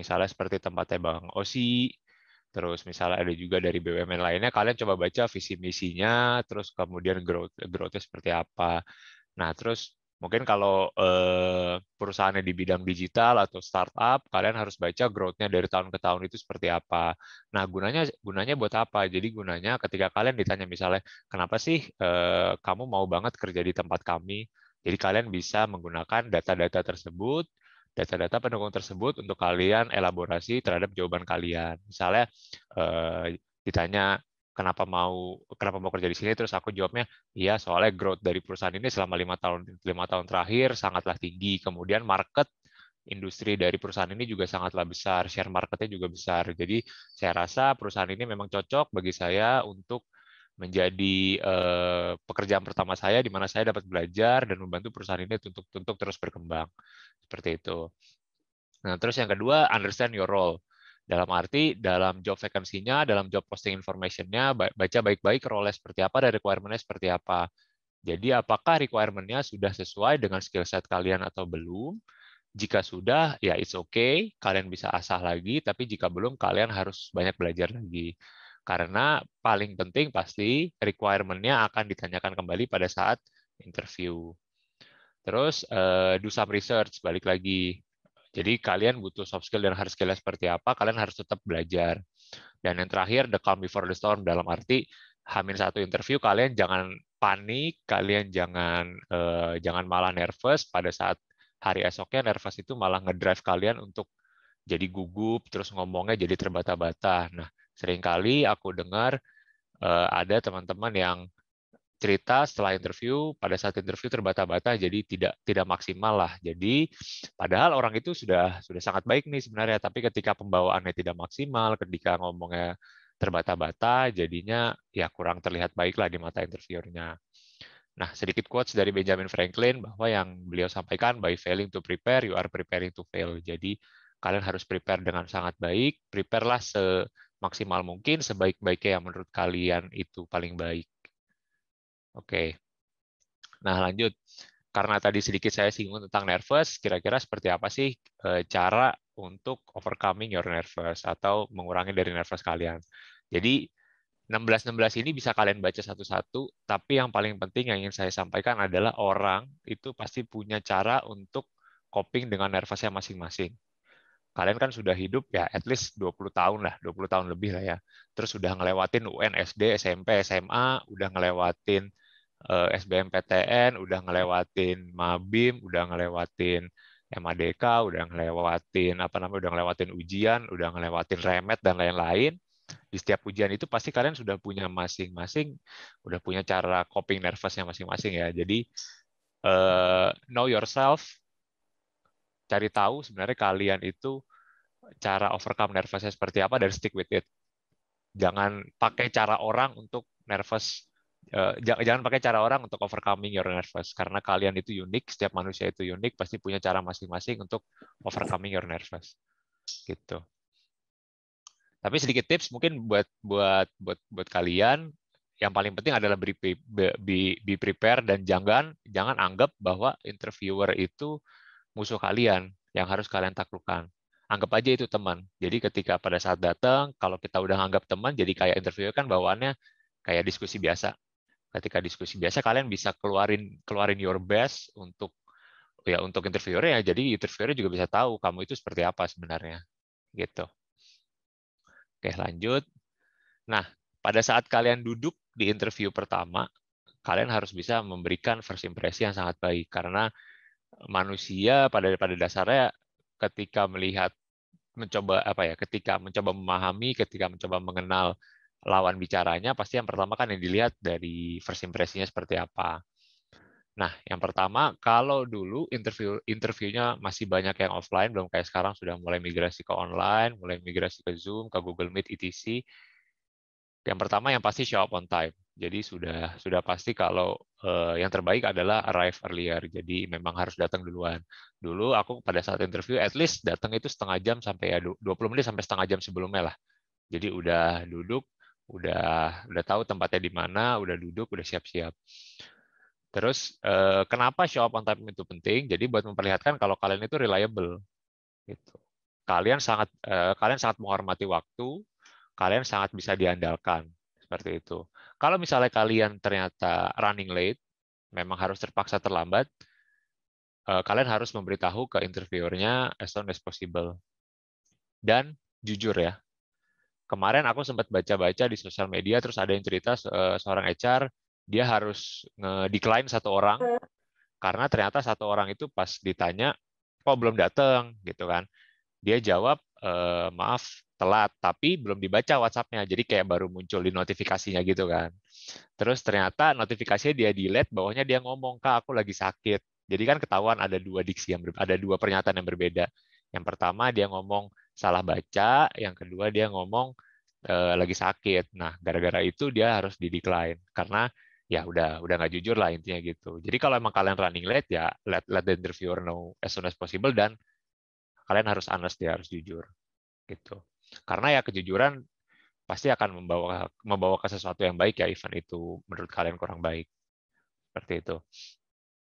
misalnya seperti tempatnya Bang Osi, terus misalnya ada juga dari BUMN lainnya, kalian coba baca visi misinya, terus kemudian growth growth seperti apa. Nah, terus Mungkin kalau eh, perusahaannya di bidang digital atau startup, kalian harus baca growth-nya dari tahun ke tahun itu seperti apa. Nah, gunanya gunanya buat apa? Jadi gunanya ketika kalian ditanya misalnya, kenapa sih eh, kamu mau banget kerja di tempat kami? Jadi kalian bisa menggunakan data-data tersebut, data-data pendukung tersebut untuk kalian elaborasi terhadap jawaban kalian. Misalnya eh, ditanya kenapa mau kenapa mau kerja di sini terus aku jawabnya iya soalnya growth dari perusahaan ini selama lima tahun lima tahun terakhir sangatlah tinggi kemudian market industri dari perusahaan ini juga sangatlah besar share marketnya juga besar jadi saya rasa perusahaan ini memang cocok bagi saya untuk menjadi eh, pekerjaan pertama saya di mana saya dapat belajar dan membantu perusahaan ini untuk untuk terus berkembang seperti itu nah terus yang kedua understand your role dalam arti dalam job vacancy-nya, dalam job posting information-nya, baca baik-baik role seperti apa dan requirement-nya seperti apa. Jadi apakah requirement-nya sudah sesuai dengan skill set kalian atau belum? Jika sudah, ya it's okay, kalian bisa asah lagi, tapi jika belum, kalian harus banyak belajar lagi. Karena paling penting pasti requirement-nya akan ditanyakan kembali pada saat interview. Terus, eh, do some research, balik lagi. Jadi kalian butuh soft skill dan hard skill seperti apa, kalian harus tetap belajar. Dan yang terakhir, the calm before the storm, dalam arti hamil satu interview, kalian jangan panik, kalian jangan eh, jangan malah nervous pada saat hari esoknya nervous itu malah ngedrive kalian untuk jadi gugup, terus ngomongnya jadi terbata-bata. Nah, seringkali aku dengar eh, ada teman-teman yang cerita setelah interview pada saat interview terbata-bata jadi tidak tidak maksimal lah jadi padahal orang itu sudah sudah sangat baik nih sebenarnya tapi ketika pembawaannya tidak maksimal ketika ngomongnya terbata-bata jadinya ya kurang terlihat baik lah di mata interviewernya nah sedikit quotes dari Benjamin Franklin bahwa yang beliau sampaikan by failing to prepare you are preparing to fail jadi kalian harus prepare dengan sangat baik prepare lah se maksimal mungkin sebaik-baiknya yang menurut kalian itu paling baik Oke. Nah, lanjut. Karena tadi sedikit saya singgung tentang nervous, kira-kira seperti apa sih eh, cara untuk overcoming your nervous atau mengurangi dari nervous kalian. Jadi 16-16 ini bisa kalian baca satu-satu, tapi yang paling penting yang ingin saya sampaikan adalah orang itu pasti punya cara untuk coping dengan nervousnya masing-masing kalian kan sudah hidup ya at least 20 tahun lah, 20 tahun lebih lah ya. Terus sudah ngelewatin UN, SD, SMP, SMA, udah ngelewatin uh, eh, SBMPTN, udah ngelewatin Mabim, udah ngelewatin MADK, udah ngelewatin apa namanya, udah ngelewatin ujian, udah ngelewatin remet dan lain-lain. Di setiap ujian itu pasti kalian sudah punya masing-masing, udah punya cara coping nervousnya masing-masing ya. Jadi uh, know yourself, cari tahu sebenarnya kalian itu cara overcome nervousnya seperti apa dan stick with it. Jangan pakai cara orang untuk nervous uh, jangan pakai cara orang untuk overcoming your nervous karena kalian itu unik, setiap manusia itu unik, pasti punya cara masing-masing untuk overcoming your nervous. Gitu. Tapi sedikit tips mungkin buat buat buat buat kalian yang paling penting adalah be, be, be prepare dan jangan jangan anggap bahwa interviewer itu musuh kalian yang harus kalian taklukkan anggap aja itu teman. Jadi ketika pada saat datang, kalau kita udah anggap teman, jadi kayak interview kan bawaannya kayak diskusi biasa. Ketika diskusi biasa, kalian bisa keluarin keluarin your best untuk ya untuk interviewernya. Jadi interviewernya juga bisa tahu kamu itu seperti apa sebenarnya, gitu. Oke lanjut. Nah pada saat kalian duduk di interview pertama, kalian harus bisa memberikan first impression yang sangat baik karena manusia pada pada dasarnya ketika melihat mencoba apa ya ketika mencoba memahami ketika mencoba mengenal lawan bicaranya pasti yang pertama kan yang dilihat dari first impressionnya seperti apa nah yang pertama kalau dulu interview interviewnya masih banyak yang offline belum kayak sekarang sudah mulai migrasi ke online mulai migrasi ke zoom ke google meet etc yang pertama yang pasti show up on time jadi sudah sudah pasti kalau Eh, yang terbaik adalah arrive earlier. Jadi memang harus datang duluan. Dulu aku pada saat interview at least datang itu setengah jam sampai ya 20 menit sampai setengah jam sebelumnya lah. Jadi udah duduk, udah udah tahu tempatnya di mana, udah duduk, udah siap-siap. Terus eh, kenapa show up on time itu penting? Jadi buat memperlihatkan kalau kalian itu reliable. Gitu. Kalian sangat eh, kalian sangat menghormati waktu, kalian sangat bisa diandalkan seperti itu. Kalau misalnya kalian ternyata running late, memang harus terpaksa terlambat, eh, kalian harus memberitahu ke interviewernya as soon as possible. Dan jujur ya, kemarin aku sempat baca-baca di sosial media, terus ada yang cerita eh, seorang HR, dia harus decline satu orang, hmm. karena ternyata satu orang itu pas ditanya, kok belum datang, gitu kan. Dia jawab, e, maaf, telat tapi belum dibaca WhatsApp-nya, jadi kayak baru muncul di notifikasinya gitu kan terus ternyata notifikasinya dia delete bawahnya dia ngomong kak aku lagi sakit jadi kan ketahuan ada dua diksi yang ada dua pernyataan yang berbeda yang pertama dia ngomong salah baca yang kedua dia ngomong e, lagi sakit nah gara-gara itu dia harus di decline karena ya udah udah nggak jujur lah intinya gitu jadi kalau emang kalian running late ya let let the interviewer know as soon as possible dan kalian harus honest ya harus jujur gitu karena ya kejujuran pasti akan membawa membawa ke sesuatu yang baik ya event itu menurut kalian kurang baik. Seperti itu.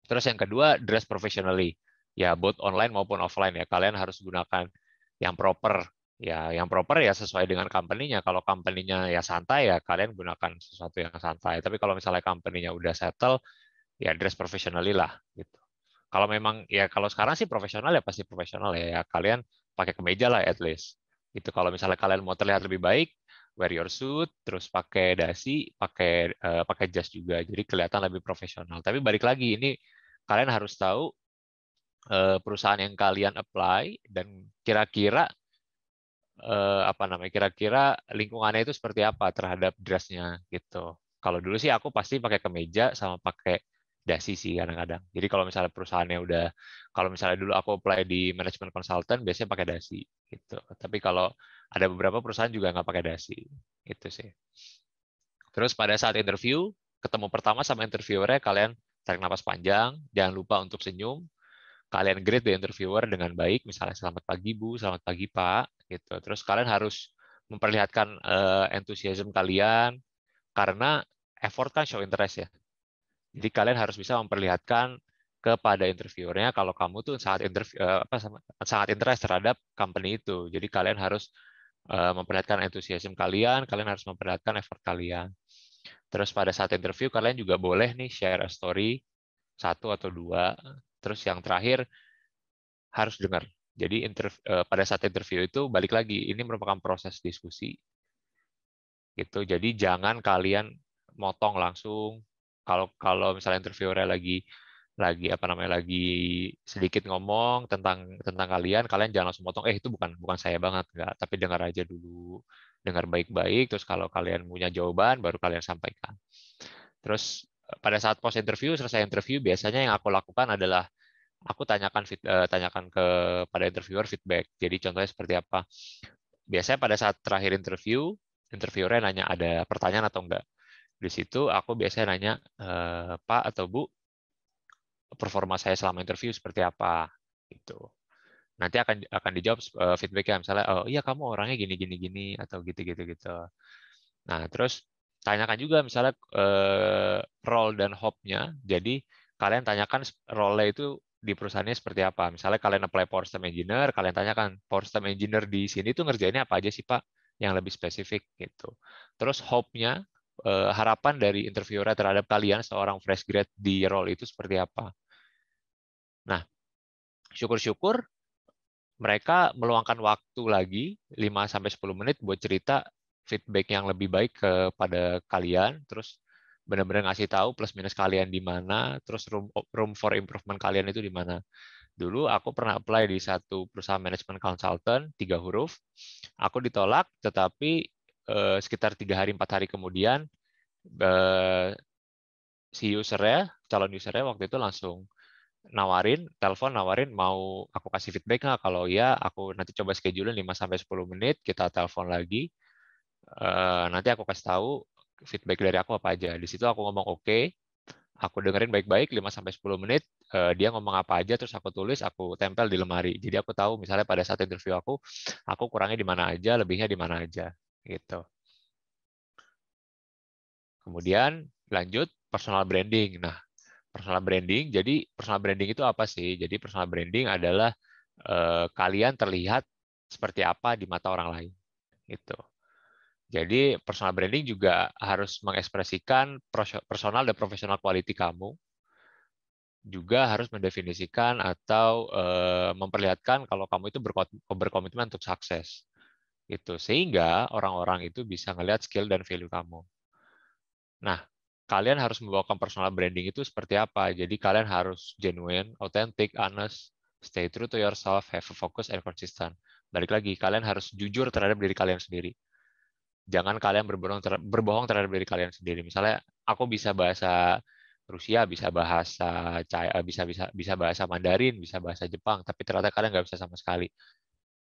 Terus yang kedua, dress professionally. Ya, both online maupun offline ya. Kalian harus gunakan yang proper. Ya, yang proper ya sesuai dengan company-nya. Kalau company-nya ya santai ya, kalian gunakan sesuatu yang santai. Tapi kalau misalnya company-nya udah settle, ya dress professionally lah gitu. Kalau memang ya kalau sekarang sih profesional ya pasti profesional ya. ya kalian pakai kemeja lah at least. Itu kalau misalnya kalian mau terlihat lebih baik, wear your suit, terus pakai dasi, pakai uh, pakai jas juga. Jadi kelihatan lebih profesional. Tapi balik lagi ini kalian harus tahu uh, perusahaan yang kalian apply dan kira-kira uh, apa namanya? Kira-kira lingkungannya itu seperti apa terhadap dressnya gitu. Kalau dulu sih aku pasti pakai kemeja sama pakai dasi sih kadang-kadang. Jadi kalau misalnya perusahaannya udah, kalau misalnya dulu aku apply di management consultant biasanya pakai dasi gitu. Tapi kalau ada beberapa perusahaan juga nggak pakai dasi itu sih. Terus pada saat interview, ketemu pertama sama interviewernya kalian tarik nafas panjang, jangan lupa untuk senyum. Kalian greet the interviewer dengan baik, misalnya selamat pagi Bu, selamat pagi Pak, gitu. Terus kalian harus memperlihatkan uh, enthusiasm kalian karena effort kan show interest ya. Jadi kalian harus bisa memperlihatkan kepada interviewernya kalau kamu tuh sangat interview eh, apa sangat interest terhadap company itu. Jadi kalian harus eh, memperlihatkan antusiasme kalian, kalian harus memperlihatkan effort kalian. Terus pada saat interview kalian juga boleh nih share a story satu atau dua. Terus yang terakhir harus dengar. Jadi interview, eh, pada saat interview itu balik lagi ini merupakan proses diskusi. Gitu. Jadi jangan kalian motong langsung kalau kalau misalnya interviewernya lagi lagi apa namanya lagi sedikit ngomong tentang tentang kalian kalian jangan langsung potong eh itu bukan bukan saya banget enggak tapi dengar aja dulu dengar baik-baik terus kalau kalian punya jawaban baru kalian sampaikan terus eh, pada saat post interview selesai interview biasanya yang aku lakukan adalah aku tanyakan feed, eh, tanyakan ke interviewer feedback jadi contohnya seperti apa biasanya pada saat terakhir interview interviewernya nanya ada pertanyaan atau enggak di situ aku biasanya nanya, eh, Pak atau Bu, performa saya selama interview seperti apa? Gitu. Nanti akan akan dijawab eh, feedbacknya misalnya, oh iya kamu orangnya gini gini gini atau gitu gitu gitu. Nah terus tanyakan juga misalnya eh, role dan hope-nya. Jadi kalian tanyakan role itu di perusahaannya seperti apa. Misalnya kalian apply power system engineer, kalian tanyakan power system engineer di sini tuh ngerjainnya apa aja sih Pak yang lebih spesifik gitu. Terus hope-nya Eh, harapan dari interviewer terhadap kalian seorang fresh grad di role itu seperti apa. Nah, syukur-syukur mereka meluangkan waktu lagi 5 sampai 10 menit buat cerita feedback yang lebih baik kepada kalian, terus benar-benar ngasih tahu plus minus kalian di mana, terus room, room for improvement kalian itu di mana. Dulu aku pernah apply di satu perusahaan manajemen consultant, tiga huruf. Aku ditolak, tetapi Eh, sekitar tiga hari empat hari kemudian eh, si usernya calon usernya waktu itu langsung nawarin telepon nawarin mau aku kasih feedback nggak kalau iya aku nanti coba schedule 5 sampai sepuluh menit kita telepon lagi eh, nanti aku kasih tahu feedback dari aku apa aja di situ aku ngomong oke okay, aku dengerin baik-baik 5 sampai sepuluh menit dia ngomong apa aja terus aku tulis aku tempel di lemari jadi aku tahu misalnya pada saat interview aku aku kurangnya di mana aja lebihnya di mana aja gitu. Kemudian lanjut personal branding. Nah, personal branding. Jadi personal branding itu apa sih? Jadi personal branding adalah eh, kalian terlihat seperti apa di mata orang lain. Gitu. Jadi personal branding juga harus mengekspresikan personal dan profesional quality kamu. Juga harus mendefinisikan atau eh, memperlihatkan kalau kamu itu berkomitmen untuk sukses. Itu sehingga orang-orang itu bisa ngelihat skill dan value kamu. Nah, kalian harus membawakan personal branding itu seperti apa. Jadi kalian harus genuine, authentic, honest, stay true to yourself, have a focus and consistent. Balik lagi, kalian harus jujur terhadap diri kalian sendiri jangan kalian berbohong ter berbohong terhadap diri kalian sendiri. Misalnya aku bisa bahasa Rusia, bisa bahasa China, eh, bisa bisa bisa bahasa Mandarin, bisa bahasa Jepang, tapi ternyata kalian nggak bisa sama sekali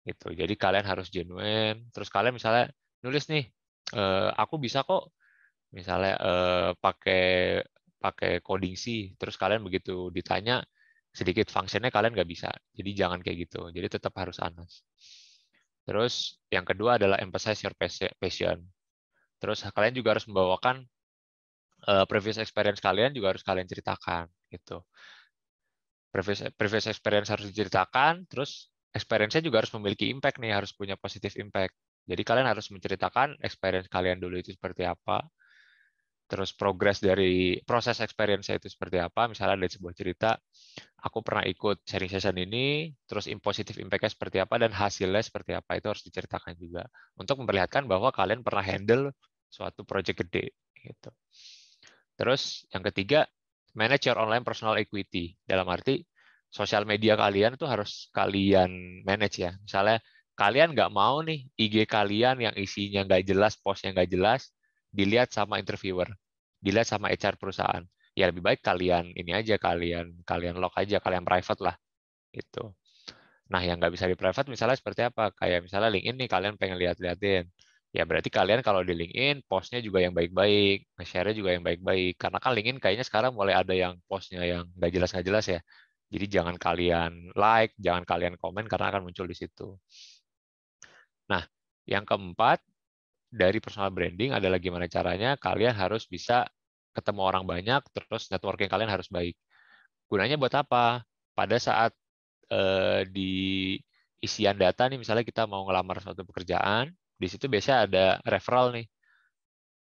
gitu jadi kalian harus genuine terus kalian misalnya nulis nih e, aku bisa kok misalnya e, pakai pakai coding C terus kalian begitu ditanya sedikit fungsinya kalian nggak bisa jadi jangan kayak gitu jadi tetap harus anas terus yang kedua adalah emphasize your passion terus kalian juga harus membawakan uh, previous experience kalian juga harus kalian ceritakan gitu previous previous experience harus diceritakan terus experience-nya juga harus memiliki impact nih, harus punya positive impact. Jadi kalian harus menceritakan experience kalian dulu itu seperti apa, terus progres dari proses experience itu seperti apa. Misalnya dari sebuah cerita, aku pernah ikut sharing session ini, terus positive impact-nya seperti apa, dan hasilnya seperti apa, itu harus diceritakan juga. Untuk memperlihatkan bahwa kalian pernah handle suatu project gede. gitu. Terus yang ketiga, manage your online personal equity. Dalam arti, sosial media kalian itu harus kalian manage ya. Misalnya kalian nggak mau nih IG kalian yang isinya nggak jelas, postnya nggak jelas, dilihat sama interviewer, dilihat sama HR perusahaan. Ya lebih baik kalian ini aja kalian kalian lock aja, kalian private lah itu. Nah yang nggak bisa di private misalnya seperti apa? Kayak misalnya LinkedIn nih kalian pengen lihat lihatin Ya berarti kalian kalau di LinkedIn postnya juga yang baik-baik, share share juga yang baik-baik. Karena kan LinkedIn kayaknya sekarang mulai ada yang postnya yang nggak jelas nggak jelas ya jadi jangan kalian like, jangan kalian komen karena akan muncul di situ. Nah, yang keempat dari personal branding adalah gimana caranya kalian harus bisa ketemu orang banyak, terus networking kalian harus baik. Gunanya buat apa? Pada saat eh, di isian data nih, misalnya kita mau ngelamar suatu pekerjaan, di situ biasanya ada referral nih.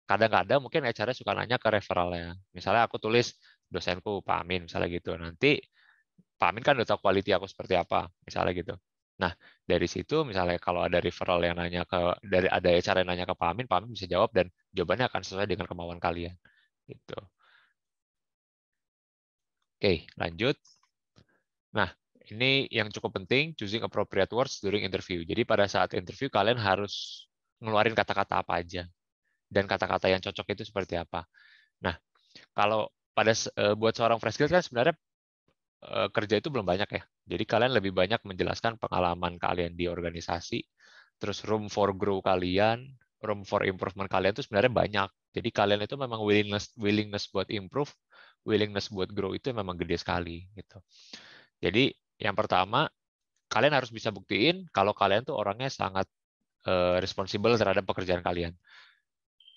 Kadang-kadang mungkin acara suka nanya ke referralnya. Misalnya aku tulis dosenku Pak Amin, misalnya gitu. Nanti Amin kan udah tahu quality aku seperti apa misalnya gitu nah dari situ misalnya kalau ada referral yang nanya ke dari ada cara yang nanya ke Pak Amin bisa jawab dan jawabannya akan sesuai dengan kemauan kalian gitu oke lanjut nah ini yang cukup penting choosing appropriate words during interview jadi pada saat interview kalian harus ngeluarin kata-kata apa aja dan kata-kata yang cocok itu seperti apa nah kalau pada eh, buat seorang fresh grad kan sebenarnya Eh, kerja itu belum banyak ya. Jadi kalian lebih banyak menjelaskan pengalaman kalian di organisasi, terus room for grow kalian, room for improvement kalian itu sebenarnya banyak. Jadi kalian itu memang willingness willingness buat improve, willingness buat grow itu memang gede sekali gitu. Jadi yang pertama kalian harus bisa buktiin kalau kalian tuh orangnya sangat uh, eh, responsibel terhadap pekerjaan kalian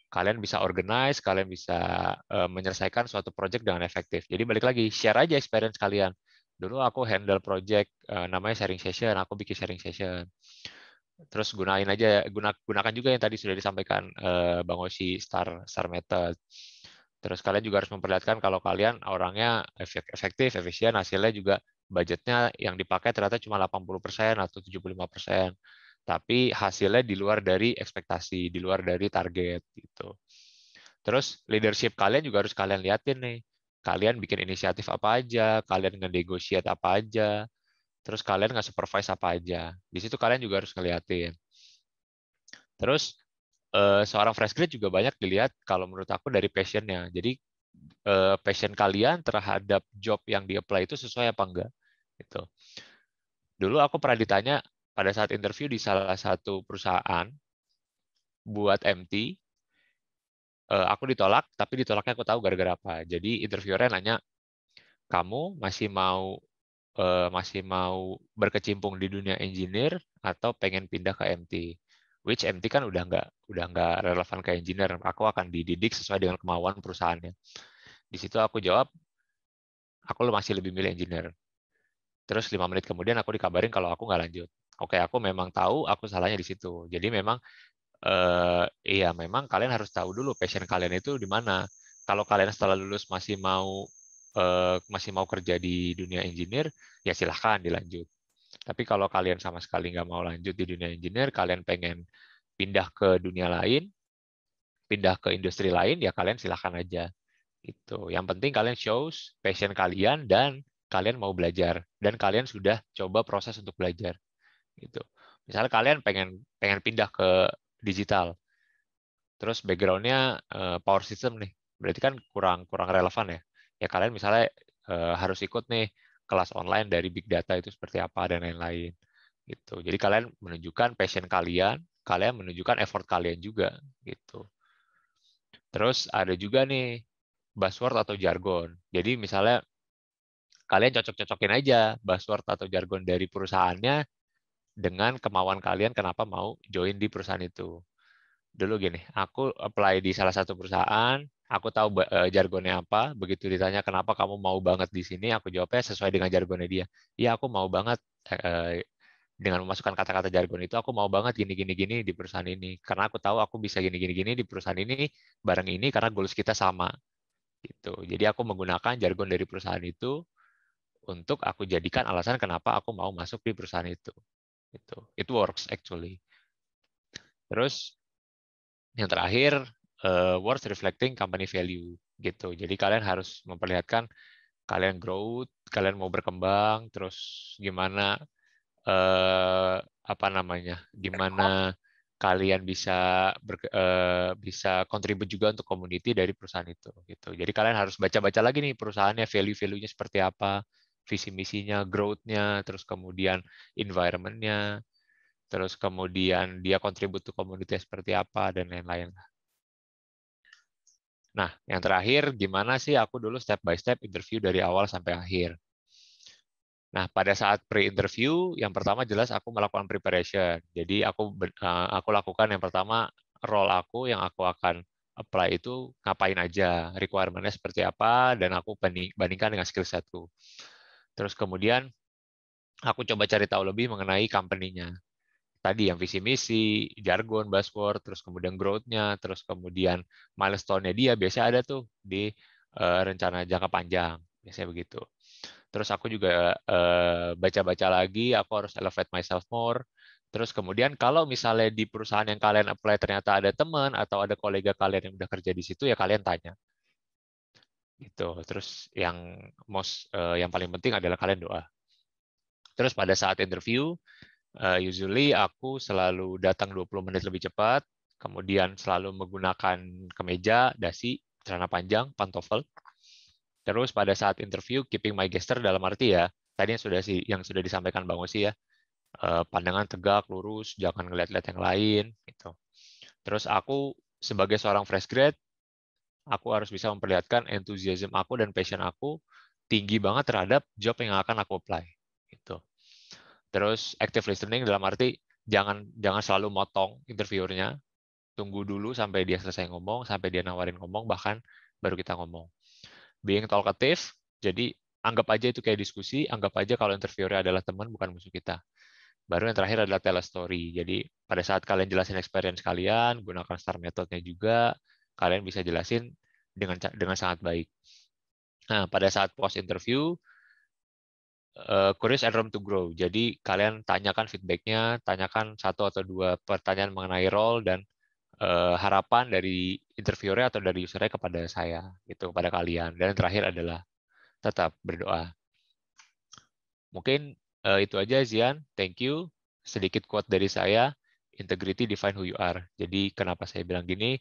kalian bisa organize, kalian bisa eh, menyelesaikan suatu project dengan efektif. Jadi balik lagi, share aja experience kalian. Dulu aku handle project eh, namanya sharing session, aku bikin sharing session. Terus gunain aja, gunakan juga yang tadi sudah disampaikan uh, Bang Osi, star, star method. Terus kalian juga harus memperlihatkan kalau kalian orangnya efektif, efisien, hasilnya juga budgetnya yang dipakai ternyata cuma 80% atau 75% tapi hasilnya di luar dari ekspektasi, di luar dari target gitu. Terus leadership kalian juga harus kalian liatin nih. Kalian bikin inisiatif apa aja, kalian ngedegosiat apa aja, terus kalian nggak supervise apa aja. Di situ kalian juga harus ngeliatin. Terus eh, seorang fresh grad juga banyak dilihat kalau menurut aku dari passionnya. Jadi eh, passion kalian terhadap job yang di apply itu sesuai apa enggak gitu. Dulu aku pernah ditanya pada saat interview di salah satu perusahaan buat MT, eh, aku ditolak, tapi ditolaknya aku tahu gara-gara apa. Jadi interviewernya nanya, kamu masih mau eh, masih mau berkecimpung di dunia engineer atau pengen pindah ke MT? Which MT kan udah nggak udah nggak relevan ke engineer. Aku akan dididik sesuai dengan kemauan perusahaannya. Di situ aku jawab, aku masih lebih milih engineer. Terus lima menit kemudian aku dikabarin kalau aku nggak lanjut oke okay, aku memang tahu aku salahnya di situ. Jadi memang eh, iya memang kalian harus tahu dulu passion kalian itu di mana. Kalau kalian setelah lulus masih mau eh, masih mau kerja di dunia engineer, ya silahkan dilanjut. Tapi kalau kalian sama sekali nggak mau lanjut di dunia engineer, kalian pengen pindah ke dunia lain, pindah ke industri lain, ya kalian silahkan aja. itu. Yang penting kalian shows passion kalian dan kalian mau belajar dan kalian sudah coba proses untuk belajar gitu. Misalnya kalian pengen pengen pindah ke digital, terus backgroundnya eh, power system nih, berarti kan kurang kurang relevan ya. Ya kalian misalnya eh, harus ikut nih kelas online dari big data itu seperti apa dan lain-lain gitu. Jadi kalian menunjukkan passion kalian, kalian menunjukkan effort kalian juga gitu. Terus ada juga nih buzzword atau jargon. Jadi misalnya kalian cocok-cocokin aja buzzword atau jargon dari perusahaannya dengan kemauan kalian kenapa mau join di perusahaan itu. Dulu gini, aku apply di salah satu perusahaan, aku tahu eh, jargonnya apa, begitu ditanya kenapa kamu mau banget di sini, aku jawabnya sesuai dengan jargonnya dia. Iya, aku mau banget eh, eh, dengan memasukkan kata-kata jargon itu aku mau banget gini gini gini di perusahaan ini karena aku tahu aku bisa gini gini gini di perusahaan ini bareng ini karena goals kita sama gitu jadi aku menggunakan jargon dari perusahaan itu untuk aku jadikan alasan kenapa aku mau masuk di perusahaan itu itu it works actually. Terus yang terakhir uh, worth reflecting company value gitu. Jadi kalian harus memperlihatkan kalian growth, kalian mau berkembang, terus gimana uh, apa namanya? Gimana kalian bisa ber, uh, eh, bisa kontribut juga untuk community dari perusahaan itu gitu. Jadi kalian harus baca-baca lagi nih perusahaannya value value nya seperti apa visi misinya, growth-nya, terus kemudian environment-nya, terus kemudian dia kontribut ke komunitas seperti apa dan lain-lain. Nah, yang terakhir gimana sih aku dulu step by step interview dari awal sampai akhir. Nah, pada saat pre-interview, yang pertama jelas aku melakukan preparation. Jadi aku eh, aku lakukan yang pertama role aku yang aku akan apply itu ngapain aja, requirement-nya seperti apa, dan aku bandingkan dengan skill setku. Terus kemudian aku coba cari tahu lebih mengenai company-nya. Tadi yang visi misi, jargon, buzzword, terus kemudian growth-nya, terus kemudian milestone-nya dia biasa ada tuh di uh, rencana jangka panjang, biasanya begitu. Terus aku juga eh, baca-baca uh, lagi, aku harus elevate myself more. Terus kemudian kalau misalnya di perusahaan yang kalian apply ternyata ada teman atau ada kolega kalian yang udah kerja di situ ya kalian tanya gitu terus yang most uh, yang paling penting adalah kalian doa terus pada saat interview uh, usually aku selalu datang 20 menit lebih cepat kemudian selalu menggunakan kemeja dasi celana panjang pantofel terus pada saat interview keeping my gesture dalam arti ya tadi yang sudah sih yang sudah disampaikan bang Osi ya uh, pandangan tegak lurus jangan ngeliat-liat yang lain gitu terus aku sebagai seorang fresh grad aku harus bisa memperlihatkan entusiasme aku dan passion aku tinggi banget terhadap job yang akan aku apply gitu. Terus active listening dalam arti jangan jangan selalu motong interviewernya. Tunggu dulu sampai dia selesai ngomong, sampai dia nawarin ngomong bahkan baru kita ngomong. Being talkative, jadi anggap aja itu kayak diskusi, anggap aja kalau interviewernya adalah teman bukan musuh kita. Baru yang terakhir adalah tell a story. Jadi pada saat kalian jelasin experience kalian, gunakan star methodnya juga, kalian bisa jelasin dengan dengan sangat baik. Nah, pada saat post interview, uh, eh, curious and room to grow. Jadi kalian tanyakan feedbacknya, tanyakan satu atau dua pertanyaan mengenai role dan eh, harapan dari interviewernya atau dari usernya kepada saya, itu kepada kalian. Dan yang terakhir adalah tetap berdoa. Mungkin eh, itu aja Zian. Thank you. Sedikit quote dari saya, integrity define who you are. Jadi kenapa saya bilang gini?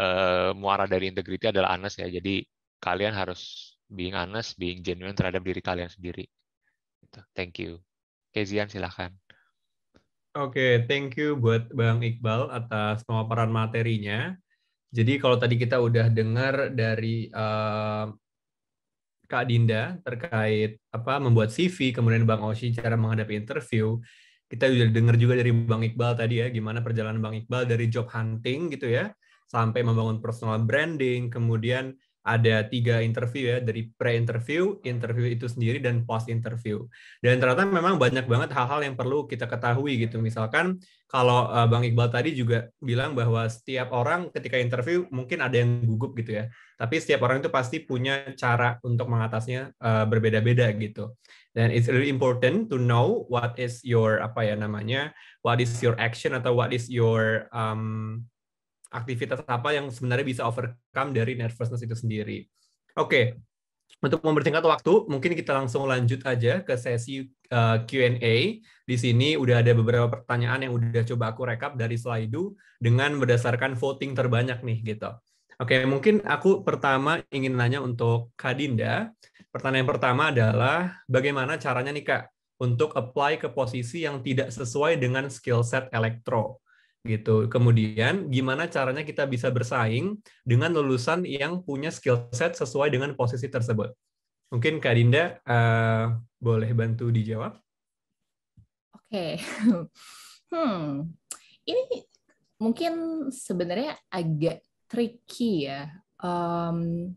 uh, muara dari integriti adalah honest ya. Jadi kalian harus being honest, being genuine terhadap diri kalian sendiri. Gitu. Thank you. Kezian silahkan. Oke, okay, thank you buat Bang Iqbal atas pemaparan materinya. Jadi kalau tadi kita udah dengar dari uh, Kak Dinda terkait apa membuat CV, kemudian Bang Oshi cara menghadapi interview, kita udah dengar juga dari Bang Iqbal tadi ya gimana perjalanan Bang Iqbal dari job hunting gitu ya sampai membangun personal branding, kemudian ada tiga interview ya dari pre-interview, interview itu sendiri dan post-interview. Dan ternyata memang banyak banget hal-hal yang perlu kita ketahui gitu. Misalkan kalau eh, Bang Iqbal tadi juga bilang bahwa setiap orang ketika interview mungkin ada yang gugup gitu ya. Tapi setiap orang itu pasti punya cara untuk mengatasinya eh, berbeda-beda gitu. Dan it's really important to know what is your apa ya namanya, what is your action atau what is your um, aktivitas apa yang sebenarnya bisa overcome dari nervousness itu sendiri. Oke, okay. untuk mempersingkat waktu, mungkin kita langsung lanjut aja ke sesi uh, eh, Q&A. Di sini udah ada beberapa pertanyaan yang udah coba aku rekap dari Slido dengan berdasarkan voting terbanyak nih gitu. Oke, okay, mungkin aku pertama ingin nanya untuk Kadinda. Pertanyaan pertama adalah bagaimana caranya nih Kak untuk apply ke posisi yang tidak sesuai dengan skill set elektro? gitu. Kemudian gimana caranya kita bisa bersaing dengan lulusan yang punya skill set sesuai dengan posisi tersebut. Mungkin Kak Dinda uh, boleh bantu dijawab. Oke. Okay. <laughs> Hmm. Ini mungkin sebenarnya agak tricky ya. Um,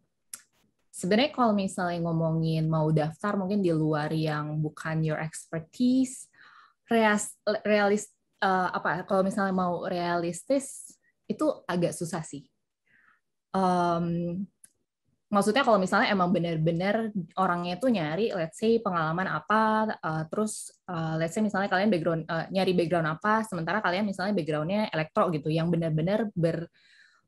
sebenarnya kalau misalnya ngomongin mau daftar mungkin di luar yang bukan your expertise, realis, uh, apa kalau misalnya mau realistis itu agak susah sih. Um, maksudnya kalau misalnya emang benar-benar orangnya itu nyari let's say pengalaman apa uh, terus uh, let's say misalnya kalian background uh, nyari background apa sementara kalian misalnya backgroundnya elektro gitu yang benar-benar ber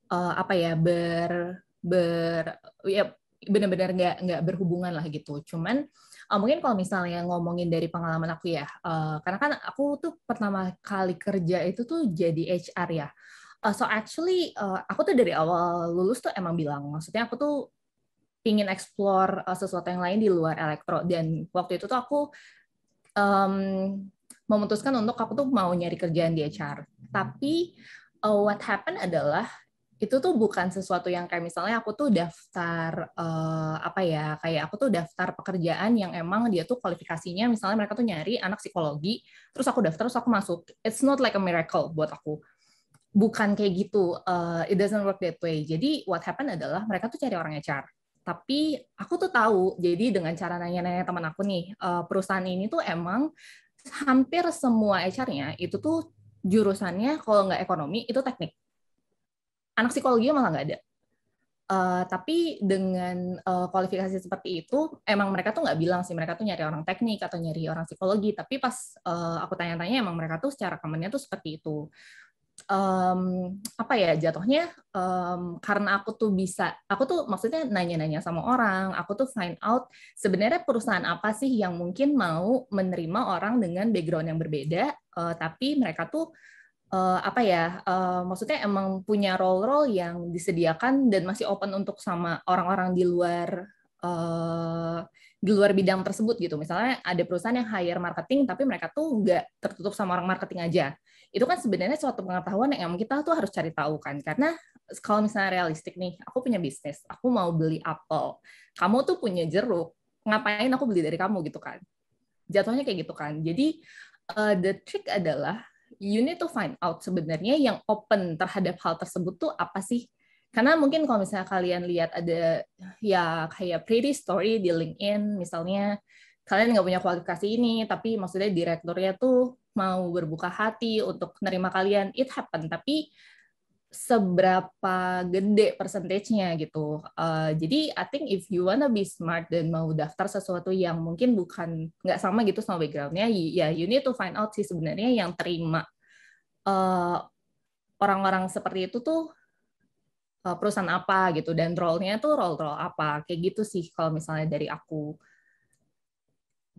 uh, apa ya ber ber ya benar-benar nggak nggak berhubungan lah gitu cuman uh, mungkin kalau misalnya ngomongin dari pengalaman aku ya, uh, karena kan aku tuh pertama kali kerja itu tuh jadi HR ya. Uh, so actually uh, aku tuh dari awal lulus tuh emang bilang, maksudnya aku tuh ingin explore uh, sesuatu yang lain di luar elektro dan waktu itu tuh aku um, memutuskan untuk aku tuh mau nyari kerjaan di HR. Tapi uh, what happened adalah itu tuh bukan sesuatu yang kayak misalnya aku tuh daftar uh, apa ya kayak aku tuh daftar pekerjaan yang emang dia tuh kualifikasinya misalnya mereka tuh nyari anak psikologi terus aku daftar terus aku masuk it's not like a miracle buat aku bukan kayak gitu uh, it doesn't work that way jadi what happen adalah mereka tuh cari orang HR tapi aku tuh tahu jadi dengan cara nanya-nanya teman aku nih uh, perusahaan ini tuh emang hampir semua HR-nya itu tuh jurusannya kalau nggak ekonomi itu teknik anak psikologi malah nggak ada Uh, tapi dengan uh, kualifikasi seperti itu, emang mereka tuh nggak bilang sih mereka tuh nyari orang teknik atau nyari orang psikologi. Tapi pas uh, aku tanya-tanya, emang mereka tuh secara kemennya tuh seperti itu. Um, apa ya jatuhnya um, karena aku tuh bisa aku tuh maksudnya nanya-nanya sama orang aku tuh find out sebenarnya perusahaan apa sih yang mungkin mau menerima orang dengan background yang berbeda uh, tapi mereka tuh uh, apa ya uh, maksudnya emang punya role-role yang disediakan dan masih open untuk sama orang-orang di luar uh, di luar bidang tersebut gitu misalnya ada perusahaan yang hire marketing tapi mereka tuh nggak tertutup sama orang marketing aja itu kan sebenarnya suatu pengetahuan yang emang kita tuh harus cari tahu kan karena kalau misalnya realistik nih aku punya bisnis aku mau beli apel kamu tuh punya jeruk ngapain aku beli dari kamu gitu kan jatuhnya kayak gitu kan jadi uh, the trick adalah you need to find out sebenarnya yang open terhadap hal tersebut tuh apa sih karena mungkin kalau misalnya kalian lihat ada ya kayak pretty story di LinkedIn misalnya kalian nggak punya kualifikasi ini tapi maksudnya direkturnya tuh mau berbuka hati untuk menerima kalian it happen tapi seberapa gede persentasenya gitu. Uh, jadi I think if you wanna be smart dan mau daftar sesuatu yang mungkin bukan nggak sama gitu sama backgroundnya, ya you need to find out sih sebenarnya yang terima eh, orang-orang uh, seperti itu tuh uh, perusahaan apa gitu dan role-nya tuh role-role apa kayak gitu sih kalau misalnya dari aku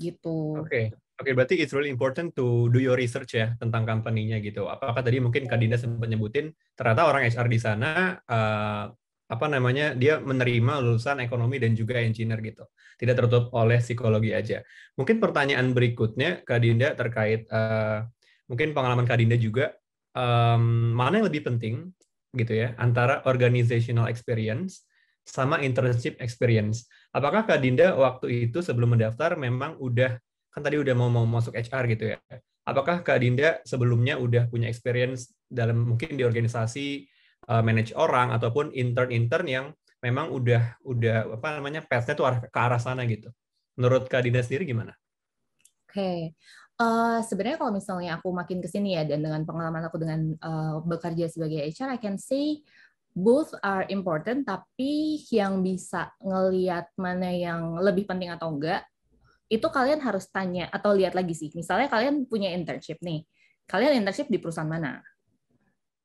gitu. Oke. Okay okay, berarti it's really important to do your research ya tentang company-nya gitu. Apakah tadi mungkin Kak Dinda sempat nyebutin ternyata orang HR di sana uh, apa namanya dia menerima lulusan ekonomi dan juga engineer gitu. Tidak tertutup oleh psikologi aja. Mungkin pertanyaan berikutnya Kak Dinda terkait uh, mungkin pengalaman Kak Dinda juga um, mana yang lebih penting gitu ya antara organizational experience sama internship experience. Apakah Kak Dinda waktu itu sebelum mendaftar memang udah kan tadi udah mau mau masuk HR gitu ya. Apakah Kak Dinda sebelumnya udah punya experience dalam mungkin di organisasi uh, manage orang ataupun intern-intern yang memang udah udah apa namanya path-nya tuh ke arah sana gitu. Menurut Kak Dinda sendiri gimana? Oke. Okay. Uh, eh, sebenarnya kalau misalnya aku makin ke sini ya dan dengan pengalaman aku dengan uh, bekerja sebagai HR I can say both are important tapi yang bisa ngelihat mana yang lebih penting atau enggak itu kalian harus tanya atau lihat lagi sih. Misalnya kalian punya internship nih. Kalian internship di perusahaan mana?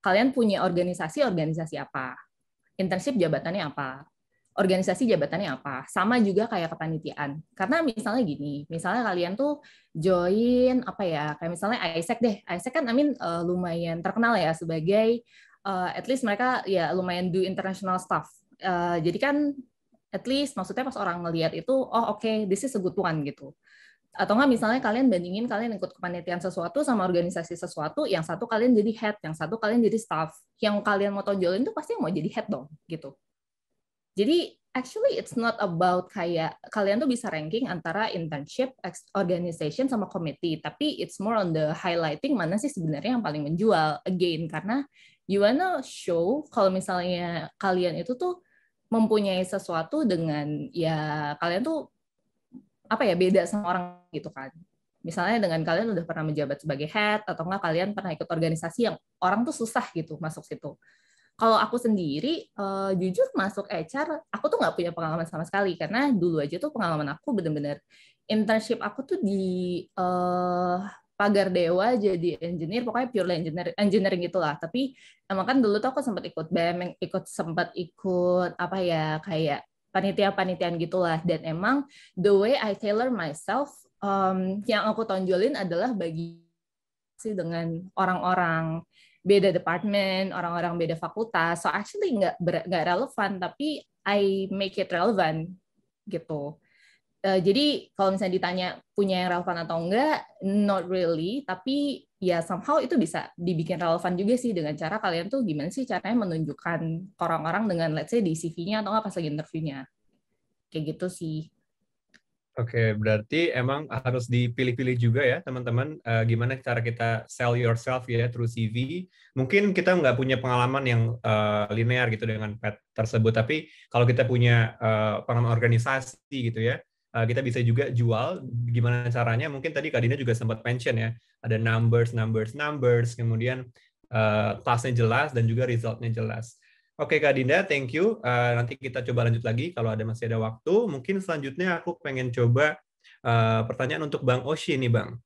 Kalian punya organisasi-organisasi apa? Internship jabatannya apa? Organisasi jabatannya apa? Sama juga kayak kepanitiaan. Karena misalnya gini, misalnya kalian tuh join apa ya? Kayak misalnya Isaac e deh. Isaac e kan I Amin mean, uh, lumayan terkenal ya sebagai uh, at least mereka ya lumayan do international stuff. Uh, jadi kan at least maksudnya pas orang ngelihat itu oh oke okay, this is a good one gitu atau nggak misalnya kalian bandingin kalian ikut kepanitiaan sesuatu sama organisasi sesuatu yang satu kalian jadi head yang satu kalian jadi staff yang kalian mau tonjolin itu pasti yang mau jadi head dong gitu jadi actually it's not about kayak kalian tuh bisa ranking antara internship organization sama committee tapi it's more on the highlighting mana sih sebenarnya yang paling menjual again karena you wanna show kalau misalnya kalian itu tuh mempunyai sesuatu dengan ya kalian tuh apa ya beda sama orang gitu kan. Misalnya dengan kalian udah pernah menjabat sebagai head atau enggak kalian pernah ikut organisasi yang orang tuh susah gitu masuk situ. Kalau aku sendiri uh, jujur masuk HR aku tuh nggak punya pengalaman sama sekali karena dulu aja tuh pengalaman aku bener-bener internship aku tuh di uh, pagar dewa jadi engineer pokoknya pure engineer engineering gitulah tapi emang kan dulu tuh aku sempat ikut BEM ikut sempat ikut apa ya kayak panitia-panitian gitulah dan emang the way I tailor myself um, yang aku tonjolin adalah bagi sih dengan orang-orang beda departemen orang-orang beda fakultas. So actually nggak nggak relevan, tapi I make it relevant gitu uh, jadi kalau misalnya ditanya punya yang relevan atau enggak, not really, tapi ya somehow itu bisa dibikin relevan juga sih dengan cara kalian tuh gimana sih caranya menunjukkan orang-orang dengan let's say di CV-nya atau nggak pas lagi interview-nya. Kayak gitu sih. Oke, okay, berarti emang harus dipilih-pilih juga ya teman-teman uh, gimana cara kita sell yourself ya through CV. Mungkin kita nggak punya pengalaman yang uh, linear gitu dengan pet tersebut, tapi kalau kita punya uh, pengalaman organisasi gitu ya, Eh, kita bisa juga jual gimana caranya mungkin tadi Kadina juga sempat mention ya ada numbers numbers numbers kemudian uh, tasnya jelas dan juga resultnya jelas Oke Kak Dinda, thank you. Uh, nanti kita coba lanjut lagi kalau ada masih ada waktu. Mungkin selanjutnya aku pengen coba uh, pertanyaan untuk Bang Oshi nih Bang.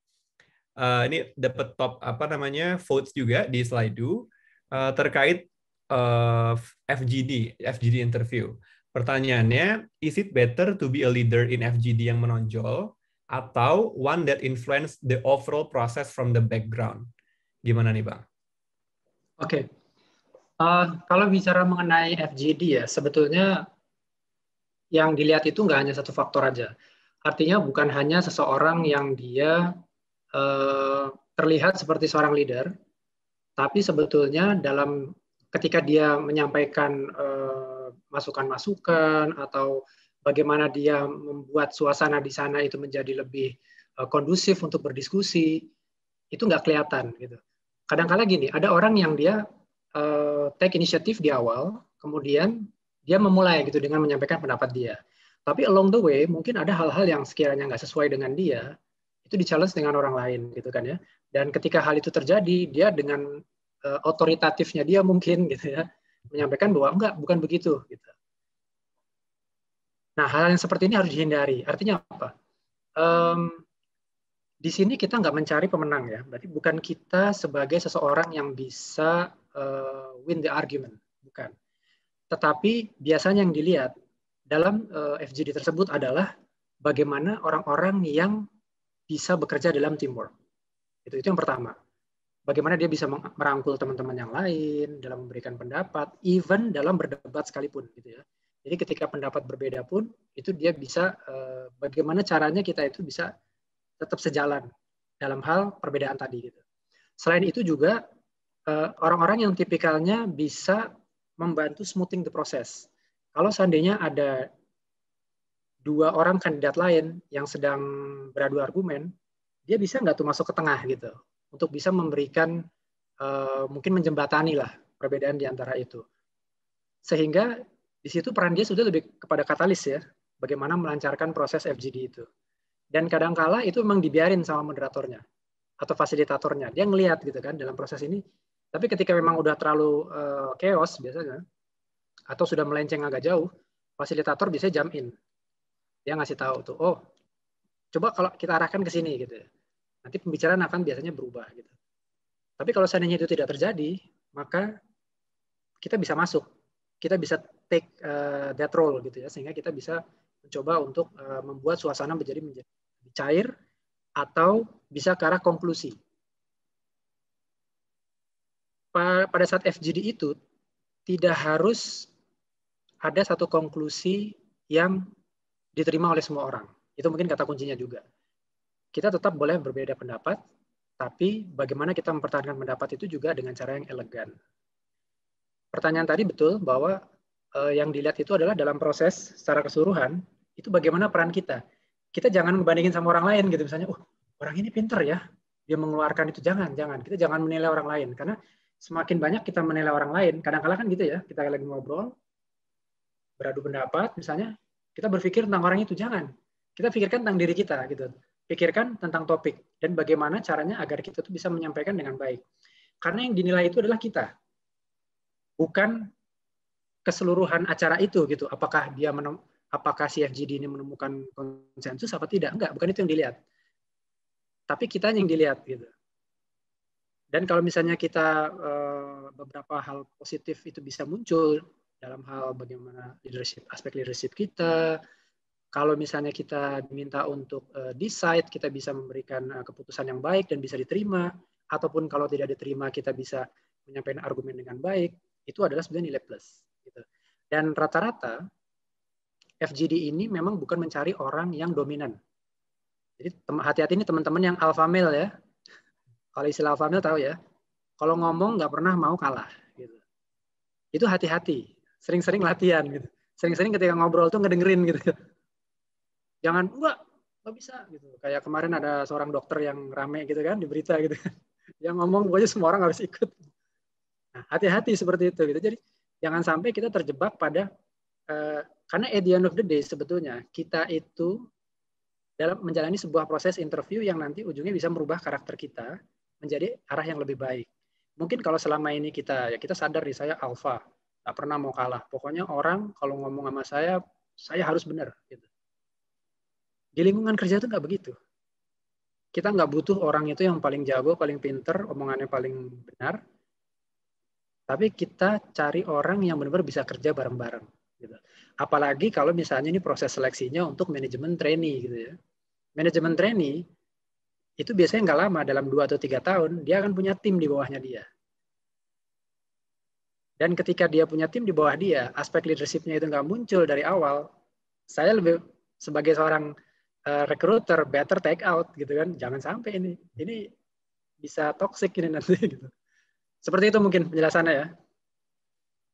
Uh, ini dapat top apa namanya votes juga di slide uh, terkait uh, FGD, FGD interview. Pertanyaannya, is it better to be a leader in FGD yang menonjol atau one that influence the overall process from the background? Gimana nih, Bang? Oke. Okay. Uh, eh, kalau bicara mengenai FGD ya, sebetulnya yang dilihat itu nggak hanya satu faktor aja. Artinya bukan hanya seseorang yang dia uh, terlihat seperti seorang leader, tapi sebetulnya dalam ketika dia menyampaikan uh, masukan-masukan atau bagaimana dia membuat suasana di sana itu menjadi lebih eh, kondusif untuk berdiskusi itu nggak kelihatan gitu. Kadang-kala gini, ada orang yang dia uh, take inisiatif di awal, kemudian dia memulai gitu dengan menyampaikan pendapat dia. Tapi along the way mungkin ada hal-hal yang sekiranya nggak sesuai dengan dia itu di challenge dengan orang lain gitu kan ya. Dan ketika hal itu terjadi, dia dengan uh, otoritatifnya dia mungkin gitu ya menyampaikan bahwa enggak, bukan begitu. Gitu. Nah, hal yang seperti ini harus dihindari. Artinya apa? Um, di sini kita nggak mencari pemenang ya. Berarti bukan kita sebagai seseorang yang bisa uh, win the argument, bukan. Tetapi biasanya yang dilihat dalam uh, eh, FGD tersebut adalah bagaimana orang-orang yang bisa bekerja dalam teamwork. Itu itu yang pertama bagaimana dia bisa merangkul teman-teman yang lain dalam memberikan pendapat, even dalam berdebat sekalipun gitu ya. Jadi ketika pendapat berbeda pun itu dia bisa eh, bagaimana caranya kita itu bisa tetap sejalan dalam hal perbedaan tadi gitu. Selain itu juga eh, orang-orang yang tipikalnya bisa membantu smoothing the process. Kalau seandainya ada dua orang kandidat lain yang sedang beradu argumen, dia bisa nggak tuh masuk ke tengah gitu untuk bisa memberikan uh, mungkin menjembatani lah perbedaan di antara itu. Sehingga di situ peran dia sudah lebih kepada katalis ya, bagaimana melancarkan proses FGD itu. Dan kadangkala itu memang dibiarin sama moderatornya atau fasilitatornya. Dia ngelihat gitu kan dalam proses ini. Tapi ketika memang udah terlalu uh, chaos biasanya atau sudah melenceng agak jauh, fasilitator bisa jump in. Dia ngasih tahu tuh, oh coba kalau kita arahkan ke sini gitu ya. Nanti pembicaraan akan biasanya berubah gitu. Tapi kalau seandainya itu tidak terjadi, maka kita bisa masuk, kita bisa take uh, that role gitu ya, sehingga kita bisa mencoba untuk uh, membuat suasana menjadi menjadi cair atau bisa ke arah konklusi. Pada saat FGD itu tidak harus ada satu konklusi yang diterima oleh semua orang. Itu mungkin kata kuncinya juga kita tetap boleh berbeda pendapat, tapi bagaimana kita mempertahankan pendapat itu juga dengan cara yang elegan. Pertanyaan tadi betul bahwa eh, yang dilihat itu adalah dalam proses secara keseluruhan itu bagaimana peran kita. Kita jangan membandingin sama orang lain gitu misalnya, oh orang ini pinter ya, dia mengeluarkan itu jangan, jangan. Kita jangan menilai orang lain karena semakin banyak kita menilai orang lain, kadang kadang kan gitu ya, kita lagi ngobrol, beradu pendapat misalnya, kita berpikir tentang orang itu jangan. Kita pikirkan tentang diri kita gitu pikirkan tentang topik dan bagaimana caranya agar kita tuh bisa menyampaikan dengan baik. Karena yang dinilai itu adalah kita, bukan keseluruhan acara itu gitu. Apakah dia menem, apakah CFGD ini menemukan konsensus apa tidak? Enggak, bukan itu yang dilihat. Tapi kita yang dilihat gitu. Dan kalau misalnya kita eh, beberapa hal positif itu bisa muncul dalam hal bagaimana leadership, aspek leadership kita, kalau misalnya kita diminta untuk uh, decide, kita bisa memberikan uh, keputusan yang baik dan bisa diterima, ataupun kalau tidak diterima kita bisa menyampaikan argumen dengan baik, itu adalah sebenarnya nilai plus. Gitu. Dan rata-rata FGD ini memang bukan mencari orang yang dominan. Jadi hati-hati ini teman-teman yang alpha male ya. Kalau istilah alpha male tahu ya. Kalau ngomong nggak pernah mau kalah. Gitu. Itu hati-hati. Sering-sering latihan gitu. Sering-sering ketika ngobrol tuh ngedengerin gitu jangan enggak nggak bisa gitu kayak kemarin ada seorang dokter yang rame gitu kan di berita gitu <laughs> yang ngomong pokoknya semua orang harus ikut hati nah, hati-hati seperti itu gitu jadi jangan sampai kita terjebak pada eh, karena at the end of the day sebetulnya kita itu dalam menjalani sebuah proses interview yang nanti ujungnya bisa merubah karakter kita menjadi arah yang lebih baik mungkin kalau selama ini kita ya kita sadar di saya alpha tak pernah mau kalah pokoknya orang kalau ngomong sama saya saya harus benar gitu di lingkungan kerja itu nggak begitu. Kita nggak butuh orang itu yang paling jago, paling pinter, omongannya paling benar. Tapi kita cari orang yang benar-benar bisa kerja bareng-bareng. Gitu. Apalagi kalau misalnya ini proses seleksinya untuk manajemen trainee gitu ya. Manajemen trainee itu biasanya nggak lama dalam dua atau tiga tahun dia akan punya tim di bawahnya dia. Dan ketika dia punya tim di bawah dia, aspek leadershipnya itu nggak muncul dari awal. Saya lebih sebagai seorang uh, recruiter better take out gitu kan jangan sampai ini ini bisa toxic ini nanti <laughs> gitu seperti itu mungkin penjelasannya ya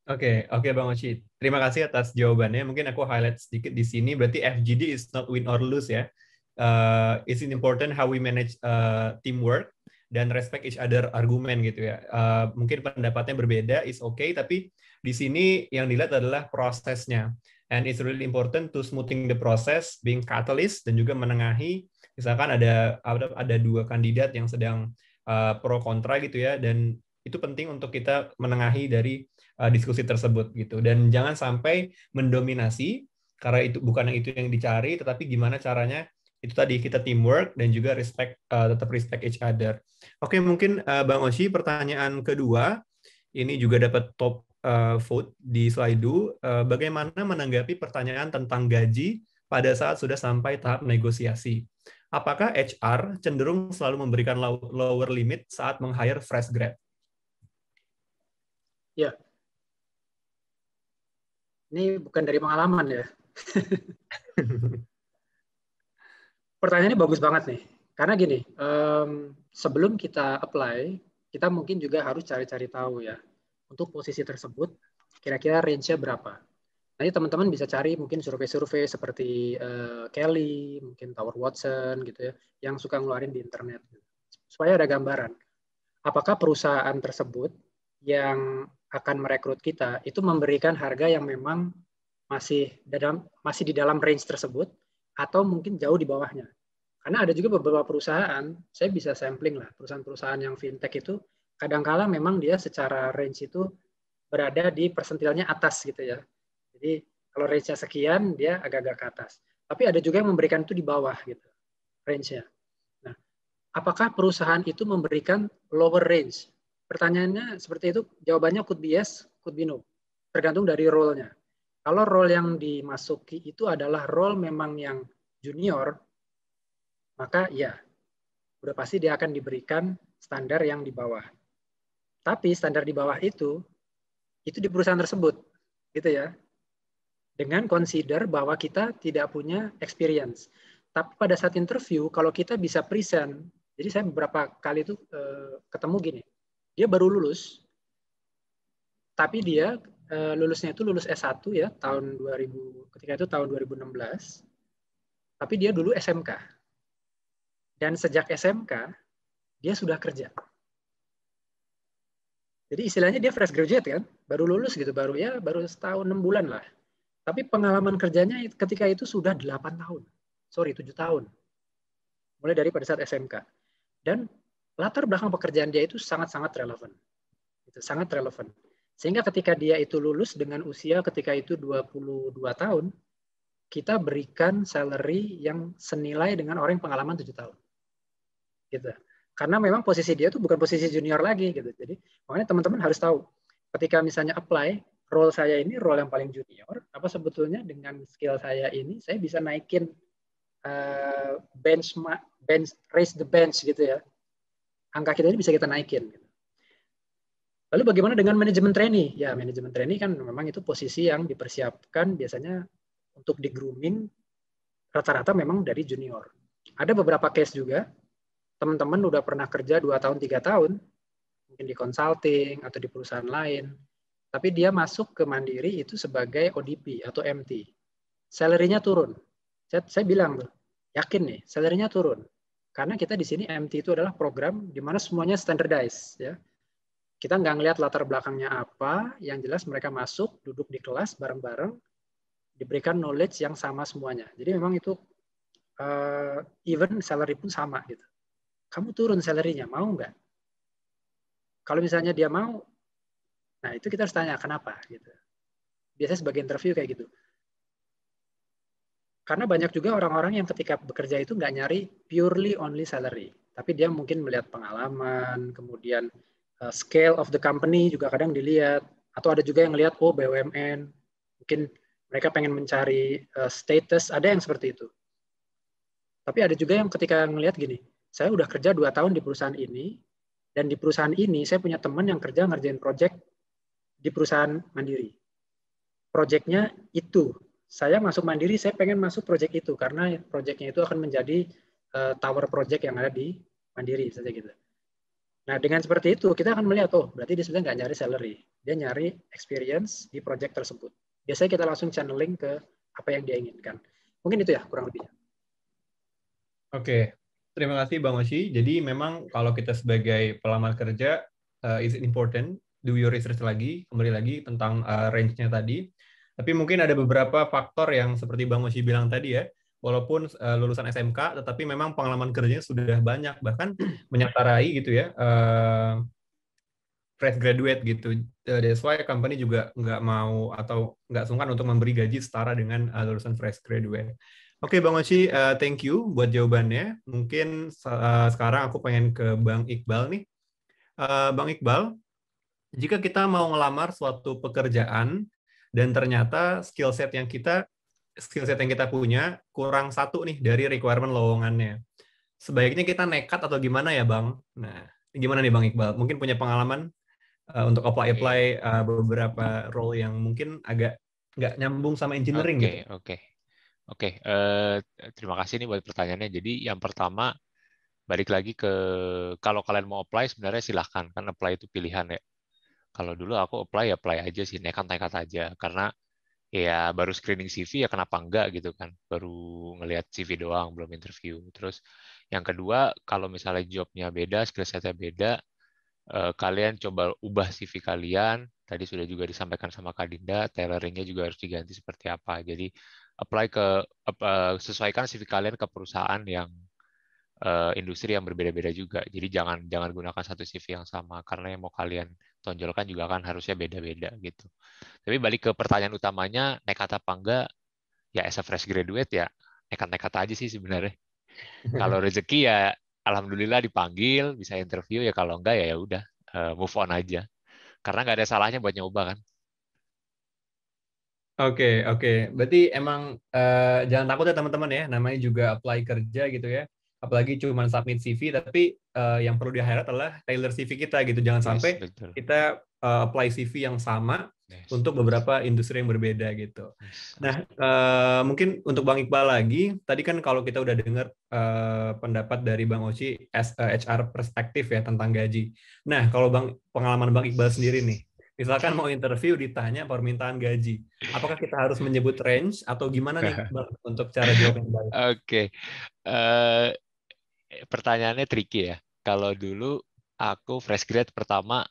Oke, okay, oke okay, Bang Oci. Terima kasih atas jawabannya. Mungkin aku highlight sedikit di sini. Berarti FGD is not win or lose ya. Uh, it's important how we manage uh, teamwork dan respect each other argument gitu ya. Uh, mungkin pendapatnya berbeda is okay, tapi di sini yang dilihat adalah prosesnya and it's really important to smoothing the process, being catalyst dan juga menengahi misalkan ada ada dua kandidat yang sedang uh, pro kontra gitu ya dan itu penting untuk kita menengahi dari uh, diskusi tersebut gitu dan jangan sampai mendominasi karena itu bukan yang itu yang dicari tetapi gimana caranya itu tadi kita teamwork dan juga respect uh, tetap respect each other. Oke, mungkin uh, Bang Oshi pertanyaan kedua ini juga dapat top uh, eh, Food di Slido, uh, bagaimana menanggapi pertanyaan tentang gaji pada saat sudah sampai tahap negosiasi. Apakah HR cenderung selalu memberikan lower limit saat meng-hire fresh grad? Ya. Ini bukan dari pengalaman ya. <laughs> Pertanyaannya bagus banget nih. Karena gini, um, sebelum kita apply, kita mungkin juga harus cari-cari tahu ya untuk posisi tersebut, kira-kira range-nya berapa. Nanti teman-teman bisa cari mungkin survei-survei seperti uh, Kelly, mungkin Tower Watson gitu ya, yang suka ngeluarin di internet. Supaya ada gambaran. Apakah perusahaan tersebut yang akan merekrut kita itu memberikan harga yang memang masih dalam masih di dalam range tersebut atau mungkin jauh di bawahnya. Karena ada juga beberapa perusahaan, saya bisa sampling lah, perusahaan-perusahaan yang fintech itu kadangkala memang dia secara range itu berada di persentilnya atas gitu ya. Jadi kalau range-nya sekian, dia agak-agak ke atas. Tapi ada juga yang memberikan itu di bawah gitu, range-nya. Nah, apakah perusahaan itu memberikan lower range? Pertanyaannya seperti itu, jawabannya could be yes, could be no. Tergantung dari role-nya. Kalau role yang dimasuki itu adalah role memang yang junior, maka ya, udah pasti dia akan diberikan standar yang di bawah tapi standar di bawah itu itu di perusahaan tersebut, gitu ya. Dengan consider bahwa kita tidak punya experience. Tapi pada saat interview, kalau kita bisa present, jadi saya beberapa kali itu e, ketemu gini, dia baru lulus, tapi dia e, lulusnya itu lulus S1 ya tahun 2000 ketika itu tahun 2016. Tapi dia dulu SMK. Dan sejak SMK dia sudah kerja jadi istilahnya dia fresh graduate kan, baru lulus gitu, baru ya baru setahun enam bulan lah. Tapi pengalaman kerjanya ketika itu sudah delapan tahun, sorry tujuh tahun, mulai dari pada saat SMK. Dan latar belakang pekerjaan dia itu sangat-sangat relevan, itu sangat relevan. Sehingga ketika dia itu lulus dengan usia ketika itu 22 tahun, kita berikan salary yang senilai dengan orang yang pengalaman tujuh tahun. Gitu karena memang posisi dia tuh bukan posisi junior lagi gitu. Jadi makanya teman-teman harus tahu ketika misalnya apply role saya ini role yang paling junior apa sebetulnya dengan skill saya ini saya bisa naikin uh, eh, benchmark bench raise the bench gitu ya angka kita ini bisa kita naikin gitu. lalu bagaimana dengan manajemen trainee ya manajemen trainee kan memang itu posisi yang dipersiapkan biasanya untuk di grooming rata-rata memang dari junior ada beberapa case juga teman-teman udah pernah kerja 2 tahun, 3 tahun, mungkin di consulting atau di perusahaan lain, tapi dia masuk ke Mandiri itu sebagai ODP atau MT. Salarinya turun. Saya, saya bilang, yakin nih, salarinya turun. Karena kita di sini MT itu adalah program di mana semuanya standardized. Ya. Kita nggak ngelihat latar belakangnya apa, yang jelas mereka masuk, duduk di kelas bareng-bareng, diberikan knowledge yang sama semuanya. Jadi memang itu uh, even salary pun sama gitu kamu turun salarinya, mau nggak? Kalau misalnya dia mau, nah itu kita harus tanya kenapa gitu. Biasanya sebagai interview kayak gitu. Karena banyak juga orang-orang yang ketika bekerja itu nggak nyari purely only salary, tapi dia mungkin melihat pengalaman, kemudian eh, scale of the company juga kadang dilihat, atau ada juga yang lihat oh BUMN, mungkin mereka pengen mencari eh, status, ada yang seperti itu. Tapi ada juga yang ketika ngelihat gini, saya udah kerja dua tahun di perusahaan ini, dan di perusahaan ini saya punya teman yang kerja ngerjain project di perusahaan Mandiri. Projectnya itu, saya masuk Mandiri, saya pengen masuk project itu, karena projectnya itu akan menjadi uh, tower project yang ada di Mandiri, saja gitu. Nah, dengan seperti itu, kita akan melihat, oh, berarti dia sebenarnya nggak nyari salary. Dia nyari experience di project tersebut. Biasanya kita langsung channeling ke apa yang dia inginkan. Mungkin itu ya, kurang lebihnya. Oke, okay terima kasih Bang Oshi. Jadi memang kalau kita sebagai pelamar kerja, uh, is it important? Do your research lagi, kembali lagi tentang uh, range-nya tadi. Tapi mungkin ada beberapa faktor yang seperti Bang Oshi bilang tadi ya, walaupun uh, lulusan SMK, tetapi memang pengalaman kerjanya sudah banyak, bahkan <clears throat> menyatarai gitu ya, uh, fresh graduate gitu. Uh, that's why company juga nggak mau atau nggak sungkan untuk memberi gaji setara dengan uh, lulusan fresh graduate. Oke okay, Bang Oci, uh, eh, thank you buat jawabannya. Mungkin uh, sekarang aku pengen ke Bang Iqbal nih. Uh, Bang Iqbal, jika kita mau ngelamar suatu pekerjaan dan ternyata skill set yang kita skill set yang kita punya kurang satu nih dari requirement lowongannya. Sebaiknya kita nekat atau gimana ya Bang? Nah, gimana nih Bang Iqbal? Mungkin punya pengalaman uh, untuk apply apply uh, beberapa role yang mungkin agak nggak nyambung sama engineering okay, gitu. Oke, okay. oke. Oke, eh, terima kasih nih buat pertanyaannya. Jadi yang pertama balik lagi ke kalau kalian mau apply sebenarnya silahkan kan apply itu pilihan ya. Kalau dulu aku apply ya apply aja sih nekat nekat aja karena ya baru screening CV ya kenapa enggak gitu kan baru ngelihat CV doang belum interview. Terus yang kedua kalau misalnya jobnya beda skill setnya beda eh, kalian coba ubah CV kalian tadi sudah juga disampaikan sama Kak Dinda, tailoringnya juga harus diganti seperti apa. Jadi apply ke uh, sesuaikan CV kalian ke perusahaan yang uh, industri yang berbeda-beda juga. Jadi jangan jangan gunakan satu CV yang sama karena yang mau kalian tonjolkan juga kan harusnya beda-beda gitu. Tapi balik ke pertanyaan utamanya nekat apa enggak? Ya as a fresh graduate ya nekat-nekat aja sih sebenarnya. Kalau <laughs> rezeki ya alhamdulillah dipanggil bisa interview ya kalau enggak ya ya udah eh, move on aja karena nggak ada salahnya buat nyoba kan Oke, okay, oke. Okay. Berarti emang uh, jangan takut ya teman-teman ya, namanya juga apply kerja gitu ya. Apalagi cuma submit CV, tapi uh, yang perlu di highlight adalah tailor CV kita gitu. Jangan yes, sampai betul. kita uh, apply CV yang sama yes, untuk beberapa industri yang berbeda gitu. Yes. Nah, uh, mungkin untuk Bang Iqbal lagi, tadi kan kalau kita udah dengar uh, pendapat dari Bang Oci as HR perspektif ya tentang gaji. Nah, kalau Bang pengalaman Bang Iqbal sendiri nih, Misalkan mau interview ditanya permintaan gaji, apakah kita harus menyebut range atau gimana nih <laughs> untuk cara jawab yang baik? Oke, okay. uh, eh, pertanyaannya tricky ya. Kalau dulu aku fresh grad pertama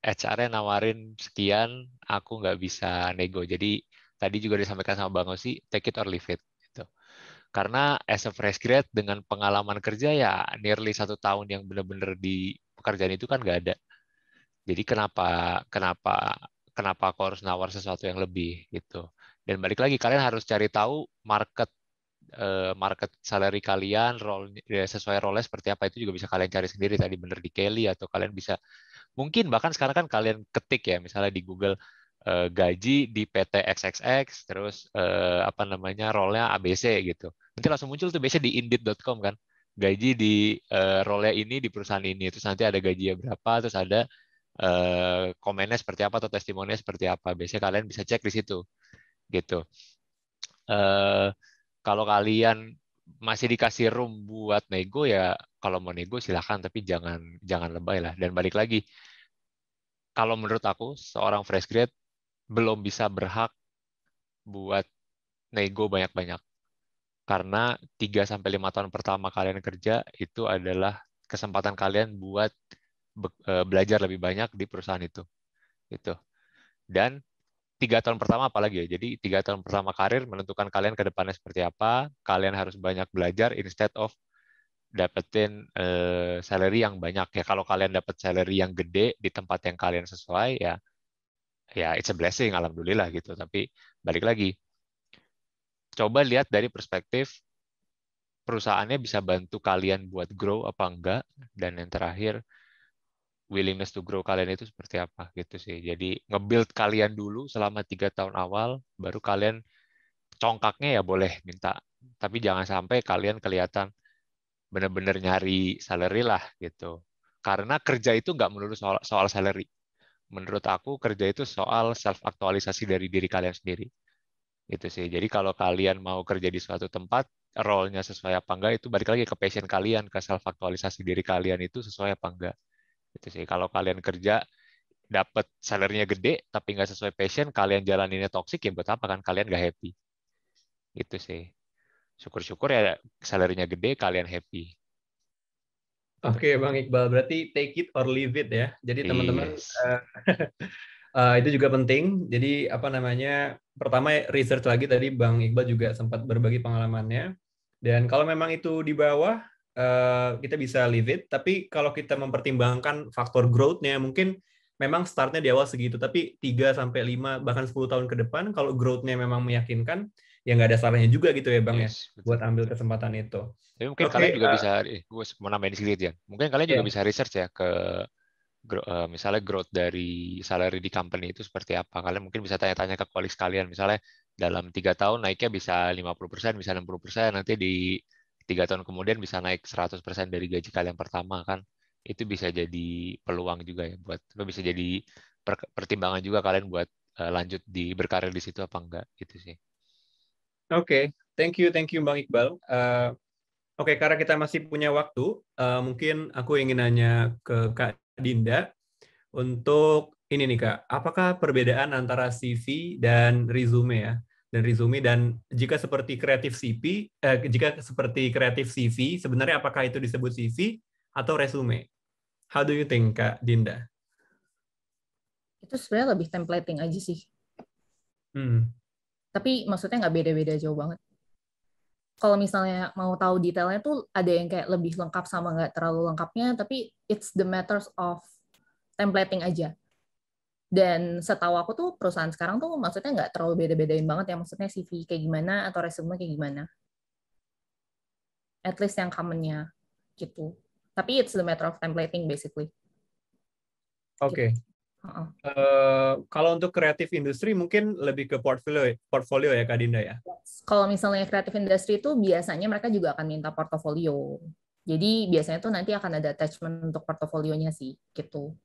HR-nya nawarin sekian, aku nggak bisa nego. Jadi tadi juga disampaikan sama Bang Osi, take it or leave it. Gitu. Karena as a fresh grad dengan pengalaman kerja ya nearly satu tahun yang benar-benar di pekerjaan itu kan nggak ada. Jadi kenapa kenapa kenapa aku harus nawar sesuatu yang lebih gitu. Dan balik lagi kalian harus cari tahu market eh, market salary kalian, role ya, sesuai role seperti apa itu juga bisa kalian cari sendiri tadi bener di Kelly atau kalian bisa mungkin bahkan sekarang kan kalian ketik ya misalnya di Google eh, gaji di PT XXX terus eh, apa namanya role-nya ABC gitu. Nanti langsung muncul tuh biasanya di indeed.com kan. Gaji di role role ini di perusahaan ini terus nanti ada gajinya berapa terus ada Eh, komennya seperti apa atau testimoninya seperti apa. Biasanya kalian bisa cek di situ, gitu. Eh, kalau kalian masih dikasih room buat nego ya kalau mau nego silahkan tapi jangan jangan lebay lah dan balik lagi kalau menurut aku seorang fresh grad belum bisa berhak buat nego banyak-banyak karena 3 sampai 5 tahun pertama kalian kerja itu adalah kesempatan kalian buat Eh, belajar lebih banyak di perusahaan itu gitu dan tiga tahun pertama apalagi ya jadi tiga tahun pertama karir menentukan kalian ke depannya seperti apa kalian harus banyak belajar instead of dapetin uh, salary yang banyak ya kalau kalian dapat salary yang gede di tempat yang kalian sesuai ya ya it's a blessing alhamdulillah gitu tapi balik lagi coba lihat dari perspektif perusahaannya bisa bantu kalian buat grow apa enggak dan yang terakhir willingness to grow kalian itu seperti apa gitu sih. Jadi nge-build kalian dulu selama tiga tahun awal, baru kalian congkaknya ya boleh minta. Tapi jangan sampai kalian kelihatan benar-benar nyari salary lah gitu. Karena kerja itu nggak menurut soal, soal salary. Menurut aku kerja itu soal self-aktualisasi dari diri kalian sendiri. gitu sih. Jadi kalau kalian mau kerja di suatu tempat, role-nya sesuai apa enggak, itu balik lagi ke passion kalian, ke self-aktualisasi diri kalian itu sesuai apa enggak itu sih kalau kalian kerja dapat salarynya gede tapi nggak sesuai passion, kalian jalaninnya toksik ya buat apa kan kalian nggak happy. Itu sih. Syukur-syukur ya salarynya gede kalian happy. Oke okay, Bang Iqbal, berarti take it or leave it ya. Jadi teman-teman yes. Eh, <laughs> uh, eh, itu juga penting. Jadi apa namanya? Pertama research lagi tadi Bang Iqbal juga sempat berbagi pengalamannya. Dan kalau memang itu di bawah uh, kita bisa leave it. Tapi kalau kita mempertimbangkan faktor growth-nya, mungkin memang startnya di awal segitu. Tapi 3 sampai 5 bahkan 10 tahun ke depan, kalau growth-nya memang meyakinkan, ya nggak ada salahnya juga gitu ya bang ya, yes, ya, buat ambil kesempatan itu. Tapi mungkin okay, kalian juga eh, bisa, eh, gue mau nambahin sedikit ya. Mungkin kalian yeah. juga iya. bisa research ya ke eh, misalnya growth dari salary di company itu seperti apa. Kalian mungkin bisa tanya-tanya ke colleagues kalian, misalnya dalam tiga tahun naiknya bisa 50%, bisa 60%, nanti di tiga tahun kemudian bisa naik 100% dari gaji kalian pertama kan itu bisa jadi peluang juga ya buat bisa jadi pertimbangan juga kalian buat uh, lanjut di berkarir di situ apa enggak gitu sih. Oke, okay. thank you, thank you Bang Iqbal. Uh, Oke, okay, karena kita masih punya waktu, uh, mungkin aku ingin nanya ke Kak Dinda untuk ini nih Kak, apakah perbedaan antara CV dan resume ya? dan resume dan jika seperti kreatif CV eh, jika seperti kreatif CV sebenarnya apakah itu disebut CV atau resume how do you think kak Dinda itu sebenarnya lebih templating aja sih hmm. tapi maksudnya nggak beda-beda jauh banget kalau misalnya mau tahu detailnya tuh ada yang kayak lebih lengkap sama nggak terlalu lengkapnya tapi it's the matters of templating aja dan setahu aku tuh perusahaan sekarang tuh maksudnya nggak terlalu beda-bedain banget ya maksudnya CV kayak gimana atau resume kayak gimana at least yang commonnya gitu tapi it's the matter of templating basically oke okay. uh -uh. uh, kalau untuk kreatif industri mungkin lebih ke portfolio portfolio ya Kak Dinda ya yes. kalau misalnya kreatif industri itu biasanya mereka juga akan minta portfolio jadi biasanya tuh nanti akan ada attachment untuk portofolionya sih gitu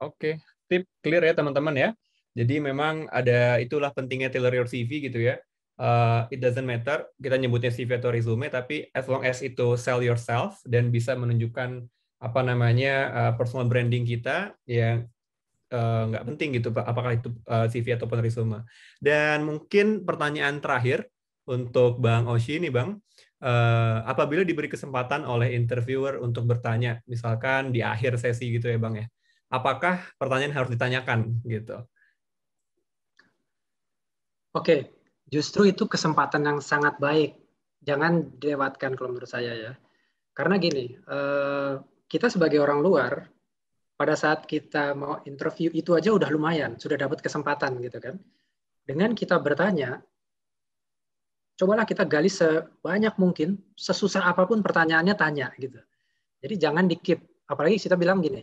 oke tip clear ya teman-teman ya. Jadi memang ada itulah pentingnya tailor your CV gitu ya. Uh, it doesn't matter kita nyebutnya CV atau resume tapi as long as itu sell yourself dan bisa menunjukkan apa namanya uh, personal branding kita yang eh, nggak uh, penting gitu pak apakah itu uh, CV ataupun resume dan mungkin pertanyaan terakhir untuk bang Oshi ini bang uh, apabila diberi kesempatan oleh interviewer untuk bertanya misalkan di akhir sesi gitu ya bang ya apakah pertanyaan harus ditanyakan gitu. Oke, justru itu kesempatan yang sangat baik. Jangan dilewatkan kalau menurut saya ya. Karena gini, eh, kita sebagai orang luar, pada saat kita mau interview itu aja udah lumayan, sudah dapat kesempatan gitu kan. Dengan kita bertanya, cobalah kita gali sebanyak mungkin, sesusah apapun pertanyaannya tanya gitu. Jadi jangan dikip. Apalagi kita bilang gini,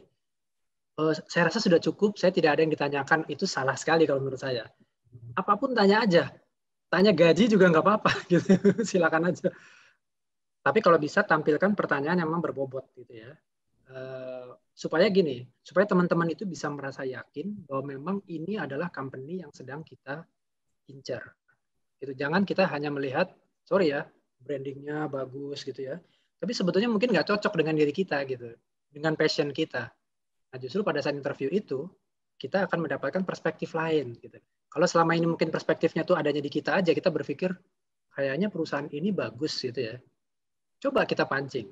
Eh, saya rasa sudah cukup, saya tidak ada yang ditanyakan, itu salah sekali kalau menurut saya. Apapun tanya aja, tanya gaji juga nggak apa-apa, <laughs> gitu. silakan aja. Tapi kalau bisa tampilkan pertanyaan yang memang berbobot gitu ya. Eh, supaya gini, supaya teman-teman itu bisa merasa yakin bahwa memang ini adalah company yang sedang kita incer. Gitu. Jangan kita hanya melihat, sorry ya, brandingnya bagus gitu ya. Tapi sebetulnya mungkin nggak cocok dengan diri kita gitu, dengan passion kita Nah, justru pada saat interview itu kita akan mendapatkan perspektif lain gitu. Kalau selama ini mungkin perspektifnya tuh adanya di kita aja, kita berpikir kayaknya perusahaan ini bagus gitu ya. Coba kita pancing.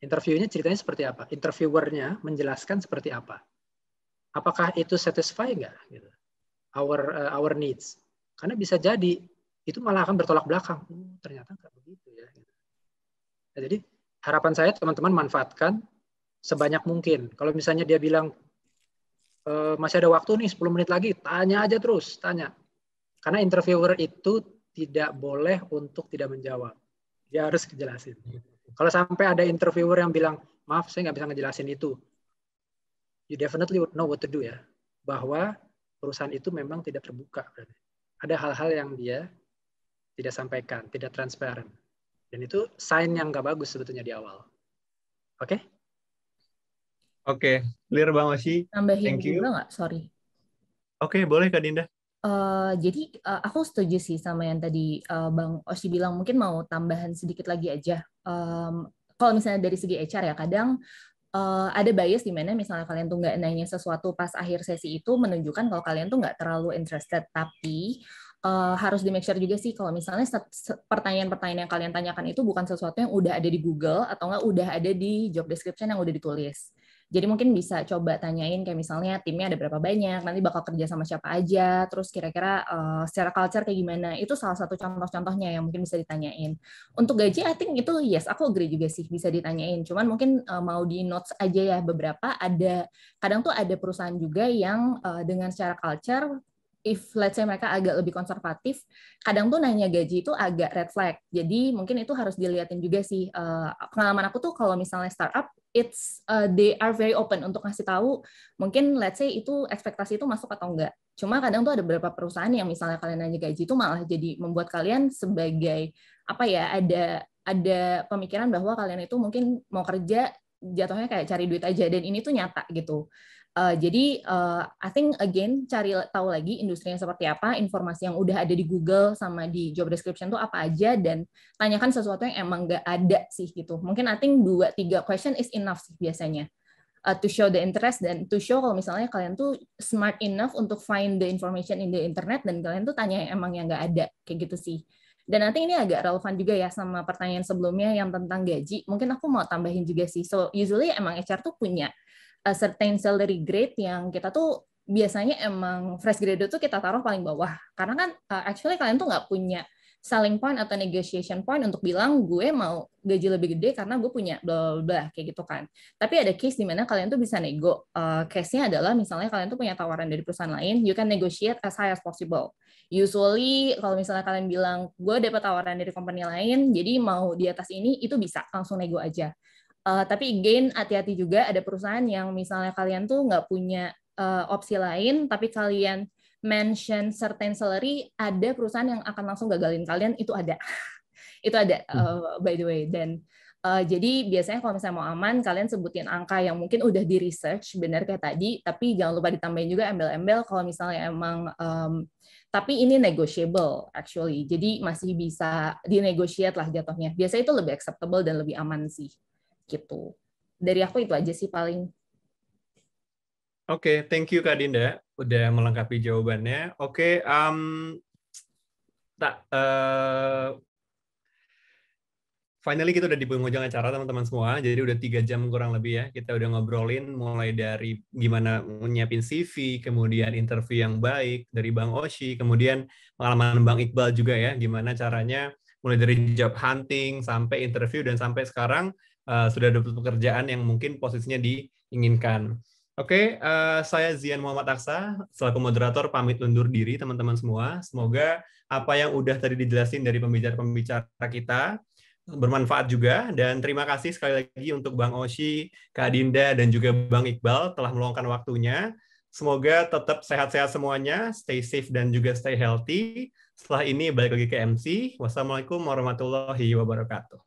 Interviewnya ceritanya seperti apa? Interviewernya menjelaskan seperti apa? Apakah itu satisfy nggak? Gitu. Our uh, our needs. Karena bisa jadi itu malah akan bertolak belakang. Uh, ternyata nggak begitu ya. Gitu. Nah, jadi harapan saya teman-teman manfaatkan sebanyak mungkin. Kalau misalnya dia bilang e, masih ada waktu nih 10 menit lagi, tanya aja terus, tanya. Karena interviewer itu tidak boleh untuk tidak menjawab. Dia harus kejelasin Kalau sampai ada interviewer yang bilang, maaf saya nggak bisa ngejelasin itu, you definitely would know what to do ya. Bahwa perusahaan itu memang tidak terbuka. Berarti. Ada hal-hal yang dia tidak sampaikan, tidak transparan. Dan itu sign yang nggak bagus sebetulnya di awal. Oke? Okay? Oke, okay. clear Bang Osi. Tambahin Thank you. juga nggak? Sorry. Oke, okay, boleh Kak Dinda. Uh, jadi uh, aku setuju sih sama yang tadi uh, Bang Osi bilang mungkin mau tambahan sedikit lagi aja. Um, kalau misalnya dari segi HR ya kadang uh, ada bias di mana misalnya kalian tuh nggak nanya sesuatu pas akhir sesi itu menunjukkan kalau kalian tuh nggak terlalu interested tapi uh, harus di make sure juga sih kalau misalnya pertanyaan-pertanyaan yang kalian tanyakan itu bukan sesuatu yang udah ada di Google atau nggak udah ada di job description yang udah ditulis jadi mungkin bisa coba tanyain kayak misalnya timnya ada berapa banyak, nanti bakal kerja sama siapa aja, terus kira-kira uh, secara culture kayak gimana. Itu salah satu contoh-contohnya yang mungkin bisa ditanyain. Untuk gaji, I think itu yes, aku agree juga sih bisa ditanyain. Cuman mungkin uh, mau di notes aja ya beberapa ada kadang tuh ada perusahaan juga yang uh, dengan secara culture if let's say mereka agak lebih konservatif, kadang tuh nanya gaji itu agak red flag. Jadi mungkin itu harus dilihatin juga sih. Uh, pengalaman aku tuh kalau misalnya startup, it's uh, they are very open untuk ngasih tahu. Mungkin let's say itu ekspektasi itu masuk atau enggak. Cuma kadang tuh ada beberapa perusahaan yang misalnya kalian nanya gaji itu malah jadi membuat kalian sebagai apa ya ada ada pemikiran bahwa kalian itu mungkin mau kerja jatuhnya kayak cari duit aja dan ini tuh nyata gitu. Uh, jadi uh, I think again cari tahu lagi industrinya seperti apa, informasi yang udah ada di Google sama di job description tuh apa aja dan tanyakan sesuatu yang emang gak ada sih gitu. Mungkin I think dua tiga question is enough sih biasanya uh, to show the interest dan to show kalau misalnya kalian tuh smart enough untuk find the information in the internet dan kalian tuh tanya yang emang yang gak ada kayak gitu sih. Dan nanti ini agak relevan juga ya sama pertanyaan sebelumnya yang tentang gaji. Mungkin aku mau tambahin juga sih. So usually emang HR tuh punya a certain salary grade yang kita tuh biasanya emang fresh graduate tuh kita taruh paling bawah karena kan uh, actually kalian tuh nggak punya selling point atau negotiation point untuk bilang gue mau gaji lebih gede karena gue punya bla bla kayak gitu kan. Tapi ada case di mana kalian tuh bisa nego. Uh, case-nya adalah misalnya kalian tuh punya tawaran dari perusahaan lain, you can negotiate as high as possible. Usually kalau misalnya kalian bilang gue dapat tawaran dari company lain, jadi mau di atas ini itu bisa langsung nego aja. Uh, tapi again hati-hati juga ada perusahaan yang misalnya kalian tuh nggak punya uh, opsi lain, tapi kalian mention certain salary, ada perusahaan yang akan langsung gagalin kalian itu ada, <laughs> itu ada uh, by the way. Dan uh, jadi biasanya kalau misalnya mau aman, kalian sebutin angka yang mungkin udah di research benar kayak tadi, tapi jangan lupa ditambahin juga embel-embel kalau misalnya emang um, tapi ini negotiable actually, jadi masih bisa dinegotiate lah jatuhnya. Biasanya itu lebih acceptable dan lebih aman sih gitu. Dari aku itu aja sih paling. Oke, okay, thank you Kak Dinda udah melengkapi jawabannya. Oke, okay, um, tak uh, finally kita udah di penghujung acara teman-teman semua. Jadi udah tiga jam kurang lebih ya. Kita udah ngobrolin mulai dari gimana menyiapin CV, kemudian interview yang baik dari Bang Oshi, kemudian pengalaman Bang Iqbal juga ya, gimana caranya mulai dari job hunting sampai interview dan sampai sekarang Eh, sudah dapat pekerjaan yang mungkin posisinya diinginkan. Oke, okay, uh, eh, saya Zian Muhammad Aksa, selaku moderator pamit undur diri teman-teman semua. Semoga apa yang udah tadi dijelasin dari pembicara-pembicara kita bermanfaat juga dan terima kasih sekali lagi untuk Bang Oshi, Kak Dinda dan juga Bang Iqbal telah meluangkan waktunya. Semoga tetap sehat-sehat semuanya, stay safe dan juga stay healthy. Setelah ini balik lagi ke MC. Wassalamualaikum warahmatullahi wabarakatuh.